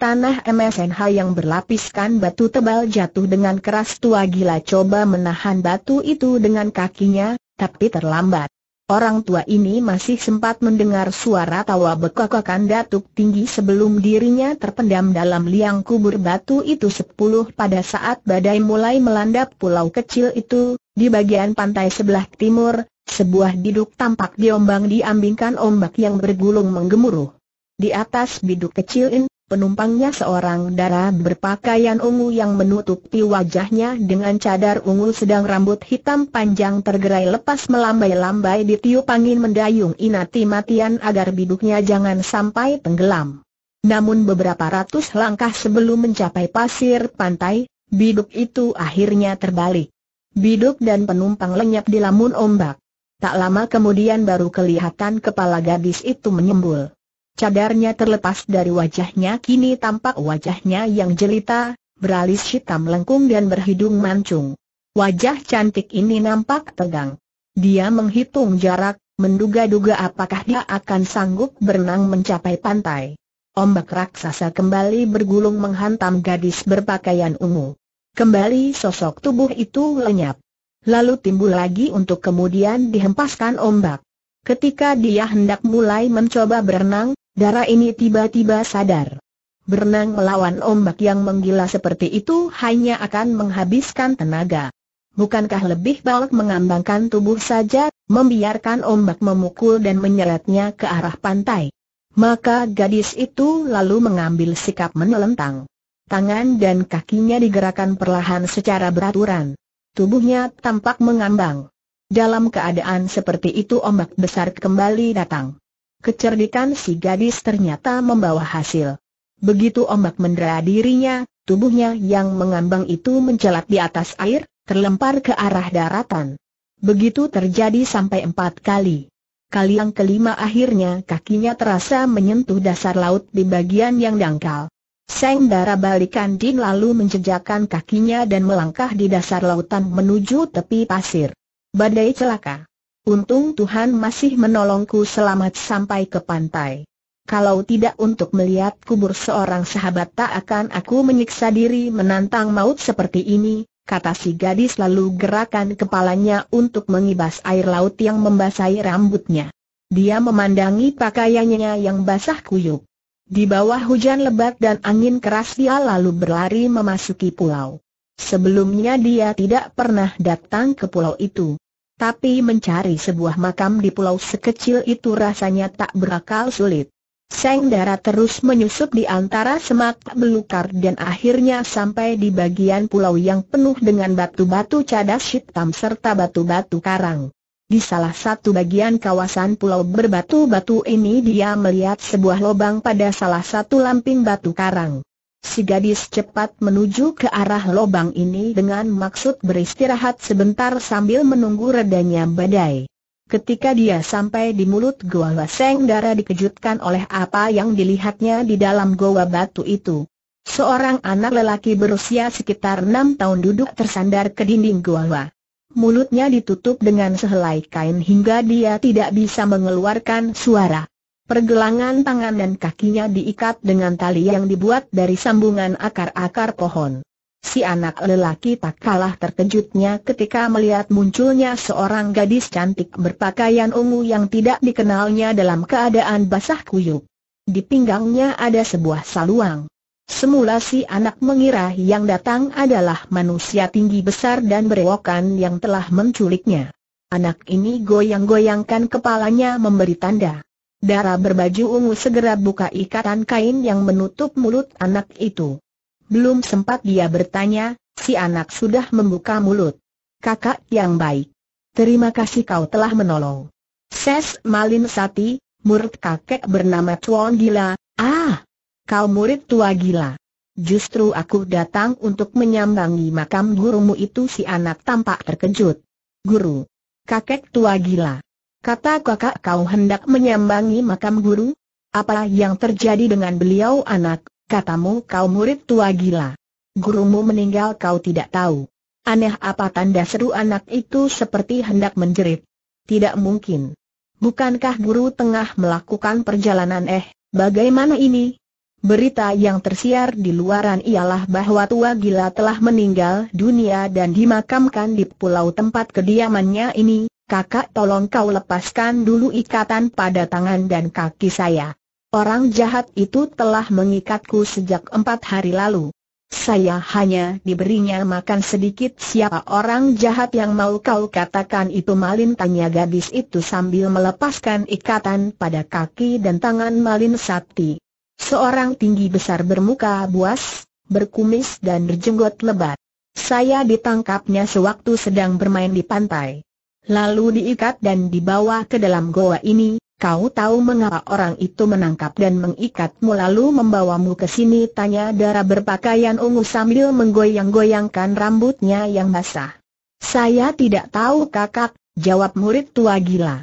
Tanah MSNH yang berlapiskan batu tebal jatuh dengan keras tua gila coba menahan batu itu dengan kakinya, tapi terlambat. Orang tua ini masih sempat mendengar suara tawa bekakan datuk tinggi sebelum dirinya terpendam dalam liang kubur batu itu sepuluh pada saat badai mulai melanda pulau kecil itu, di bagian pantai sebelah timur, sebuah biduk tampak diombang diambingkan ombak yang bergulung menggemuruh. Di atas biduk kecil ini, Penumpangnya seorang dara berpakaian ungu yang menutupi wajahnya dengan cadar ungu sedang rambut hitam panjang tergerai lepas melambai-lambai di tiup angin mendayung inati matian agar biduknya jangan sampai tenggelam. Namun beberapa ratus langkah sebelum mencapai pasir pantai, biduk itu akhirnya terbalik. Biduk dan penumpang lenyap di lamun ombak. Tak lama kemudian baru kelihatan kepala gadis itu menyembul. Cadarnya terlepas dari wajahnya kini tampak wajahnya yang jelita, beralis hitam lengkung dan berhidung mancung. Wajah cantik ini nampak tegang. Dia menghitung jarak, menduga-duga apakah dia akan sanggup berenang mencapai pantai. Ombak raksasa kembali bergulung menghantam gadis berpakaian ungu. Kembali sosok tubuh itu lenyap. Lalu timbul lagi untuk kemudian dihempaskan ombak. Ketika dia hendak mulai mencoba berenang, Darah ini tiba-tiba sadar. Berenang melawan ombak yang menggila seperti itu hanya akan menghabiskan tenaga. Bukankah lebih baik mengambangkan tubuh saja, membiarkan ombak memukul dan menyeretnya ke arah pantai? Maka gadis itu lalu mengambil sikap menelentang. Tangan dan kakinya digerakkan perlahan secara beraturan. Tubuhnya tampak mengambang. Dalam keadaan seperti itu ombak besar kembali datang. Kecerdikan si gadis ternyata membawa hasil. Begitu ombak mendera dirinya, tubuhnya yang mengambang itu mencelat di atas air, terlempar ke arah daratan. Begitu terjadi sampai empat kali. Kali yang kelima akhirnya kakinya terasa menyentuh dasar laut di bagian yang dangkal. Seng Dara balikan Din lalu menjejakkan kakinya dan melangkah di dasar lautan menuju tepi pasir. Badai celaka. Untung Tuhan masih menolongku selamat sampai ke pantai. Kalau tidak untuk melihat kubur seorang sahabat tak akan aku menyiksa diri menantang maut seperti ini, kata si gadis lalu gerakan kepalanya untuk mengibas air laut yang membasahi rambutnya. Dia memandangi pakaiannya yang basah kuyup. Di bawah hujan lebat dan angin keras dia lalu berlari memasuki pulau. Sebelumnya dia tidak pernah datang ke pulau itu. Tapi mencari sebuah makam di pulau sekecil itu rasanya tak berakal sulit. Seng darah terus menyusup di antara semak belukar dan akhirnya sampai di bagian pulau yang penuh dengan batu-batu cadas hitam serta batu-batu karang. Di salah satu bagian kawasan pulau berbatu-batu ini dia melihat sebuah lubang pada salah satu lamping batu karang. Si gadis cepat menuju ke arah lobang ini dengan maksud beristirahat sebentar sambil menunggu redanya badai. Ketika dia sampai di mulut Goa Waseng Dara dikejutkan oleh apa yang dilihatnya di dalam goa batu itu. Seorang anak lelaki berusia sekitar enam tahun duduk tersandar ke dinding goa. Mulutnya ditutup dengan sehelai kain hingga dia tidak bisa mengeluarkan suara. Pergelangan tangan dan kakinya diikat dengan tali yang dibuat dari sambungan akar-akar pohon. Si anak lelaki tak kalah terkejutnya ketika melihat munculnya seorang gadis cantik berpakaian ungu yang tidak dikenalnya dalam keadaan basah kuyup. Di pinggangnya ada sebuah saluang. Semula si anak mengira yang datang adalah manusia tinggi besar dan berewokan yang telah menculiknya. Anak ini goyang-goyangkan kepalanya memberi tanda. Dara berbaju ungu segera buka ikatan kain yang menutup mulut anak itu. Belum sempat dia bertanya, si anak sudah membuka mulut. Kakak yang baik. Terima kasih kau telah menolong. Ses Malin Sati, murid kakek bernama Tuan Gila, ah, kau murid tua gila. Justru aku datang untuk menyambangi makam gurumu itu si anak tampak terkejut. Guru, kakek tua gila. Kata kakak kau hendak menyambangi makam guru? Apa yang terjadi dengan beliau anak, katamu kau murid tua gila. Gurumu meninggal kau tidak tahu. Aneh apa tanda seru anak itu seperti hendak menjerit. Tidak mungkin. Bukankah guru tengah melakukan perjalanan eh, bagaimana ini? Berita yang tersiar di luaran ialah bahwa tua gila telah meninggal dunia dan dimakamkan di pulau tempat kediamannya ini. Kakak tolong kau lepaskan dulu ikatan pada tangan dan kaki saya. Orang jahat itu telah mengikatku sejak empat hari lalu. Saya hanya diberinya makan sedikit siapa orang jahat yang mau kau katakan itu Malin tanya gadis itu sambil melepaskan ikatan pada kaki dan tangan Malin Sati. Seorang tinggi besar bermuka buas, berkumis dan berjenggot lebat. Saya ditangkapnya sewaktu sedang bermain di pantai. Lalu diikat dan dibawa ke dalam goa ini, kau tahu mengapa orang itu menangkap dan mengikatmu lalu membawamu ke sini? Tanya darah berpakaian ungu sambil menggoyang-goyangkan rambutnya yang basah. Saya tidak tahu kakak, jawab murid tua gila.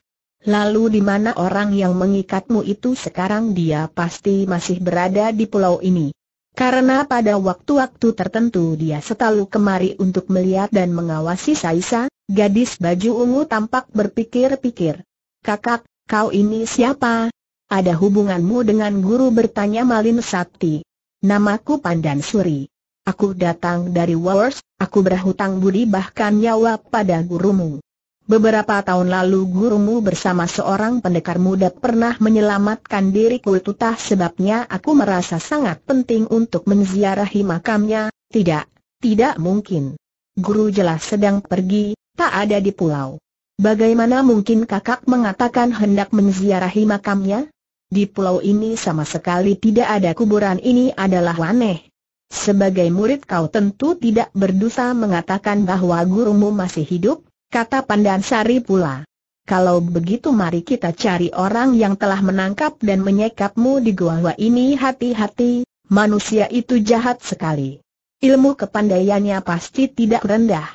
Lalu di mana orang yang mengikatmu itu sekarang dia pasti masih berada di pulau ini. Karena pada waktu-waktu tertentu dia selalu kemari untuk melihat dan mengawasi Saisa, gadis baju ungu tampak berpikir-pikir. Kakak, kau ini siapa? Ada hubunganmu dengan guru bertanya Malin Sakti. Namaku Pandan Suri. Aku datang dari Wars, aku berhutang budi bahkan nyawa pada gurumu. Beberapa tahun lalu gurumu bersama seorang pendekar muda pernah menyelamatkan diriku tutah sebabnya aku merasa sangat penting untuk menziarahi makamnya, tidak, tidak mungkin. Guru jelas sedang pergi, tak ada di pulau. Bagaimana mungkin kakak mengatakan hendak menziarahi makamnya? Di pulau ini sama sekali tidak ada kuburan ini adalah aneh. Sebagai murid kau tentu tidak berdosa mengatakan bahwa gurumu masih hidup, kata Pandan Sari pula. Kalau begitu mari kita cari orang yang telah menangkap dan menyekapmu di gua gua ini hati-hati, manusia itu jahat sekali. Ilmu kepandaiannya pasti tidak rendah.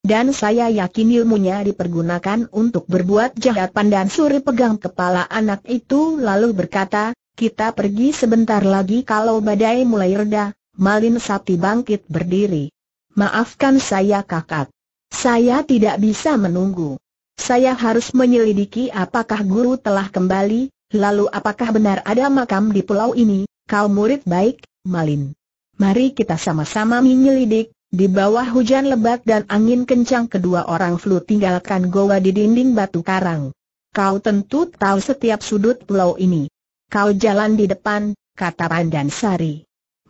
Dan saya yakin ilmunya dipergunakan untuk berbuat jahat pandan suri pegang kepala anak itu lalu berkata, kita pergi sebentar lagi kalau badai mulai reda, Malin Sati bangkit berdiri. Maafkan saya kakak. Saya tidak bisa menunggu. Saya harus menyelidiki apakah guru telah kembali, lalu apakah benar ada makam di pulau ini, kau murid baik, Malin. Mari kita sama-sama menyelidik, di bawah hujan lebat dan angin kencang kedua orang flu tinggalkan goa di dinding batu karang. Kau tentu tahu setiap sudut pulau ini. Kau jalan di depan, kata Pandan Sari.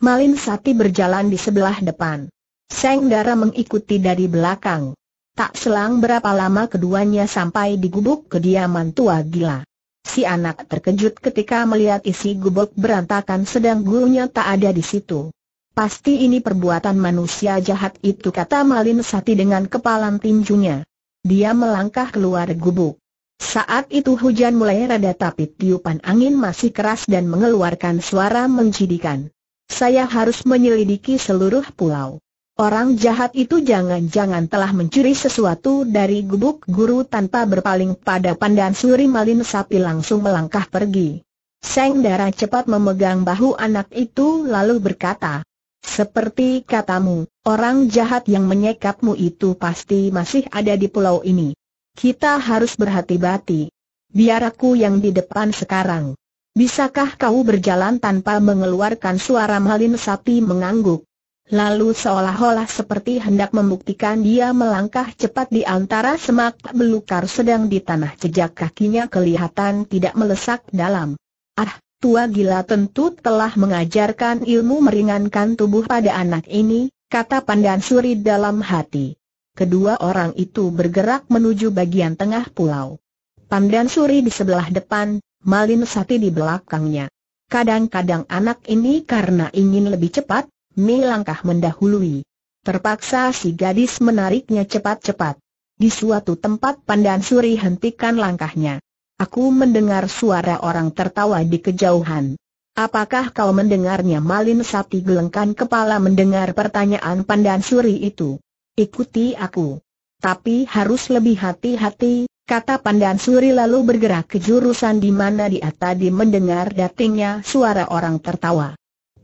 Malin Sati berjalan di sebelah depan. Seng Dara mengikuti dari belakang. Tak selang berapa lama keduanya sampai di gubuk kediaman tua gila. Si anak terkejut ketika melihat isi gubuk berantakan sedang gurunya tak ada di situ. Pasti ini perbuatan manusia jahat itu kata Malin Sati dengan kepalan tinjunya. Dia melangkah keluar gubuk. Saat itu hujan mulai reda tapi tiupan angin masih keras dan mengeluarkan suara menjidikan. Saya harus menyelidiki seluruh pulau. Orang jahat itu jangan-jangan telah mencuri sesuatu dari gubuk guru tanpa berpaling pada pandan suri malin sapi langsung melangkah pergi. Seng darah cepat memegang bahu anak itu lalu berkata, Seperti katamu, orang jahat yang menyekapmu itu pasti masih ada di pulau ini. Kita harus berhati-hati. Biar aku yang di depan sekarang. Bisakah kau berjalan tanpa mengeluarkan suara malin sapi mengangguk? Lalu seolah-olah seperti hendak membuktikan dia melangkah cepat di antara semak belukar sedang di tanah jejak kakinya kelihatan tidak melesak dalam. Ah, tua gila tentu telah mengajarkan ilmu meringankan tubuh pada anak ini, kata Pandan Suri dalam hati. Kedua orang itu bergerak menuju bagian tengah pulau. Pandan Suri di sebelah depan, Malin Sati di belakangnya. Kadang-kadang anak ini karena ingin lebih cepat, Mi langkah mendahului. Terpaksa si gadis menariknya cepat-cepat. Di suatu tempat pandan suri hentikan langkahnya. Aku mendengar suara orang tertawa di kejauhan. Apakah kau mendengarnya Malin Sakti gelengkan kepala mendengar pertanyaan pandan suri itu? Ikuti aku. Tapi harus lebih hati-hati, kata pandan suri lalu bergerak ke jurusan di mana dia tadi mendengar datangnya suara orang tertawa.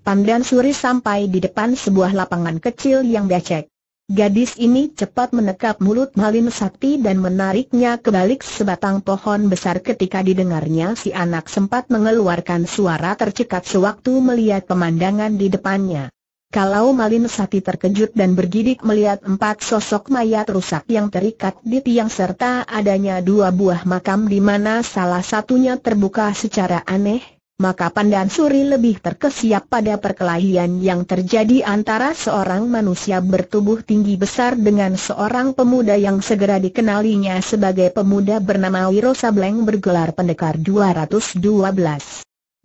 Pandan Suri sampai di depan sebuah lapangan kecil yang becek. Gadis ini cepat menekap mulut Malin Sakti dan menariknya ke balik sebatang pohon besar ketika didengarnya si anak sempat mengeluarkan suara tercekat sewaktu melihat pemandangan di depannya. Kalau Malin Sakti terkejut dan bergidik melihat empat sosok mayat rusak yang terikat di tiang serta adanya dua buah makam di mana salah satunya terbuka secara aneh, maka Pandan Suri lebih terkesiap pada perkelahian yang terjadi antara seorang manusia bertubuh tinggi besar dengan seorang pemuda yang segera dikenalinya sebagai pemuda bernama Wiro Sableng bergelar pendekar 212.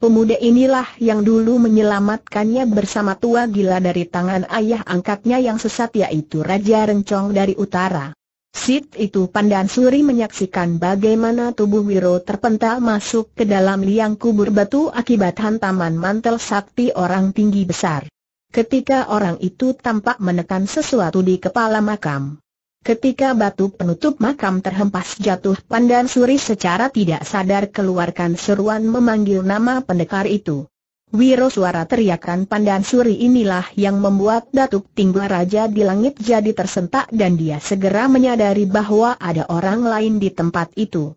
Pemuda inilah yang dulu menyelamatkannya bersama tua gila dari tangan ayah angkatnya yang sesat yaitu Raja Rencong dari Utara. Sit itu pandan suri menyaksikan bagaimana tubuh Wiro terpental masuk ke dalam liang kubur batu akibat hantaman mantel sakti orang tinggi besar. Ketika orang itu tampak menekan sesuatu di kepala makam. Ketika batu penutup makam terhempas jatuh pandan suri secara tidak sadar keluarkan seruan memanggil nama pendekar itu. Wiro suara teriakan pandan suri inilah yang membuat Datuk Tinggal Raja di langit jadi tersentak dan dia segera menyadari bahwa ada orang lain di tempat itu.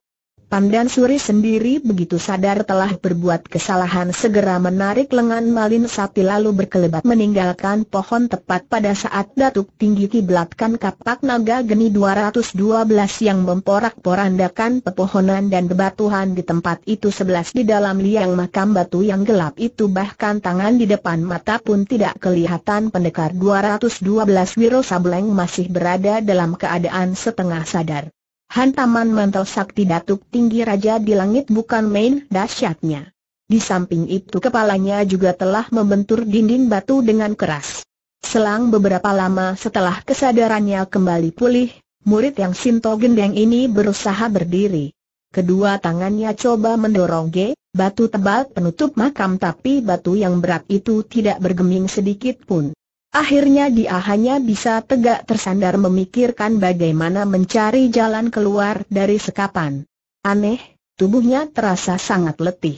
Pandan Suri sendiri begitu sadar telah berbuat kesalahan segera menarik lengan Malin Sapi lalu berkelebat meninggalkan pohon tepat pada saat datuk tinggi kiblatkan kapak naga geni 212 yang memporak-porandakan pepohonan dan bebatuhan di tempat itu sebelas di dalam liang makam batu yang gelap itu bahkan tangan di depan mata pun tidak kelihatan pendekar 212 Wiro Sableng masih berada dalam keadaan setengah sadar. Hantaman mental sakti datuk tinggi raja di langit bukan main dahsyatnya. Di samping itu kepalanya juga telah membentur dinding batu dengan keras. Selang beberapa lama setelah kesadarannya kembali pulih, murid yang Sinto Gendeng ini berusaha berdiri. Kedua tangannya coba mendorong G, batu tebal penutup makam tapi batu yang berat itu tidak bergeming sedikit pun. Akhirnya dia hanya bisa tegak tersandar memikirkan bagaimana mencari jalan keluar dari sekapan. Aneh, tubuhnya terasa sangat letih.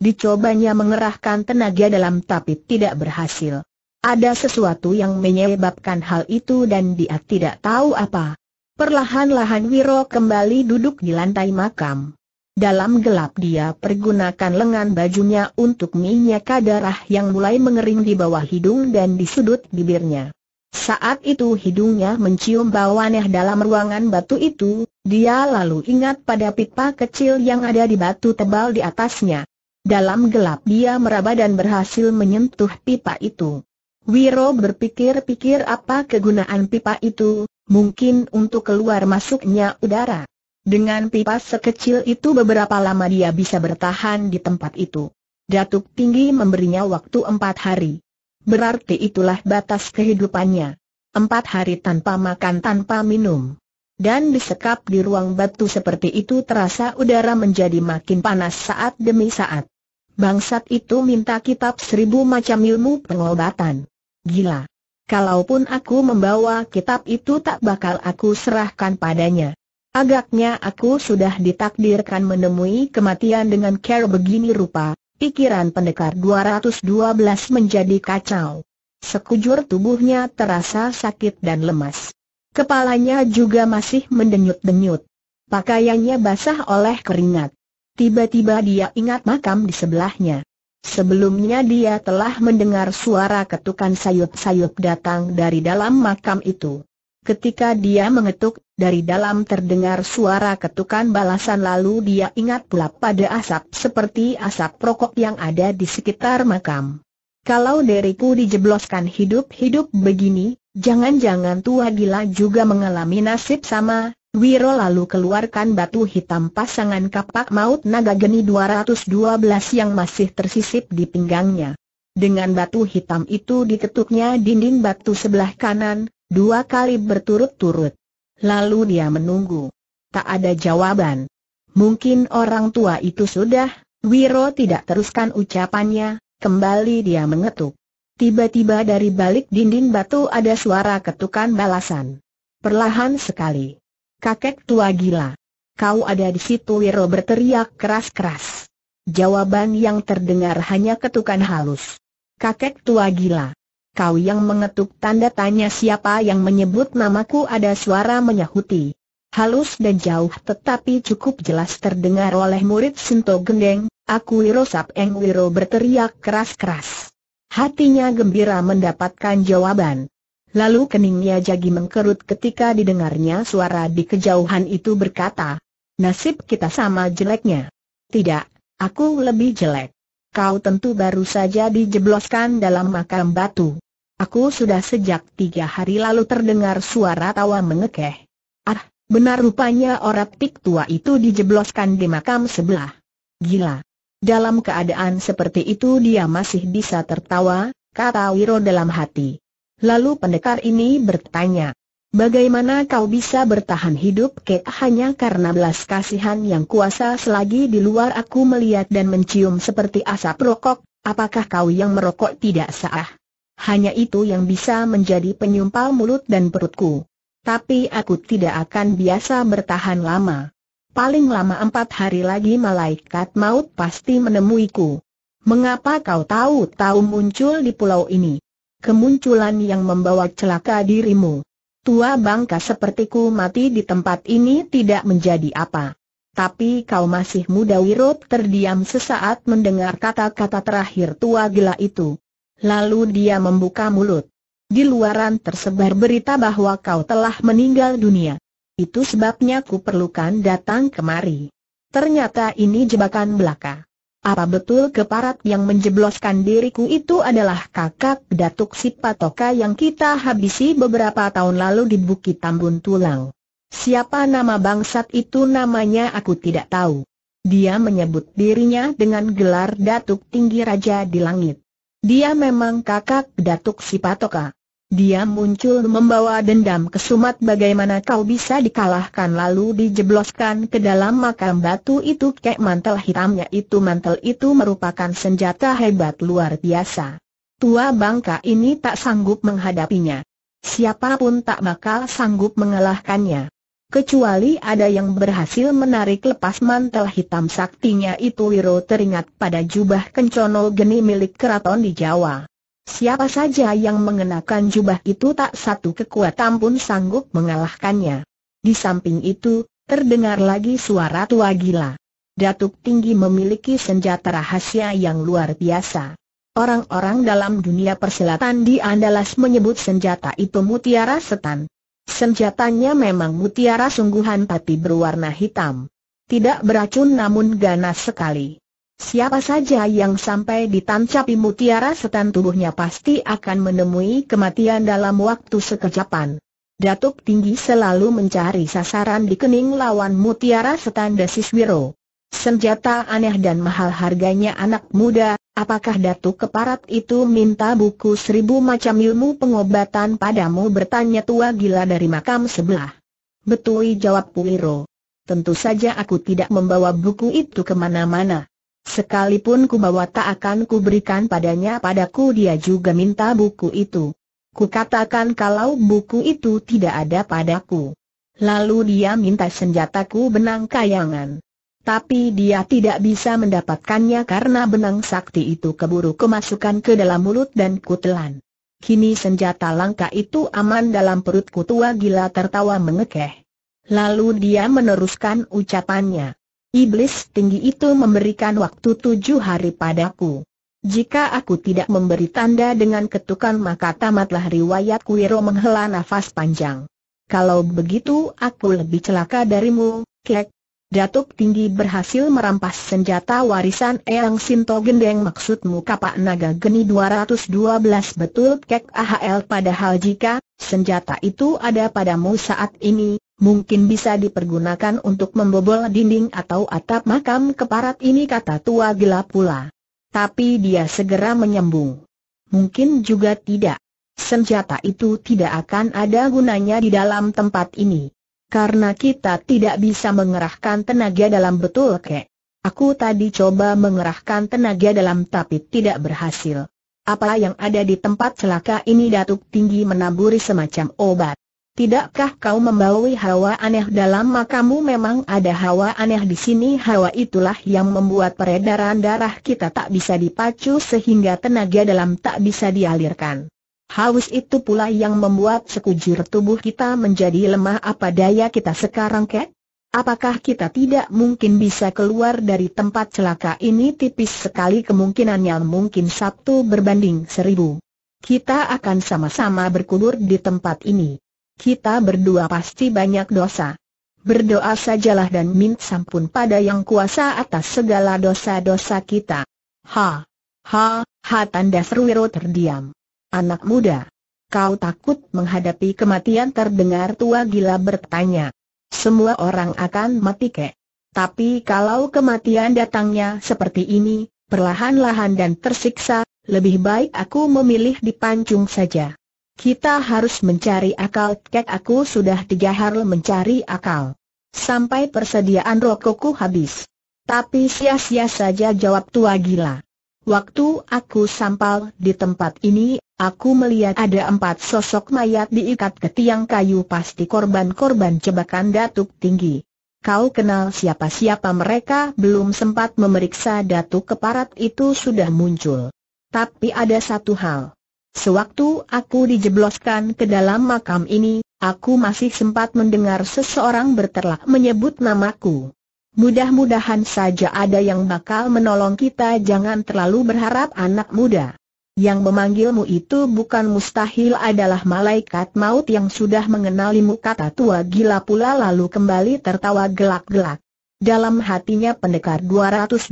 Dicobanya mengerahkan tenaga dalam tapi tidak berhasil. Ada sesuatu yang menyebabkan hal itu dan dia tidak tahu apa. Perlahan-lahan Wiro kembali duduk di lantai makam. Dalam gelap dia pergunakan lengan bajunya untuk minyak darah yang mulai mengering di bawah hidung dan di sudut bibirnya. Saat itu hidungnya mencium bau aneh dalam ruangan batu itu, dia lalu ingat pada pipa kecil yang ada di batu tebal di atasnya. Dalam gelap dia meraba dan berhasil menyentuh pipa itu. Wiro berpikir-pikir apa kegunaan pipa itu, mungkin untuk keluar masuknya udara. Dengan pipa sekecil itu beberapa lama dia bisa bertahan di tempat itu. Datuk Tinggi memberinya waktu empat hari. Berarti itulah batas kehidupannya. Empat hari tanpa makan tanpa minum. Dan disekap di ruang batu seperti itu terasa udara menjadi makin panas saat demi saat. Bangsat itu minta kitab seribu macam ilmu pengobatan. Gila. Kalaupun aku membawa kitab itu tak bakal aku serahkan padanya. Agaknya aku sudah ditakdirkan menemui kematian dengan cara begini rupa, pikiran pendekar 212 menjadi kacau. Sekujur tubuhnya terasa sakit dan lemas. Kepalanya juga masih mendenyut-denyut. Pakaiannya basah oleh keringat. Tiba-tiba dia ingat makam di sebelahnya. Sebelumnya dia telah mendengar suara ketukan sayup-sayup datang dari dalam makam itu. Ketika dia mengetuk, dari dalam terdengar suara ketukan balasan lalu dia ingat pula pada asap seperti asap rokok yang ada di sekitar makam. Kalau deriku dijebloskan hidup-hidup begini, jangan-jangan tua gila juga mengalami nasib sama. Wiro lalu keluarkan batu hitam pasangan kapak maut naga geni 212 yang masih tersisip di pinggangnya. Dengan batu hitam itu diketuknya dinding batu sebelah kanan, dua kali berturut-turut. Lalu dia menunggu. Tak ada jawaban. Mungkin orang tua itu sudah, Wiro tidak teruskan ucapannya, kembali dia mengetuk. Tiba-tiba dari balik dinding batu ada suara ketukan balasan. Perlahan sekali. Kakek tua gila. Kau ada di situ Wiro berteriak keras-keras. Jawaban yang terdengar hanya ketukan halus. Kakek tua gila kau yang mengetuk tanda tanya siapa yang menyebut namaku ada suara menyahuti. Halus dan jauh tetapi cukup jelas terdengar oleh murid Sinto Gendeng, aku Wiro Sap Eng Wiro berteriak keras-keras. Hatinya gembira mendapatkan jawaban. Lalu keningnya jadi mengkerut ketika didengarnya suara di kejauhan itu berkata, Nasib kita sama jeleknya. Tidak, aku lebih jelek kau tentu baru saja dijebloskan dalam makam batu. Aku sudah sejak tiga hari lalu terdengar suara tawa mengekeh. Ah, benar rupanya orang tik tua itu dijebloskan di makam sebelah. Gila. Dalam keadaan seperti itu dia masih bisa tertawa, kata Wiro dalam hati. Lalu pendekar ini bertanya, Bagaimana kau bisa bertahan hidup kek hanya karena belas kasihan yang kuasa selagi di luar aku melihat dan mencium seperti asap rokok, apakah kau yang merokok tidak sah? Hanya itu yang bisa menjadi penyumpal mulut dan perutku. Tapi aku tidak akan biasa bertahan lama. Paling lama empat hari lagi malaikat maut pasti menemuiku. Mengapa kau tahu-tahu muncul di pulau ini? Kemunculan yang membawa celaka dirimu tua bangka sepertiku mati di tempat ini tidak menjadi apa. Tapi kau masih muda Wirot terdiam sesaat mendengar kata-kata terakhir tua gila itu. Lalu dia membuka mulut. Di luaran tersebar berita bahwa kau telah meninggal dunia. Itu sebabnya ku perlukan datang kemari. Ternyata ini jebakan belaka. Apa betul keparat yang menjebloskan diriku itu adalah kakak Datuk Sipatoka yang kita habisi beberapa tahun lalu di Bukit Tambun Tulang? Siapa nama bangsat itu namanya aku tidak tahu. Dia menyebut dirinya dengan gelar Datuk Tinggi Raja di Langit. Dia memang kakak Datuk Sipatoka. Dia muncul membawa dendam ke Sumat bagaimana kau bisa dikalahkan lalu dijebloskan ke dalam makam batu itu kek mantel hitamnya itu mantel itu merupakan senjata hebat luar biasa. Tua bangka ini tak sanggup menghadapinya. Siapapun tak bakal sanggup mengalahkannya. Kecuali ada yang berhasil menarik lepas mantel hitam saktinya itu Wiro teringat pada jubah kencono geni milik keraton di Jawa. Siapa saja yang mengenakan jubah itu tak satu kekuatan pun sanggup mengalahkannya. Di samping itu, terdengar lagi suara tua gila. Datuk Tinggi memiliki senjata rahasia yang luar biasa. Orang-orang dalam dunia persilatan di Andalas menyebut senjata itu mutiara setan. Senjatanya memang mutiara sungguhan tapi berwarna hitam. Tidak beracun namun ganas sekali. Siapa saja yang sampai ditancapi mutiara setan tubuhnya pasti akan menemui kematian dalam waktu sekejapan. Datuk tinggi selalu mencari sasaran di kening lawan mutiara setan Desis Wiro. Senjata aneh dan mahal harganya anak muda, apakah Datuk Keparat itu minta buku seribu macam ilmu pengobatan padamu bertanya tua gila dari makam sebelah. Betul, jawab Wiro. Tentu saja aku tidak membawa buku itu kemana-mana. Sekalipun ku bawa tak akan ku berikan padanya padaku dia juga minta buku itu. Ku katakan kalau buku itu tidak ada padaku. Lalu dia minta senjataku benang kayangan. Tapi dia tidak bisa mendapatkannya karena benang sakti itu keburu kemasukan ke dalam mulut dan kutelan. Kini senjata langka itu aman dalam perut kutua gila tertawa mengekeh. Lalu dia meneruskan ucapannya. Iblis tinggi itu memberikan waktu tujuh hari padaku. Jika aku tidak memberi tanda dengan ketukan maka tamatlah riwayat Kuiro menghela nafas panjang. Kalau begitu aku lebih celaka darimu, kek. Datuk tinggi berhasil merampas senjata warisan Eyang Sinto Gendeng maksudmu kapak naga geni 212 betul kek AHL padahal jika senjata itu ada padamu saat ini, mungkin bisa dipergunakan untuk membobol dinding atau atap makam keparat ini kata tua gila pula. Tapi dia segera menyembung. Mungkin juga tidak. Senjata itu tidak akan ada gunanya di dalam tempat ini. Karena kita tidak bisa mengerahkan tenaga dalam betul kek. Aku tadi coba mengerahkan tenaga dalam tapi tidak berhasil. Apa yang ada di tempat celaka ini datuk tinggi menaburi semacam obat. Tidakkah kau membawi hawa aneh dalam makamu memang ada hawa aneh di sini hawa itulah yang membuat peredaran darah kita tak bisa dipacu sehingga tenaga dalam tak bisa dialirkan. Haus itu pula yang membuat sekujur tubuh kita menjadi lemah apa daya kita sekarang kek? Apakah kita tidak mungkin bisa keluar dari tempat celaka ini tipis sekali kemungkinannya mungkin satu berbanding seribu. Kita akan sama-sama berkubur di tempat ini kita berdua pasti banyak dosa. Berdoa sajalah dan minta sampun pada yang kuasa atas segala dosa-dosa kita. Ha! Ha! Ha! Tanda Serwiro terdiam. Anak muda. Kau takut menghadapi kematian terdengar tua gila bertanya. Semua orang akan mati kek. Tapi kalau kematian datangnya seperti ini, perlahan-lahan dan tersiksa, lebih baik aku memilih dipancung saja. Kita harus mencari akal, kek aku sudah tiga hari mencari akal. Sampai persediaan rokokku habis. Tapi sia-sia saja jawab tua gila. Waktu aku sampal di tempat ini, aku melihat ada empat sosok mayat diikat ke tiang kayu pasti korban-korban jebakan datuk tinggi. Kau kenal siapa-siapa mereka belum sempat memeriksa datuk keparat itu sudah muncul. Tapi ada satu hal. Sewaktu aku dijebloskan ke dalam makam ini, aku masih sempat mendengar seseorang berterlak menyebut namaku. Mudah-mudahan saja ada yang bakal menolong kita jangan terlalu berharap anak muda. Yang memanggilmu itu bukan mustahil adalah malaikat maut yang sudah mengenalimu kata tua gila pula lalu kembali tertawa gelak-gelak. Dalam hatinya pendekar 212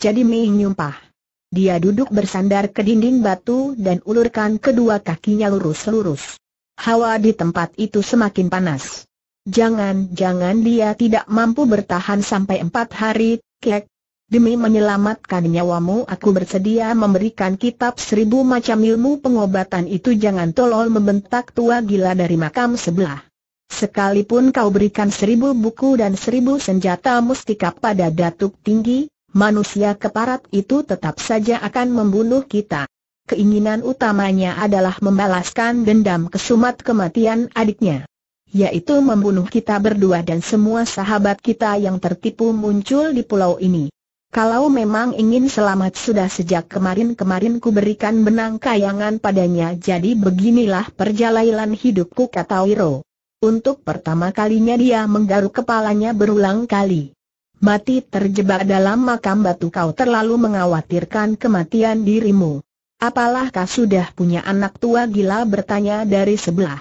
jadi menyumpah. Dia duduk bersandar ke dinding batu dan ulurkan kedua kakinya lurus-lurus. Hawa di tempat itu semakin panas. Jangan-jangan dia tidak mampu bertahan sampai empat hari, kek. Demi menyelamatkan nyawamu aku bersedia memberikan kitab seribu macam ilmu pengobatan itu jangan tolol membentak tua gila dari makam sebelah. Sekalipun kau berikan seribu buku dan seribu senjata mustika pada datuk tinggi, manusia keparat itu tetap saja akan membunuh kita. Keinginan utamanya adalah membalaskan dendam kesumat kematian adiknya. Yaitu membunuh kita berdua dan semua sahabat kita yang tertipu muncul di pulau ini. Kalau memang ingin selamat sudah sejak kemarin-kemarin ku berikan benang kayangan padanya jadi beginilah perjalanan hidupku kata Wiro. Untuk pertama kalinya dia menggaruk kepalanya berulang kali. Mati terjebak dalam makam batu kau terlalu mengkhawatirkan kematian dirimu. Apalah kau sudah punya anak tua gila bertanya dari sebelah.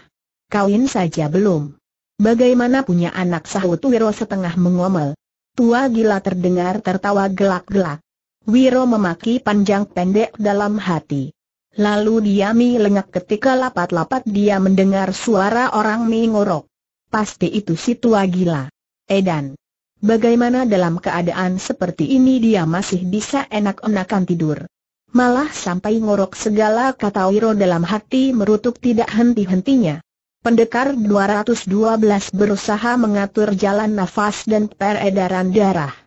Kauin saja belum. Bagaimana punya anak sahut Wiro setengah mengomel. Tua gila terdengar tertawa gelak-gelak. Wiro memaki panjang pendek dalam hati. Lalu diami lengak ketika lapat-lapat dia mendengar suara orang mengorok. Pasti itu si tua gila. Edan. Bagaimana dalam keadaan seperti ini dia masih bisa enak-enakan tidur? Malah sampai ngorok segala kata Wiro dalam hati merutuk tidak henti-hentinya. Pendekar 212 berusaha mengatur jalan nafas dan peredaran darah.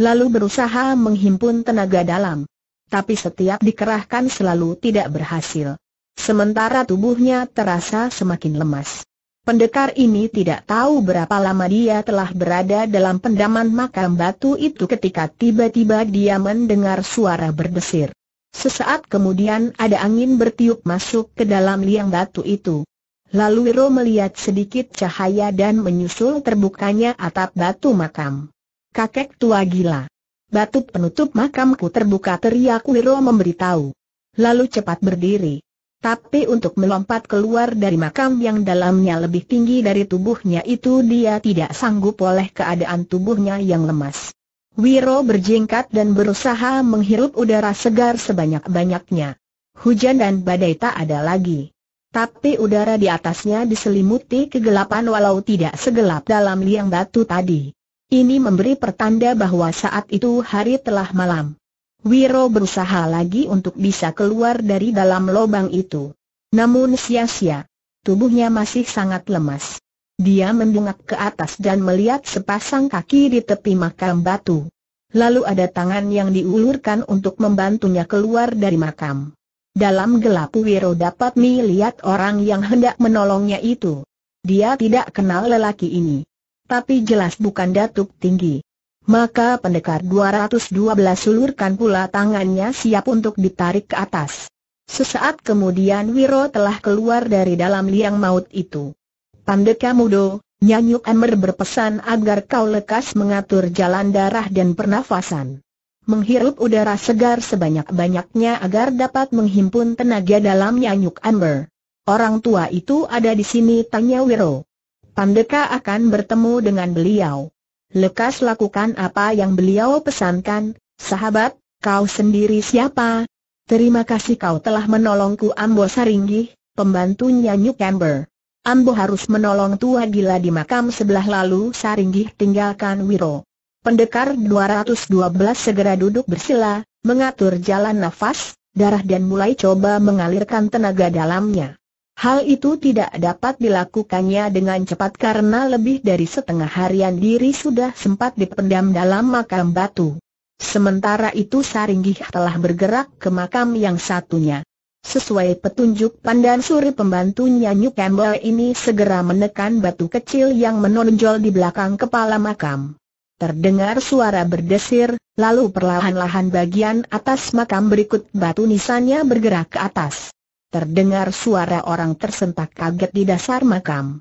Lalu berusaha menghimpun tenaga dalam. Tapi setiap dikerahkan selalu tidak berhasil. Sementara tubuhnya terasa semakin lemas. Pendekar ini tidak tahu berapa lama dia telah berada dalam pendaman makam batu itu ketika tiba-tiba dia mendengar suara berdesir. Sesaat kemudian ada angin bertiup masuk ke dalam liang batu itu. Lalu Wiro melihat sedikit cahaya dan menyusul terbukanya atap batu makam. Kakek tua gila. Batu penutup makamku terbuka teriak Wiro memberitahu. Lalu cepat berdiri. Tapi untuk melompat keluar dari makam yang dalamnya lebih tinggi dari tubuhnya itu dia tidak sanggup oleh keadaan tubuhnya yang lemas. Wiro berjingkat dan berusaha menghirup udara segar sebanyak-banyaknya. Hujan dan badai tak ada lagi. Tapi udara di atasnya diselimuti kegelapan walau tidak segelap dalam liang batu tadi. Ini memberi pertanda bahwa saat itu hari telah malam. Wiro berusaha lagi untuk bisa keluar dari dalam lubang itu. Namun sia-sia. Tubuhnya masih sangat lemas. Dia mendongak ke atas dan melihat sepasang kaki di tepi makam batu. Lalu ada tangan yang diulurkan untuk membantunya keluar dari makam. Dalam gelap Wiro dapat melihat orang yang hendak menolongnya itu. Dia tidak kenal lelaki ini. Tapi jelas bukan datuk tinggi maka pendekar 212 sulurkan pula tangannya siap untuk ditarik ke atas. Sesaat kemudian Wiro telah keluar dari dalam liang maut itu. Pandeka Mudo, Nyanyuk Amr berpesan agar kau lekas mengatur jalan darah dan pernafasan. Menghirup udara segar sebanyak-banyaknya agar dapat menghimpun tenaga dalam Nyanyuk Amr. Orang tua itu ada di sini tanya Wiro. Pandeka akan bertemu dengan beliau. Lekas lakukan apa yang beliau pesankan, sahabat, kau sendiri siapa? Terima kasih kau telah menolongku Ambo Saringgih, pembantunya New Camber. Ambo harus menolong tua gila di makam sebelah lalu Saringgih tinggalkan Wiro. Pendekar 212 segera duduk bersila, mengatur jalan nafas, darah dan mulai coba mengalirkan tenaga dalamnya. Hal itu tidak dapat dilakukannya dengan cepat karena lebih dari setengah harian diri sudah sempat dipendam dalam makam batu. Sementara itu Saringgih telah bergerak ke makam yang satunya. Sesuai petunjuk pandan suri pembantunya New Campbell ini segera menekan batu kecil yang menonjol di belakang kepala makam. Terdengar suara berdesir, lalu perlahan-lahan bagian atas makam berikut batu nisannya bergerak ke atas terdengar suara orang tersentak kaget di dasar makam.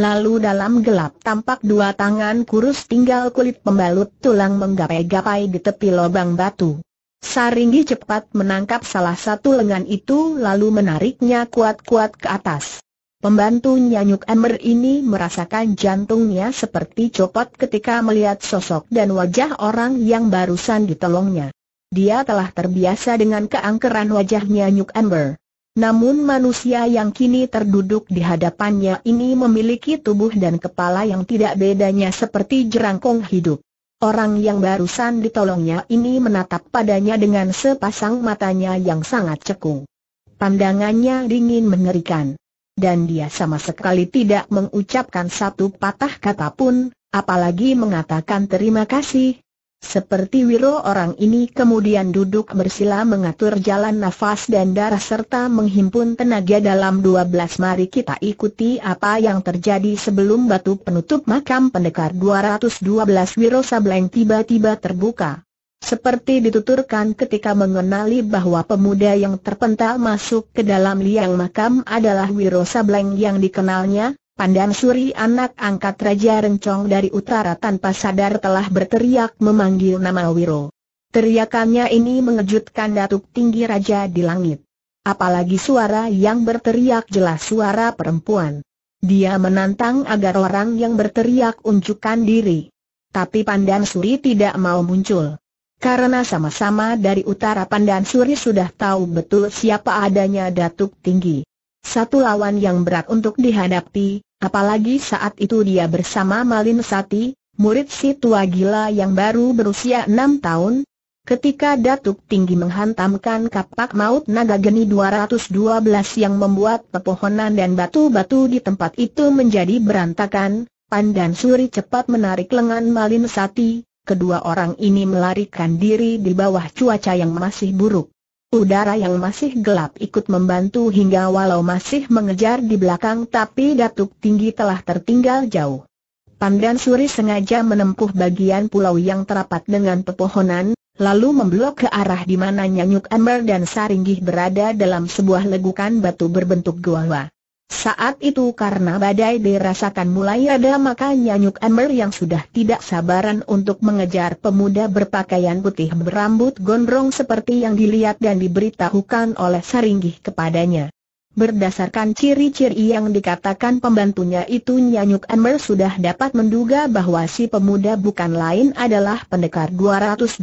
Lalu dalam gelap tampak dua tangan kurus tinggal kulit pembalut tulang menggapai-gapai di tepi lubang batu. Saringgi cepat menangkap salah satu lengan itu lalu menariknya kuat-kuat ke atas. Pembantu Nyanyuk Amber ini merasakan jantungnya seperti copot ketika melihat sosok dan wajah orang yang barusan ditolongnya. Dia telah terbiasa dengan keangkeran wajah Nyanyuk Amber. Namun manusia yang kini terduduk di hadapannya ini memiliki tubuh dan kepala yang tidak bedanya seperti jerangkong hidup. Orang yang barusan ditolongnya ini menatap padanya dengan sepasang matanya yang sangat cekung. Pandangannya dingin mengerikan. Dan dia sama sekali tidak mengucapkan satu patah kata pun, apalagi mengatakan terima kasih, seperti Wiro orang ini kemudian duduk bersila mengatur jalan nafas dan darah serta menghimpun tenaga dalam dua belas mari kita ikuti apa yang terjadi sebelum batu penutup makam pendekar 212 Wiro Sableng tiba-tiba terbuka. Seperti dituturkan ketika mengenali bahwa pemuda yang terpental masuk ke dalam liang makam adalah Wiro Sableng yang dikenalnya, Pandan Suri anak angkat Raja Rencong dari utara tanpa sadar telah berteriak memanggil nama Wiro. Teriakannya ini mengejutkan datuk tinggi Raja di langit. Apalagi suara yang berteriak jelas suara perempuan. Dia menantang agar orang yang berteriak unjukkan diri. Tapi Pandan Suri tidak mau muncul. Karena sama-sama dari utara Pandan Suri sudah tahu betul siapa adanya Datuk Tinggi. Satu lawan yang berat untuk dihadapi, apalagi saat itu dia bersama Malin Sati, murid si tua gila yang baru berusia enam tahun. Ketika Datuk Tinggi menghantamkan kapak maut naga geni 212 yang membuat pepohonan dan batu-batu di tempat itu menjadi berantakan, Pandan Suri cepat menarik lengan Malin Sati, kedua orang ini melarikan diri di bawah cuaca yang masih buruk. Udara yang masih gelap ikut membantu hingga walau masih mengejar di belakang tapi Datuk Tinggi telah tertinggal jauh. Pandan Suri sengaja menempuh bagian pulau yang terapat dengan pepohonan, lalu memblok ke arah di mana Nyanyuk Amber dan Saringgih berada dalam sebuah legukan batu berbentuk gua-gua. Saat itu karena badai dirasakan mulai ada maka Nyanyuk Amber yang sudah tidak sabaran untuk mengejar pemuda berpakaian putih berambut gondrong seperti yang dilihat dan diberitahukan oleh Saringgih kepadanya. Berdasarkan ciri-ciri yang dikatakan pembantunya itu Nyanyuk Amber sudah dapat menduga bahwa si pemuda bukan lain adalah pendekar 212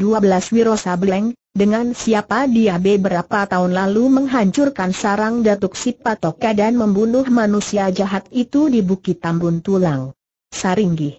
Wiro Sableng, dengan siapa dia beberapa tahun lalu menghancurkan sarang Datuk Sipatoka dan membunuh manusia jahat itu di Bukit Tambun Tulang. Saringgi.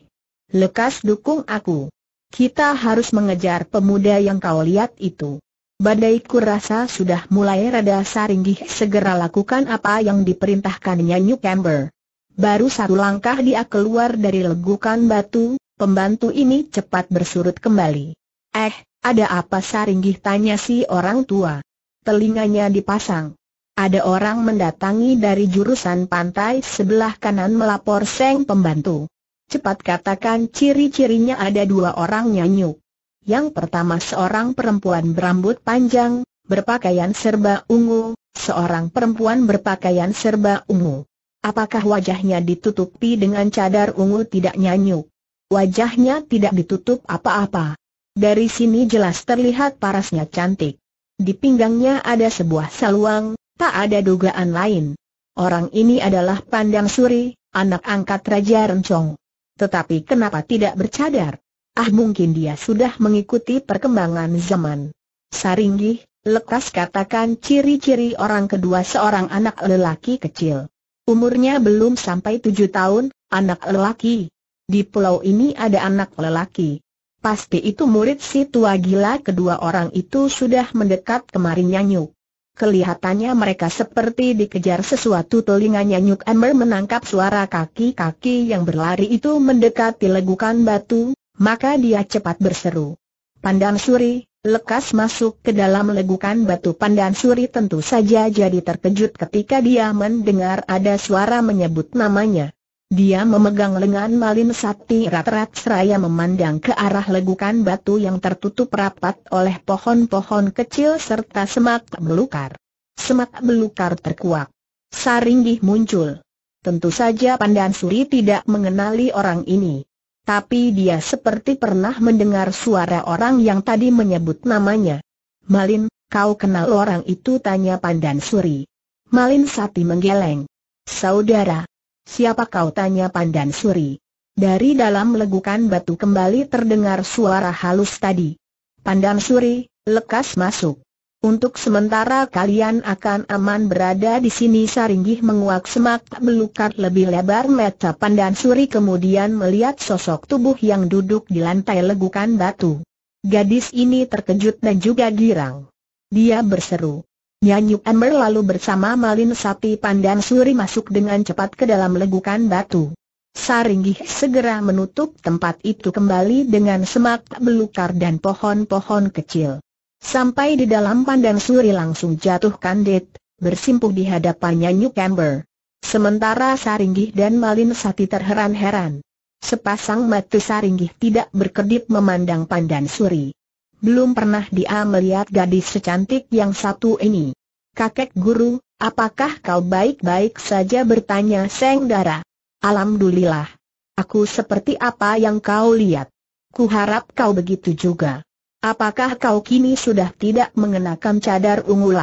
Lekas dukung aku. Kita harus mengejar pemuda yang kau lihat itu. Badai rasa sudah mulai reda Saringgi segera lakukan apa yang diperintahkannya New Camber. Baru satu langkah dia keluar dari legukan batu, pembantu ini cepat bersurut kembali. Eh, ada apa Saringgih tanya si orang tua. Telinganya dipasang. Ada orang mendatangi dari jurusan pantai sebelah kanan melapor Seng pembantu. Cepat katakan ciri-cirinya ada dua orang nyanyuk. Yang pertama seorang perempuan berambut panjang, berpakaian serba ungu, seorang perempuan berpakaian serba ungu. Apakah wajahnya ditutupi dengan cadar ungu tidak nyanyuk? Wajahnya tidak ditutup apa-apa. Dari sini jelas terlihat parasnya cantik. Di pinggangnya ada sebuah saluang, tak ada dugaan lain. Orang ini adalah Pandang Suri, anak angkat Raja Rencong. Tetapi kenapa tidak bercadar? Ah mungkin dia sudah mengikuti perkembangan zaman. Saringgih, lekas katakan ciri-ciri orang kedua seorang anak lelaki kecil. Umurnya belum sampai tujuh tahun, anak lelaki. Di pulau ini ada anak lelaki. Pasti itu murid si tua gila kedua orang itu sudah mendekat kemarin nyanyuk. Kelihatannya mereka seperti dikejar sesuatu telinganya nyanyuk Ember menangkap suara kaki-kaki yang berlari itu mendekati legukan batu, maka dia cepat berseru. Pandan Suri, lekas masuk ke dalam legukan batu Pandan Suri tentu saja jadi terkejut ketika dia mendengar ada suara menyebut namanya. Dia memegang lengan Malin Sakti rat-rat seraya memandang ke arah legukan batu yang tertutup rapat oleh pohon-pohon kecil serta semak belukar. Semak belukar terkuak. Saringgih muncul. Tentu saja Pandan Suri tidak mengenali orang ini. Tapi dia seperti pernah mendengar suara orang yang tadi menyebut namanya. Malin, kau kenal orang itu tanya Pandan Suri. Malin Sati menggeleng. Saudara, Siapa kau tanya Pandan Suri? Dari dalam legukan batu kembali terdengar suara halus tadi. Pandan Suri, lekas masuk. Untuk sementara kalian akan aman berada di sini Saringgih menguak semak belukar lebih lebar mata Pandan Suri kemudian melihat sosok tubuh yang duduk di lantai legukan batu. Gadis ini terkejut dan juga girang. Dia berseru, Nyanyu Ember lalu bersama Malin Sati Pandan Suri masuk dengan cepat ke dalam legukan batu. Saringgih segera menutup tempat itu kembali dengan semak belukar dan pohon-pohon kecil. Sampai di dalam Pandan Suri langsung jatuh kandit, bersimpuh di hadapan New Camber. Sementara Saringgih dan Malin Sati terheran-heran. Sepasang mata Saringgih tidak berkedip memandang Pandan Suri belum pernah dia melihat gadis secantik yang satu ini. Kakek guru, apakah kau baik-baik saja bertanya Seng Dara? Alhamdulillah. Aku seperti apa yang kau lihat. Kuharap kau begitu juga. Apakah kau kini sudah tidak mengenakan cadar ungu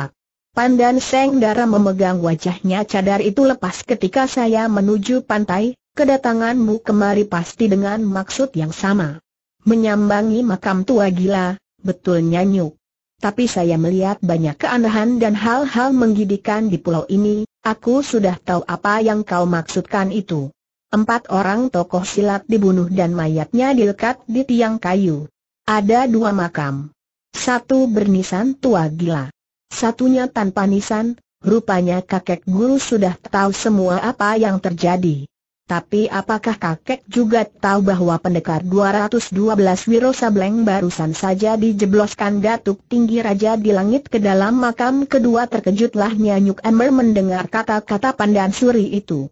Pandan Seng Dara memegang wajahnya cadar itu lepas ketika saya menuju pantai, kedatanganmu kemari pasti dengan maksud yang sama. Menyambangi makam tua gila, Betul nyanyuk. Tapi saya melihat banyak keanehan dan hal-hal menggidikan di pulau ini, aku sudah tahu apa yang kau maksudkan itu. Empat orang tokoh silat dibunuh dan mayatnya dilekat di tiang kayu. Ada dua makam. Satu bernisan tua gila. Satunya tanpa nisan, rupanya kakek guru sudah tahu semua apa yang terjadi. Tapi apakah kakek juga tahu bahwa pendekar 212 Wiro Sableng barusan saja dijebloskan datuk tinggi raja di langit ke dalam makam kedua terkejutlah Nyanyuk Ember mendengar kata-kata pandan suri itu.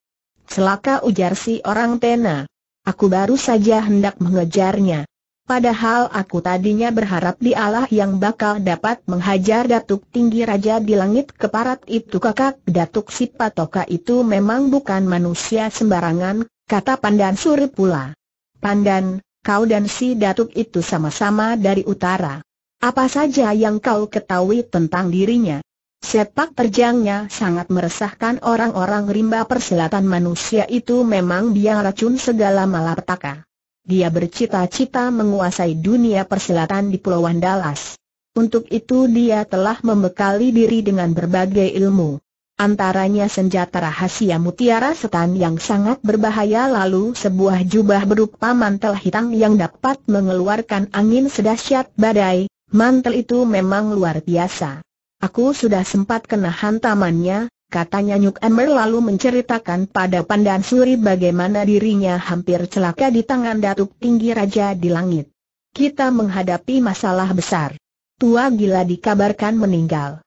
Celaka ujar si orang Tena. Aku baru saja hendak mengejarnya. Padahal aku tadinya berharap di Allah yang bakal dapat menghajar datuk tinggi raja di langit keparat itu kakak datuk Sipatoka itu memang bukan manusia sembarangan, kata Pandan Suri pula. Pandan, kau dan si datuk itu sama-sama dari utara. Apa saja yang kau ketahui tentang dirinya? Sepak terjangnya sangat meresahkan orang-orang rimba persilatan manusia itu memang biang racun segala malapetaka dia bercita-cita menguasai dunia persilatan di Pulau Dallas. Untuk itu dia telah membekali diri dengan berbagai ilmu. Antaranya senjata rahasia mutiara setan yang sangat berbahaya lalu sebuah jubah berupa mantel hitam yang dapat mengeluarkan angin sedahsyat badai, mantel itu memang luar biasa. Aku sudah sempat kena hantamannya, katanya Nyuk Ember lalu menceritakan pada Pandan Suri bagaimana dirinya hampir celaka di tangan Datuk Tinggi Raja di Langit. Kita menghadapi masalah besar. Tua gila dikabarkan meninggal.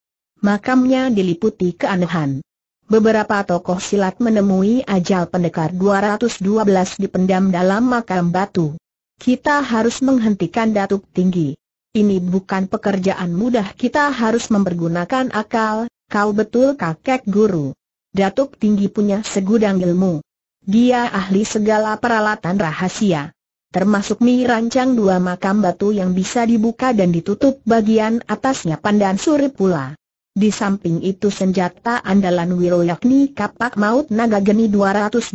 Makamnya diliputi keanehan. Beberapa tokoh silat menemui ajal pendekar 212 dipendam dalam makam batu. Kita harus menghentikan Datuk Tinggi. Ini bukan pekerjaan mudah kita harus mempergunakan akal, Kau betul kakek guru. Datuk tinggi punya segudang ilmu. Dia ahli segala peralatan rahasia. Termasuk mi rancang dua makam batu yang bisa dibuka dan ditutup bagian atasnya pandan suri pula. Di samping itu senjata andalan Wiro yakni kapak maut naga geni 212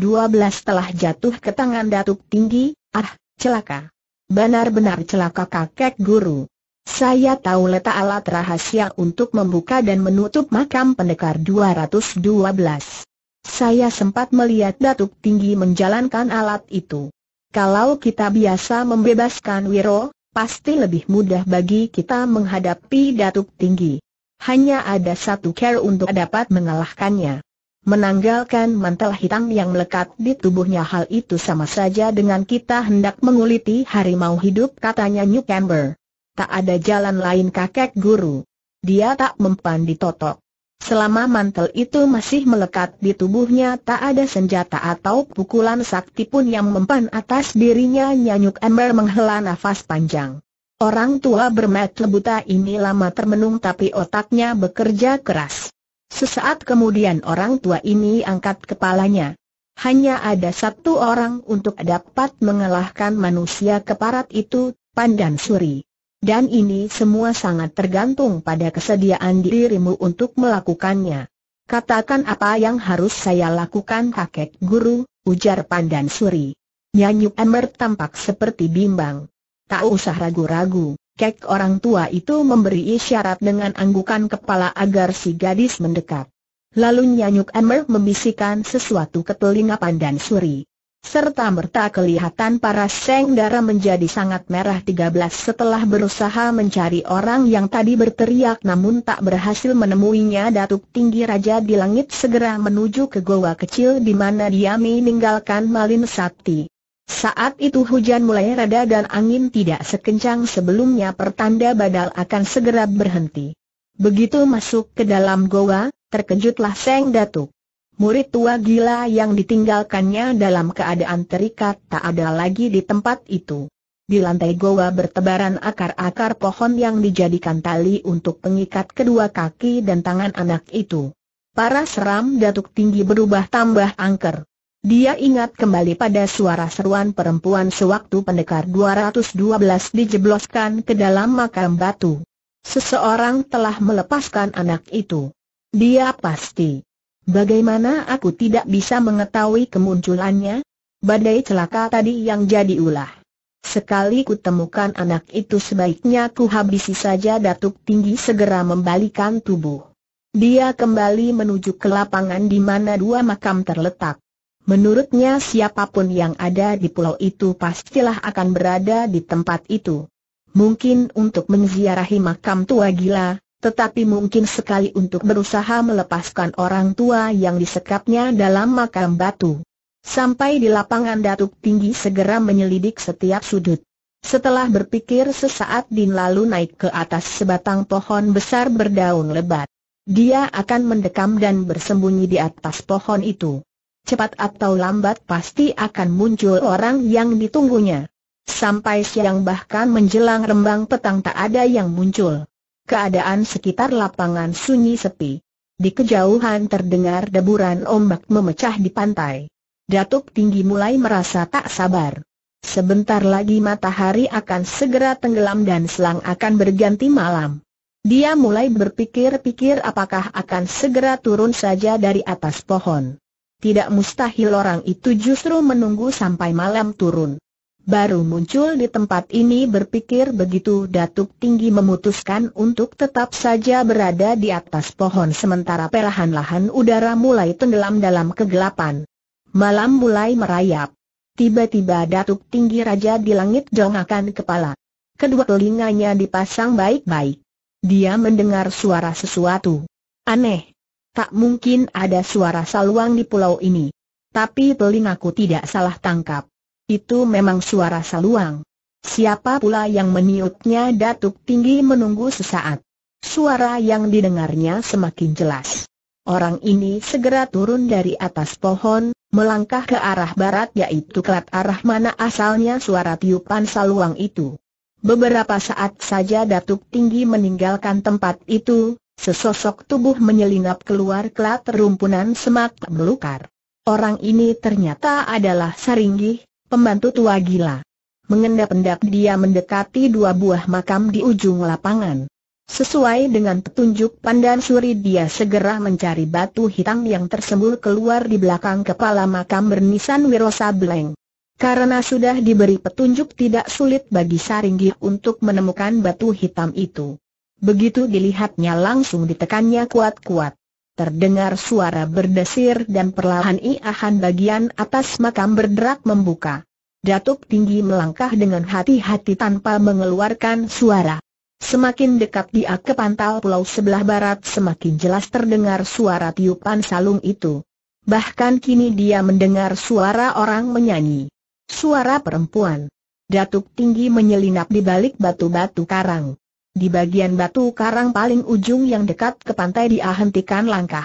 telah jatuh ke tangan Datuk Tinggi, ah, celaka. Benar-benar celaka kakek guru. Saya tahu letak alat rahasia untuk membuka dan menutup makam pendekar 212. Saya sempat melihat Datuk Tinggi menjalankan alat itu. Kalau kita biasa membebaskan Wiro, pasti lebih mudah bagi kita menghadapi Datuk Tinggi. Hanya ada satu care untuk dapat mengalahkannya. Menanggalkan mantel hitam yang melekat di tubuhnya hal itu sama saja dengan kita hendak menguliti harimau hidup katanya Newcamber. Tak ada jalan lain kakek guru. Dia tak mempan ditotok. Selama mantel itu masih melekat di tubuhnya tak ada senjata atau pukulan sakti pun yang mempan atas dirinya Nyanyuk Ember menghela nafas panjang. Orang tua bermat buta ini lama termenung tapi otaknya bekerja keras. Sesaat kemudian orang tua ini angkat kepalanya. Hanya ada satu orang untuk dapat mengalahkan manusia keparat itu, Pandan Suri dan ini semua sangat tergantung pada kesediaan dirimu untuk melakukannya. Katakan apa yang harus saya lakukan kakek guru, ujar Pandan Suri. Nyanyuk Emmer tampak seperti bimbang. Tak usah ragu-ragu, kek orang tua itu memberi isyarat dengan anggukan kepala agar si gadis mendekat. Lalu Nyanyuk Emmer membisikkan sesuatu ke telinga Pandan Suri serta merta kelihatan para seng darah menjadi sangat merah 13 setelah berusaha mencari orang yang tadi berteriak namun tak berhasil menemuinya Datuk Tinggi Raja di langit segera menuju ke goa kecil di mana dia meninggalkan Malin Sakti. Saat itu hujan mulai reda dan angin tidak sekencang sebelumnya pertanda badal akan segera berhenti. Begitu masuk ke dalam goa, terkejutlah Seng Datuk. Murid tua gila yang ditinggalkannya dalam keadaan terikat tak ada lagi di tempat itu. Di lantai goa bertebaran akar-akar pohon yang dijadikan tali untuk pengikat kedua kaki dan tangan anak itu. Para seram datuk tinggi berubah tambah angker. Dia ingat kembali pada suara seruan perempuan sewaktu pendekar 212 dijebloskan ke dalam makam batu. Seseorang telah melepaskan anak itu. Dia pasti Bagaimana aku tidak bisa mengetahui kemunculannya? Badai celaka tadi yang jadi ulah. Sekali kutemukan anak itu sebaiknya ku habisi saja Datuk Tinggi segera membalikan tubuh. Dia kembali menuju ke lapangan di mana dua makam terletak. Menurutnya siapapun yang ada di pulau itu pastilah akan berada di tempat itu. Mungkin untuk menziarahi makam tua gila, tetapi mungkin sekali untuk berusaha melepaskan orang tua yang disekapnya dalam makam batu. Sampai di lapangan Datuk Tinggi segera menyelidik setiap sudut. Setelah berpikir sesaat Din lalu naik ke atas sebatang pohon besar berdaun lebat. Dia akan mendekam dan bersembunyi di atas pohon itu. Cepat atau lambat pasti akan muncul orang yang ditunggunya. Sampai siang bahkan menjelang rembang petang tak ada yang muncul keadaan sekitar lapangan sunyi sepi. Di kejauhan terdengar deburan ombak memecah di pantai. Datuk tinggi mulai merasa tak sabar. Sebentar lagi matahari akan segera tenggelam dan selang akan berganti malam. Dia mulai berpikir-pikir apakah akan segera turun saja dari atas pohon. Tidak mustahil orang itu justru menunggu sampai malam turun. Baru muncul di tempat ini berpikir begitu Datuk Tinggi memutuskan untuk tetap saja berada di atas pohon sementara perlahan-lahan udara mulai tenggelam dalam kegelapan. Malam mulai merayap. Tiba-tiba Datuk Tinggi Raja di langit dongakan kepala. Kedua telinganya dipasang baik-baik. Dia mendengar suara sesuatu. Aneh. Tak mungkin ada suara saluang di pulau ini. Tapi telingaku tidak salah tangkap. Itu memang suara saluang. Siapa pula yang meniupnya Datuk Tinggi menunggu sesaat. Suara yang didengarnya semakin jelas. Orang ini segera turun dari atas pohon, melangkah ke arah barat yaitu kelat arah mana asalnya suara tiupan saluang itu. Beberapa saat saja Datuk Tinggi meninggalkan tempat itu, sesosok tubuh menyelinap keluar kelat rumpunan semak melukar. Orang ini ternyata adalah Saringgih, Pembantu tua gila. Mengendap-endap dia mendekati dua buah makam di ujung lapangan. Sesuai dengan petunjuk pandan suri dia segera mencari batu hitam yang tersembul keluar di belakang kepala makam bernisan Wirosa Bleng. Karena sudah diberi petunjuk tidak sulit bagi Saringgi untuk menemukan batu hitam itu. Begitu dilihatnya langsung ditekannya kuat-kuat. Terdengar suara berdesir dan perlahan iahan bagian atas makam berderak membuka. Datuk tinggi melangkah dengan hati-hati tanpa mengeluarkan suara. Semakin dekat dia ke pantal pulau sebelah barat semakin jelas terdengar suara tiupan salung itu. Bahkan kini dia mendengar suara orang menyanyi. Suara perempuan. Datuk tinggi menyelinap di balik batu-batu karang. Di bagian batu karang paling ujung yang dekat ke pantai dia hentikan langkah.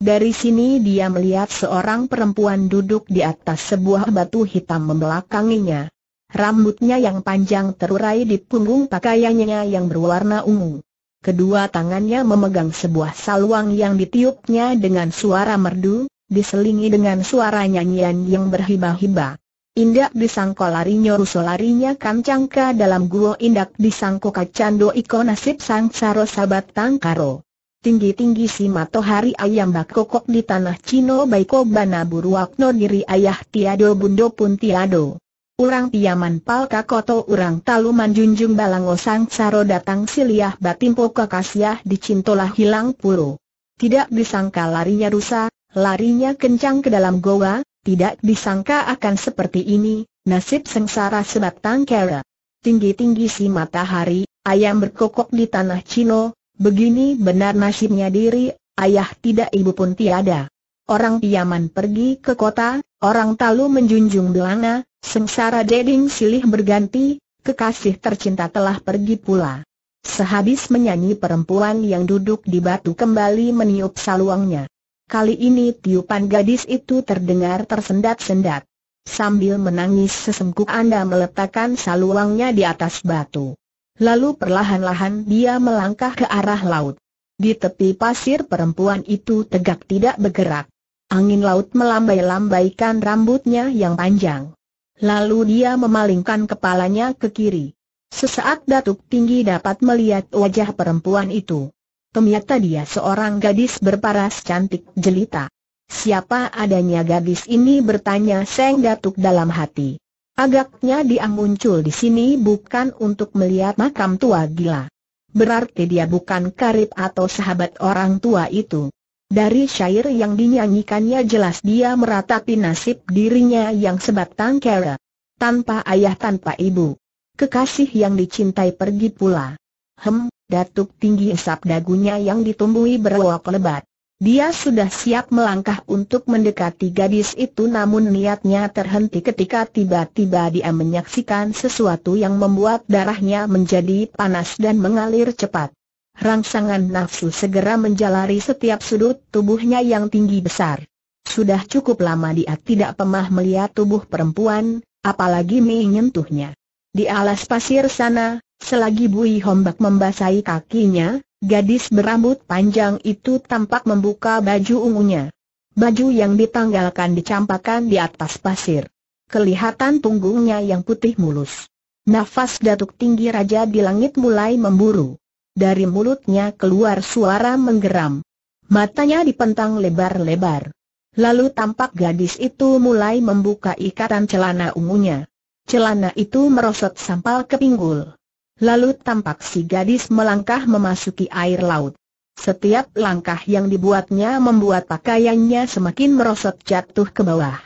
Dari sini dia melihat seorang perempuan duduk di atas sebuah batu hitam membelakanginya. Rambutnya yang panjang terurai di punggung pakaiannya yang berwarna ungu. Kedua tangannya memegang sebuah saluang yang ditiupnya dengan suara merdu, diselingi dengan suara nyanyian yang berhibah-hibah. Indak disangko larinya ruso larinya kancangka dalam guo indak disangko kacando iko nasib sang saro sabat tangkaro. Tinggi-tinggi si matohari ayam kokok di tanah Cino baiko bana buruakno diri ayah tiado bundo pun tiado. Urang tiaman palka koto urang taluman junjung balango sang saro datang siliah batimpo kakasiah dicintolah hilang puru. Tidak disangka larinya rusa, larinya kencang ke dalam goa, tidak disangka akan seperti ini, nasib sengsara sebatang kera. Tinggi-tinggi si matahari, ayam berkokok di tanah Cino, begini benar nasibnya diri, ayah tidak ibu pun tiada. Orang piaman pergi ke kota, orang talu menjunjung belanga. sengsara deding silih berganti, kekasih tercinta telah pergi pula. Sehabis menyanyi perempuan yang duduk di batu kembali meniup saluangnya. Kali ini tiupan gadis itu terdengar tersendat-sendat. Sambil menangis sesengkuk Anda meletakkan saluangnya di atas batu. Lalu perlahan-lahan dia melangkah ke arah laut. Di tepi pasir perempuan itu tegak tidak bergerak. Angin laut melambai-lambaikan rambutnya yang panjang. Lalu dia memalingkan kepalanya ke kiri. Sesaat datuk tinggi dapat melihat wajah perempuan itu. Ternyata dia seorang gadis berparas cantik jelita. Siapa adanya gadis ini bertanya Seng Datuk dalam hati. Agaknya dia muncul di sini bukan untuk melihat makam tua gila. Berarti dia bukan karib atau sahabat orang tua itu. Dari syair yang dinyanyikannya jelas dia meratapi nasib dirinya yang sebab kera. Tanpa ayah tanpa ibu. Kekasih yang dicintai pergi pula. Hem, Datuk tinggi esap dagunya yang ditumbuhi berwok lebat. Dia sudah siap melangkah untuk mendekati gadis itu namun niatnya terhenti ketika tiba-tiba dia menyaksikan sesuatu yang membuat darahnya menjadi panas dan mengalir cepat. Rangsangan nafsu segera menjalari setiap sudut tubuhnya yang tinggi besar. Sudah cukup lama dia tidak pemah melihat tubuh perempuan, apalagi menyentuhnya. Di alas pasir sana, Selagi Bui Hombak membasahi kakinya, gadis berambut panjang itu tampak membuka baju ungunya. Baju yang ditanggalkan dicampakkan di atas pasir. Kelihatan punggungnya yang putih mulus. Nafas datuk tinggi raja di langit mulai memburu. Dari mulutnya keluar suara menggeram. Matanya dipentang lebar-lebar. Lalu tampak gadis itu mulai membuka ikatan celana ungunya. Celana itu merosot sampal ke pinggul. Lalu tampak si gadis melangkah memasuki air laut. Setiap langkah yang dibuatnya membuat pakaiannya semakin merosot jatuh ke bawah.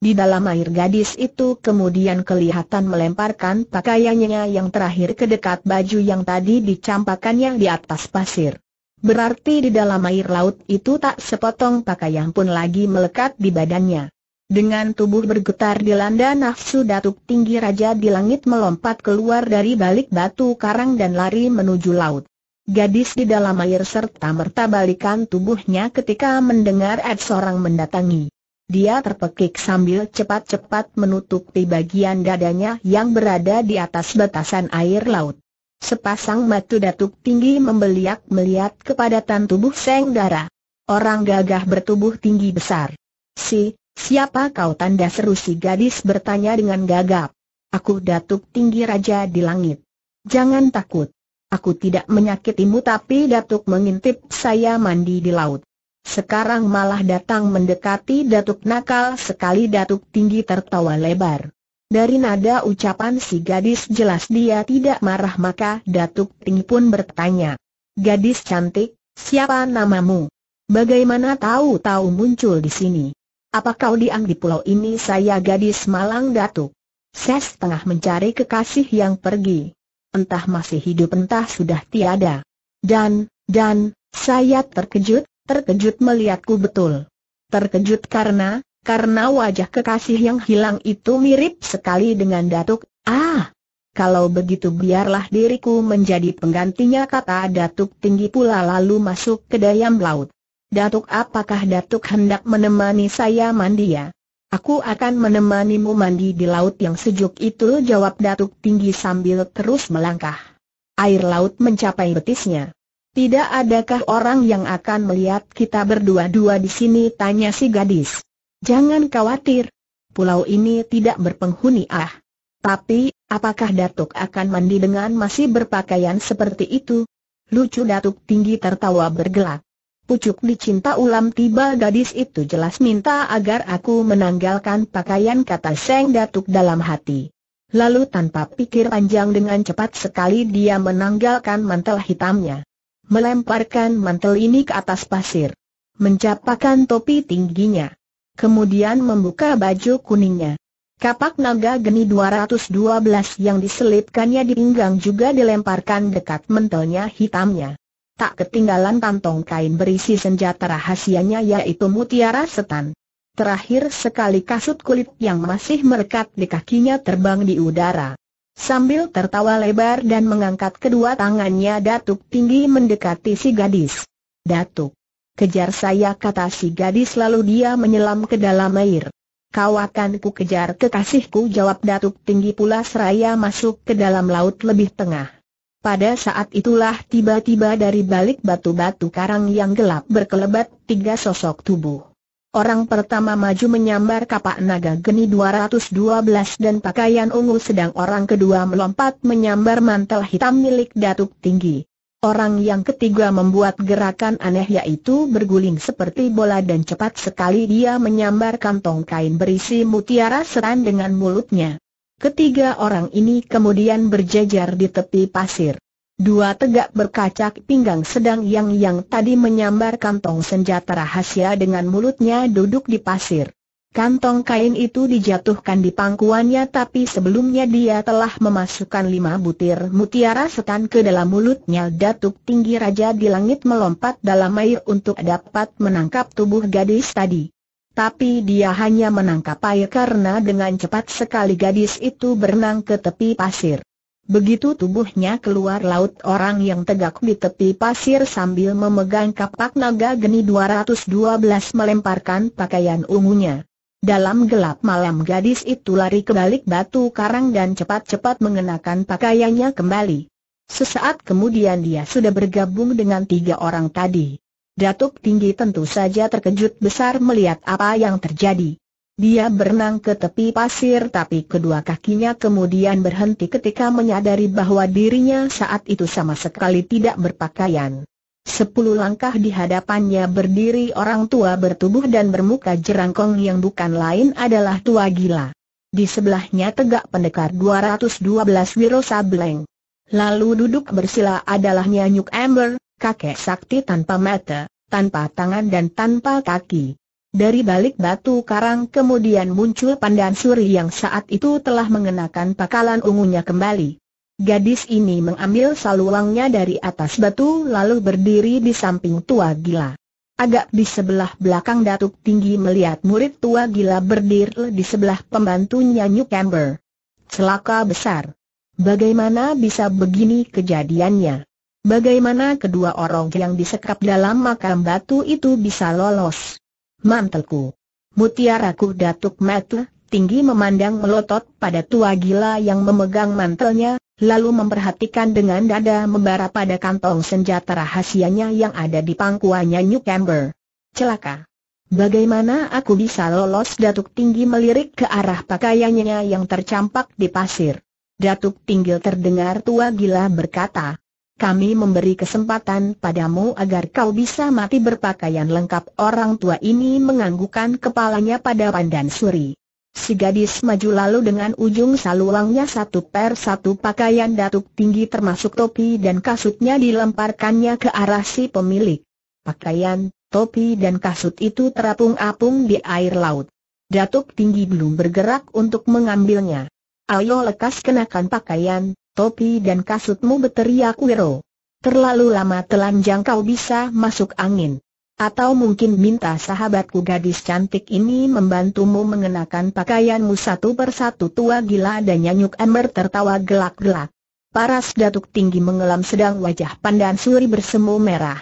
Di dalam air gadis itu kemudian kelihatan melemparkan pakaiannya yang terakhir ke dekat baju yang tadi dicampakannya di atas pasir. Berarti di dalam air laut itu tak sepotong pakaian pun lagi melekat di badannya. Dengan tubuh bergetar dilanda nafsu datuk tinggi raja di langit melompat keluar dari balik batu karang dan lari menuju laut. Gadis di dalam air serta merta balikan tubuhnya ketika mendengar Ed seorang mendatangi. Dia terpekik sambil cepat-cepat menutupi bagian dadanya yang berada di atas batasan air laut. Sepasang mata datuk tinggi membeliak melihat kepadatan tubuh Seng Dara. Orang gagah bertubuh tinggi besar. Si, Siapa kau tanda seru si gadis bertanya dengan gagap. Aku datuk tinggi raja di langit. Jangan takut. Aku tidak menyakitimu tapi datuk mengintip saya mandi di laut. Sekarang malah datang mendekati datuk nakal sekali datuk tinggi tertawa lebar. Dari nada ucapan si gadis jelas dia tidak marah maka datuk tinggi pun bertanya. Gadis cantik, siapa namamu? Bagaimana tahu-tahu muncul di sini? Apa kau diang di pulau ini saya gadis malang datuk? Ses tengah mencari kekasih yang pergi. Entah masih hidup entah sudah tiada. Dan, dan, saya terkejut, terkejut melihatku betul. Terkejut karena, karena wajah kekasih yang hilang itu mirip sekali dengan datuk, ah! Kalau begitu biarlah diriku menjadi penggantinya kata datuk tinggi pula lalu masuk ke dayam laut. Datuk apakah Datuk hendak menemani saya mandi ya? Aku akan menemanimu mandi di laut yang sejuk itu jawab Datuk tinggi sambil terus melangkah. Air laut mencapai betisnya. Tidak adakah orang yang akan melihat kita berdua-dua di sini tanya si gadis. Jangan khawatir. Pulau ini tidak berpenghuni ah. Tapi, apakah Datuk akan mandi dengan masih berpakaian seperti itu? Lucu Datuk tinggi tertawa bergelak. Pucuk dicinta ulam tiba gadis itu jelas minta agar aku menanggalkan pakaian kata Seng Datuk dalam hati. Lalu tanpa pikir panjang dengan cepat sekali dia menanggalkan mantel hitamnya. Melemparkan mantel ini ke atas pasir. Mencapakan topi tingginya. Kemudian membuka baju kuningnya. Kapak naga geni 212 yang diselipkannya di pinggang juga dilemparkan dekat mentelnya hitamnya tak ketinggalan kantong kain berisi senjata rahasianya yaitu mutiara setan. Terakhir sekali kasut kulit yang masih merekat di kakinya terbang di udara. Sambil tertawa lebar dan mengangkat kedua tangannya Datuk tinggi mendekati si gadis. Datuk, kejar saya kata si gadis lalu dia menyelam ke dalam air. Kau akan ku kejar kekasihku jawab Datuk tinggi pula seraya masuk ke dalam laut lebih tengah. Pada saat itulah tiba-tiba dari balik batu-batu karang yang gelap berkelebat tiga sosok tubuh. Orang pertama maju menyambar kapak naga geni 212 dan pakaian ungu sedang orang kedua melompat menyambar mantel hitam milik datuk tinggi. Orang yang ketiga membuat gerakan aneh yaitu berguling seperti bola dan cepat sekali dia menyambar kantong kain berisi mutiara seran dengan mulutnya. Ketiga orang ini kemudian berjejer di tepi pasir. Dua tegak berkacak pinggang sedang yang yang tadi menyambar kantong senjata rahasia dengan mulutnya duduk di pasir. Kantong kain itu dijatuhkan di pangkuannya tapi sebelumnya dia telah memasukkan lima butir mutiara setan ke dalam mulutnya Datuk Tinggi Raja di langit melompat dalam air untuk dapat menangkap tubuh gadis tadi. Tapi dia hanya menangkap air karena dengan cepat sekali gadis itu berenang ke tepi pasir. Begitu tubuhnya keluar laut orang yang tegak di tepi pasir sambil memegang kapak naga geni 212 melemparkan pakaian ungunya. Dalam gelap malam gadis itu lari ke balik batu karang dan cepat-cepat mengenakan pakaiannya kembali. Sesaat kemudian dia sudah bergabung dengan tiga orang tadi. Datuk Tinggi tentu saja terkejut besar melihat apa yang terjadi. Dia berenang ke tepi pasir tapi kedua kakinya kemudian berhenti ketika menyadari bahwa dirinya saat itu sama sekali tidak berpakaian. Sepuluh langkah di hadapannya berdiri orang tua bertubuh dan bermuka jerangkong yang bukan lain adalah tua gila. Di sebelahnya tegak pendekar 212 Wiro Sableng. Lalu duduk bersila adalah Nyanyuk Amber, kakek sakti tanpa mata, tanpa tangan dan tanpa kaki. Dari balik batu karang kemudian muncul pandan suri yang saat itu telah mengenakan pakalan ungunya kembali. Gadis ini mengambil saluangnya dari atas batu lalu berdiri di samping tua gila. Agak di sebelah belakang datuk tinggi melihat murid tua gila berdiri di sebelah pembantunya New Camber. Celaka besar. Bagaimana bisa begini kejadiannya? Bagaimana kedua orang yang disekap dalam makam batu itu bisa lolos? Mantelku. Mutiaraku Datuk Matu, tinggi memandang melotot pada tua gila yang memegang mantelnya, lalu memperhatikan dengan dada membara pada kantong senjata rahasianya yang ada di pangkuannya New Camber. Celaka. Bagaimana aku bisa lolos Datuk Tinggi melirik ke arah pakaiannya yang tercampak di pasir. Datuk Tinggi terdengar tua gila berkata, kami memberi kesempatan padamu agar kau bisa mati berpakaian lengkap Orang tua ini menganggukan kepalanya pada Pandan Suri Si gadis maju lalu dengan ujung saluangnya satu per satu pakaian datuk tinggi termasuk topi dan kasutnya dilemparkannya ke arah si pemilik Pakaian, topi dan kasut itu terapung-apung di air laut Datuk tinggi belum bergerak untuk mengambilnya Ayo lekas kenakan pakaian, topi dan kasutmu berteriak Wiro. Terlalu lama telanjang kau bisa masuk angin. Atau mungkin minta sahabatku gadis cantik ini membantumu mengenakan pakaianmu satu persatu tua gila dan nyanyuk Ember tertawa gelak-gelak. Paras datuk tinggi mengelam sedang wajah pandan suri bersemu merah.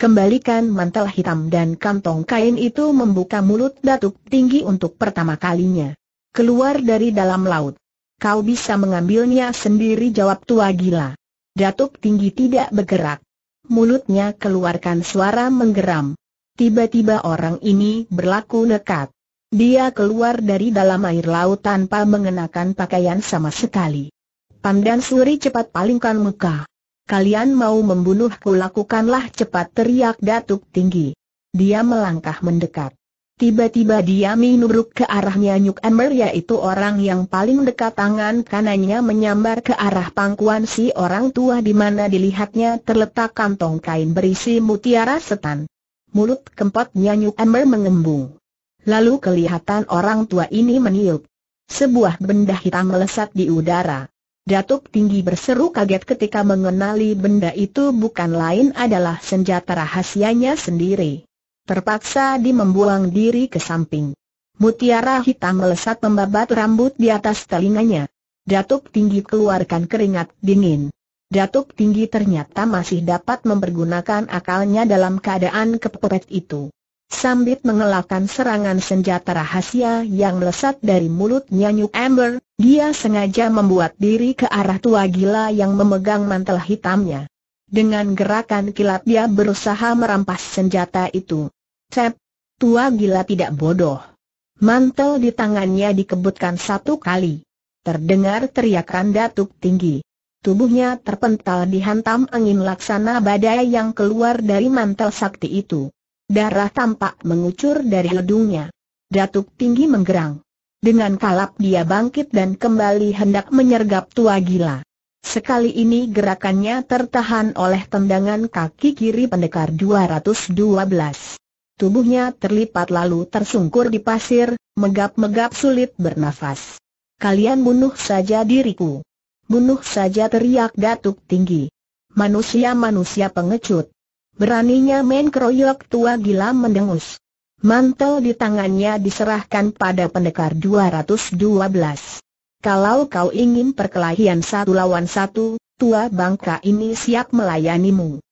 Kembalikan mantel hitam dan kantong kain itu membuka mulut datuk tinggi untuk pertama kalinya. Keluar dari dalam laut kau bisa mengambilnya sendiri jawab tua gila. Datuk tinggi tidak bergerak. Mulutnya keluarkan suara menggeram. Tiba-tiba orang ini berlaku nekat. Dia keluar dari dalam air laut tanpa mengenakan pakaian sama sekali. Pandan Suri cepat palingkan muka. Kalian mau membunuhku lakukanlah cepat teriak datuk tinggi. Dia melangkah mendekat. Tiba-tiba dia menubruk ke arah Nyuk Ember yaitu orang yang paling dekat tangan kanannya menyambar ke arah pangkuan si orang tua di mana dilihatnya terletak kantong kain berisi mutiara setan. Mulut kempot Nyuk Ember mengembung. Lalu kelihatan orang tua ini meniup. Sebuah benda hitam melesat di udara. Datuk tinggi berseru kaget ketika mengenali benda itu bukan lain adalah senjata rahasianya sendiri terpaksa di membuang diri ke samping. Mutiara hitam melesat membabat rambut di atas telinganya. Datuk tinggi keluarkan keringat dingin. Datuk tinggi ternyata masih dapat mempergunakan akalnya dalam keadaan kepepet itu. Sambit mengelakkan serangan senjata rahasia yang melesat dari mulut Nyanyu Amber, dia sengaja membuat diri ke arah tua gila yang memegang mantel hitamnya. Dengan gerakan kilat dia berusaha merampas senjata itu. Cep, tua gila tidak bodoh. Mantel di tangannya dikebutkan satu kali. Terdengar teriakan datuk tinggi. Tubuhnya terpental dihantam angin laksana badai yang keluar dari mantel sakti itu. Darah tampak mengucur dari hidungnya. Datuk tinggi menggerang. Dengan kalap dia bangkit dan kembali hendak menyergap tua gila. Sekali ini gerakannya tertahan oleh tendangan kaki kiri pendekar 212. Tubuhnya terlipat lalu tersungkur di pasir, megap-megap sulit bernafas. Kalian bunuh saja diriku. Bunuh saja teriak datuk tinggi. Manusia-manusia pengecut. Beraninya main keroyok tua gila mendengus. Mantel di tangannya diserahkan pada pendekar 212. Kalau kau ingin perkelahian satu lawan satu, tua bangka ini siap melayanimu.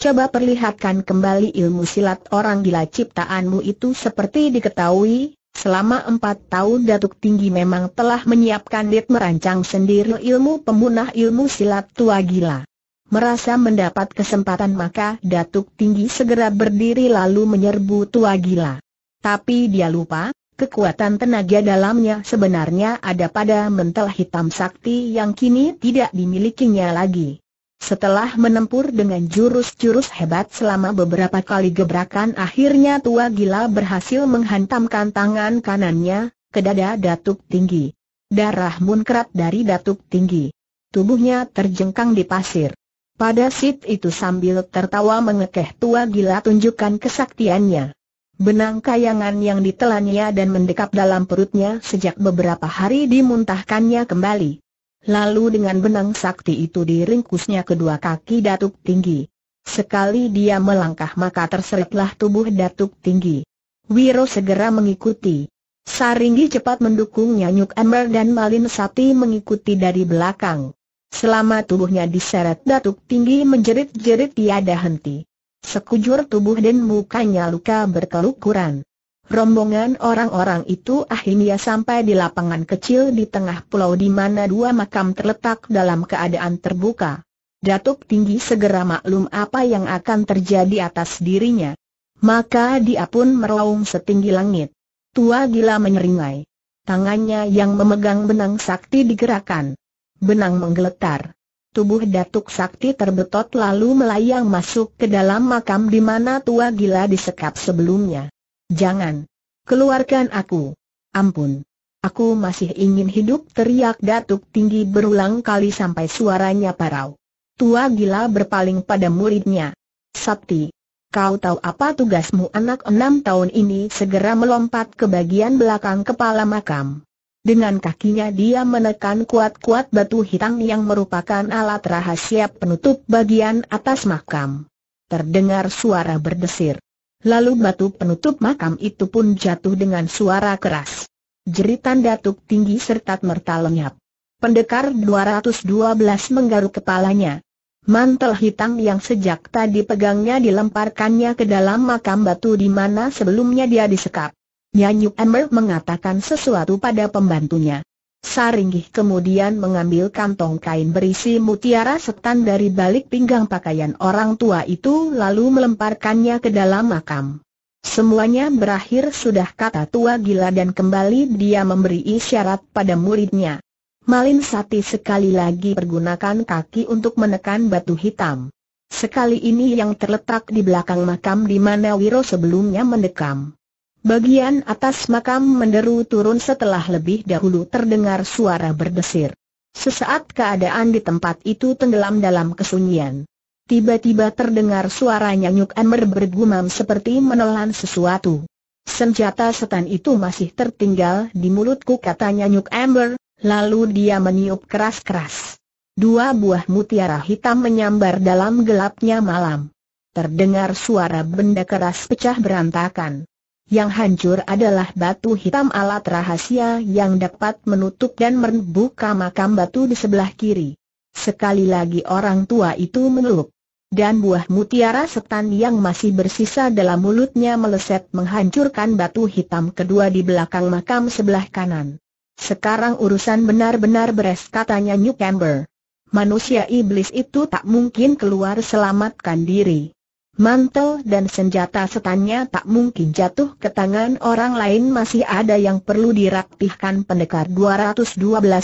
Coba perlihatkan kembali ilmu silat orang gila ciptaanmu itu seperti diketahui, selama empat tahun Datuk Tinggi memang telah menyiapkan dit merancang sendiri ilmu pemunah ilmu silat tua gila. Merasa mendapat kesempatan maka Datuk Tinggi segera berdiri lalu menyerbu tua gila. Tapi dia lupa, kekuatan tenaga dalamnya sebenarnya ada pada mental hitam sakti yang kini tidak dimilikinya lagi. Setelah menempur dengan jurus-jurus hebat selama beberapa kali gebrakan akhirnya tua gila berhasil menghantamkan tangan kanannya ke dada datuk tinggi. Darah munkrat dari datuk tinggi. Tubuhnya terjengkang di pasir. Pada sit itu sambil tertawa mengekeh tua gila tunjukkan kesaktiannya. Benang kayangan yang ditelannya dan mendekap dalam perutnya sejak beberapa hari dimuntahkannya kembali. Lalu dengan benang sakti itu diringkusnya kedua kaki Datuk Tinggi. Sekali dia melangkah maka terseretlah tubuh Datuk Tinggi. Wiro segera mengikuti. Saringgi cepat mendukung Nyanyuk Ember dan Malin Sati mengikuti dari belakang. Selama tubuhnya diseret Datuk Tinggi menjerit-jerit tiada henti. Sekujur tubuh dan mukanya luka berkelukuran. Rombongan orang-orang itu akhirnya sampai di lapangan kecil di tengah pulau di mana dua makam terletak dalam keadaan terbuka. Datuk tinggi segera maklum apa yang akan terjadi atas dirinya. Maka dia pun meraung setinggi langit. Tua gila menyeringai. Tangannya yang memegang benang sakti digerakkan. Benang menggeletar. Tubuh Datuk Sakti terbetot lalu melayang masuk ke dalam makam di mana tua gila disekap sebelumnya. Jangan. Keluarkan aku. Ampun. Aku masih ingin hidup teriak datuk tinggi berulang kali sampai suaranya parau. Tua gila berpaling pada muridnya. Sakti. Kau tahu apa tugasmu anak enam tahun ini segera melompat ke bagian belakang kepala makam. Dengan kakinya dia menekan kuat-kuat batu hitam yang merupakan alat rahasia penutup bagian atas makam. Terdengar suara berdesir. Lalu batu penutup makam itu pun jatuh dengan suara keras. Jeritan datuk tinggi serta merta lenyap. Pendekar 212 menggaruk kepalanya. Mantel hitam yang sejak tadi pegangnya dilemparkannya ke dalam makam batu di mana sebelumnya dia disekap. Nyanyu Ember mengatakan sesuatu pada pembantunya. Saringgih kemudian mengambil kantong kain berisi mutiara setan dari balik pinggang pakaian orang tua itu lalu melemparkannya ke dalam makam. Semuanya berakhir sudah kata tua gila dan kembali dia memberi isyarat pada muridnya. Malin Sati sekali lagi pergunakan kaki untuk menekan batu hitam. Sekali ini yang terletak di belakang makam di mana Wiro sebelumnya mendekam. Bagian atas makam menderu turun setelah lebih dahulu terdengar suara berdesir. Sesaat keadaan di tempat itu tenggelam dalam kesunyian. Tiba-tiba terdengar suara nyanyuk Amber bergumam seperti menelan sesuatu. Senjata setan itu masih tertinggal di mulutku kata nyanyuk Amber, lalu dia meniup keras-keras. Dua buah mutiara hitam menyambar dalam gelapnya malam. Terdengar suara benda keras pecah berantakan. Yang hancur adalah batu hitam alat rahasia yang dapat menutup dan membuka makam batu di sebelah kiri. Sekali lagi orang tua itu meneluk. Dan buah mutiara setan yang masih bersisa dalam mulutnya meleset menghancurkan batu hitam kedua di belakang makam sebelah kanan. Sekarang urusan benar-benar beres katanya New Camber. Manusia iblis itu tak mungkin keluar selamatkan diri mantel dan senjata setannya tak mungkin jatuh ke tangan orang lain masih ada yang perlu dirapihkan pendekar 212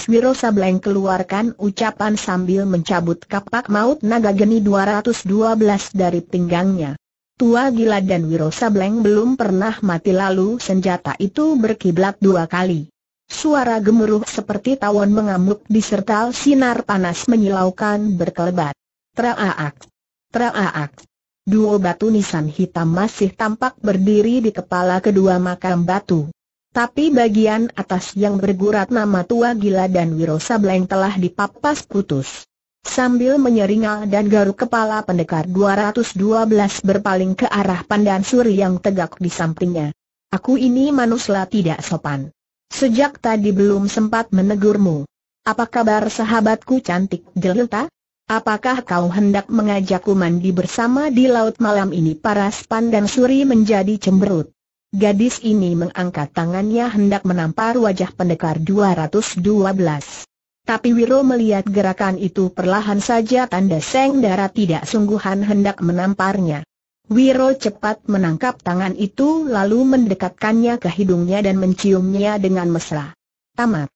Wiro Sableng keluarkan ucapan sambil mencabut kapak maut naga geni 212 dari pinggangnya. Tua gila dan Wiro Sableng belum pernah mati lalu senjata itu berkiblat dua kali. Suara gemuruh seperti tawon mengamuk disertai sinar panas menyilaukan berkelebat. Traaak! Traaak! Dua batu nisan hitam masih tampak berdiri di kepala kedua makam batu. Tapi bagian atas yang bergurat nama tua gila dan Wirosa Sableng telah dipapas putus. Sambil menyeringal dan garuk kepala pendekar 212 berpaling ke arah pandan suri yang tegak di sampingnya. Aku ini manusia tidak sopan. Sejak tadi belum sempat menegurmu. Apa kabar sahabatku cantik Jelita? Apakah kau hendak mengajakku mandi bersama di laut malam ini? Paras pandan Suri menjadi cemberut. Gadis ini mengangkat tangannya hendak menampar wajah pendekar 212. Tapi Wiro melihat gerakan itu perlahan saja tanda Seng darah tidak sungguhan hendak menamparnya. Wiro cepat menangkap tangan itu lalu mendekatkannya ke hidungnya dan menciumnya dengan mesra. Tamat.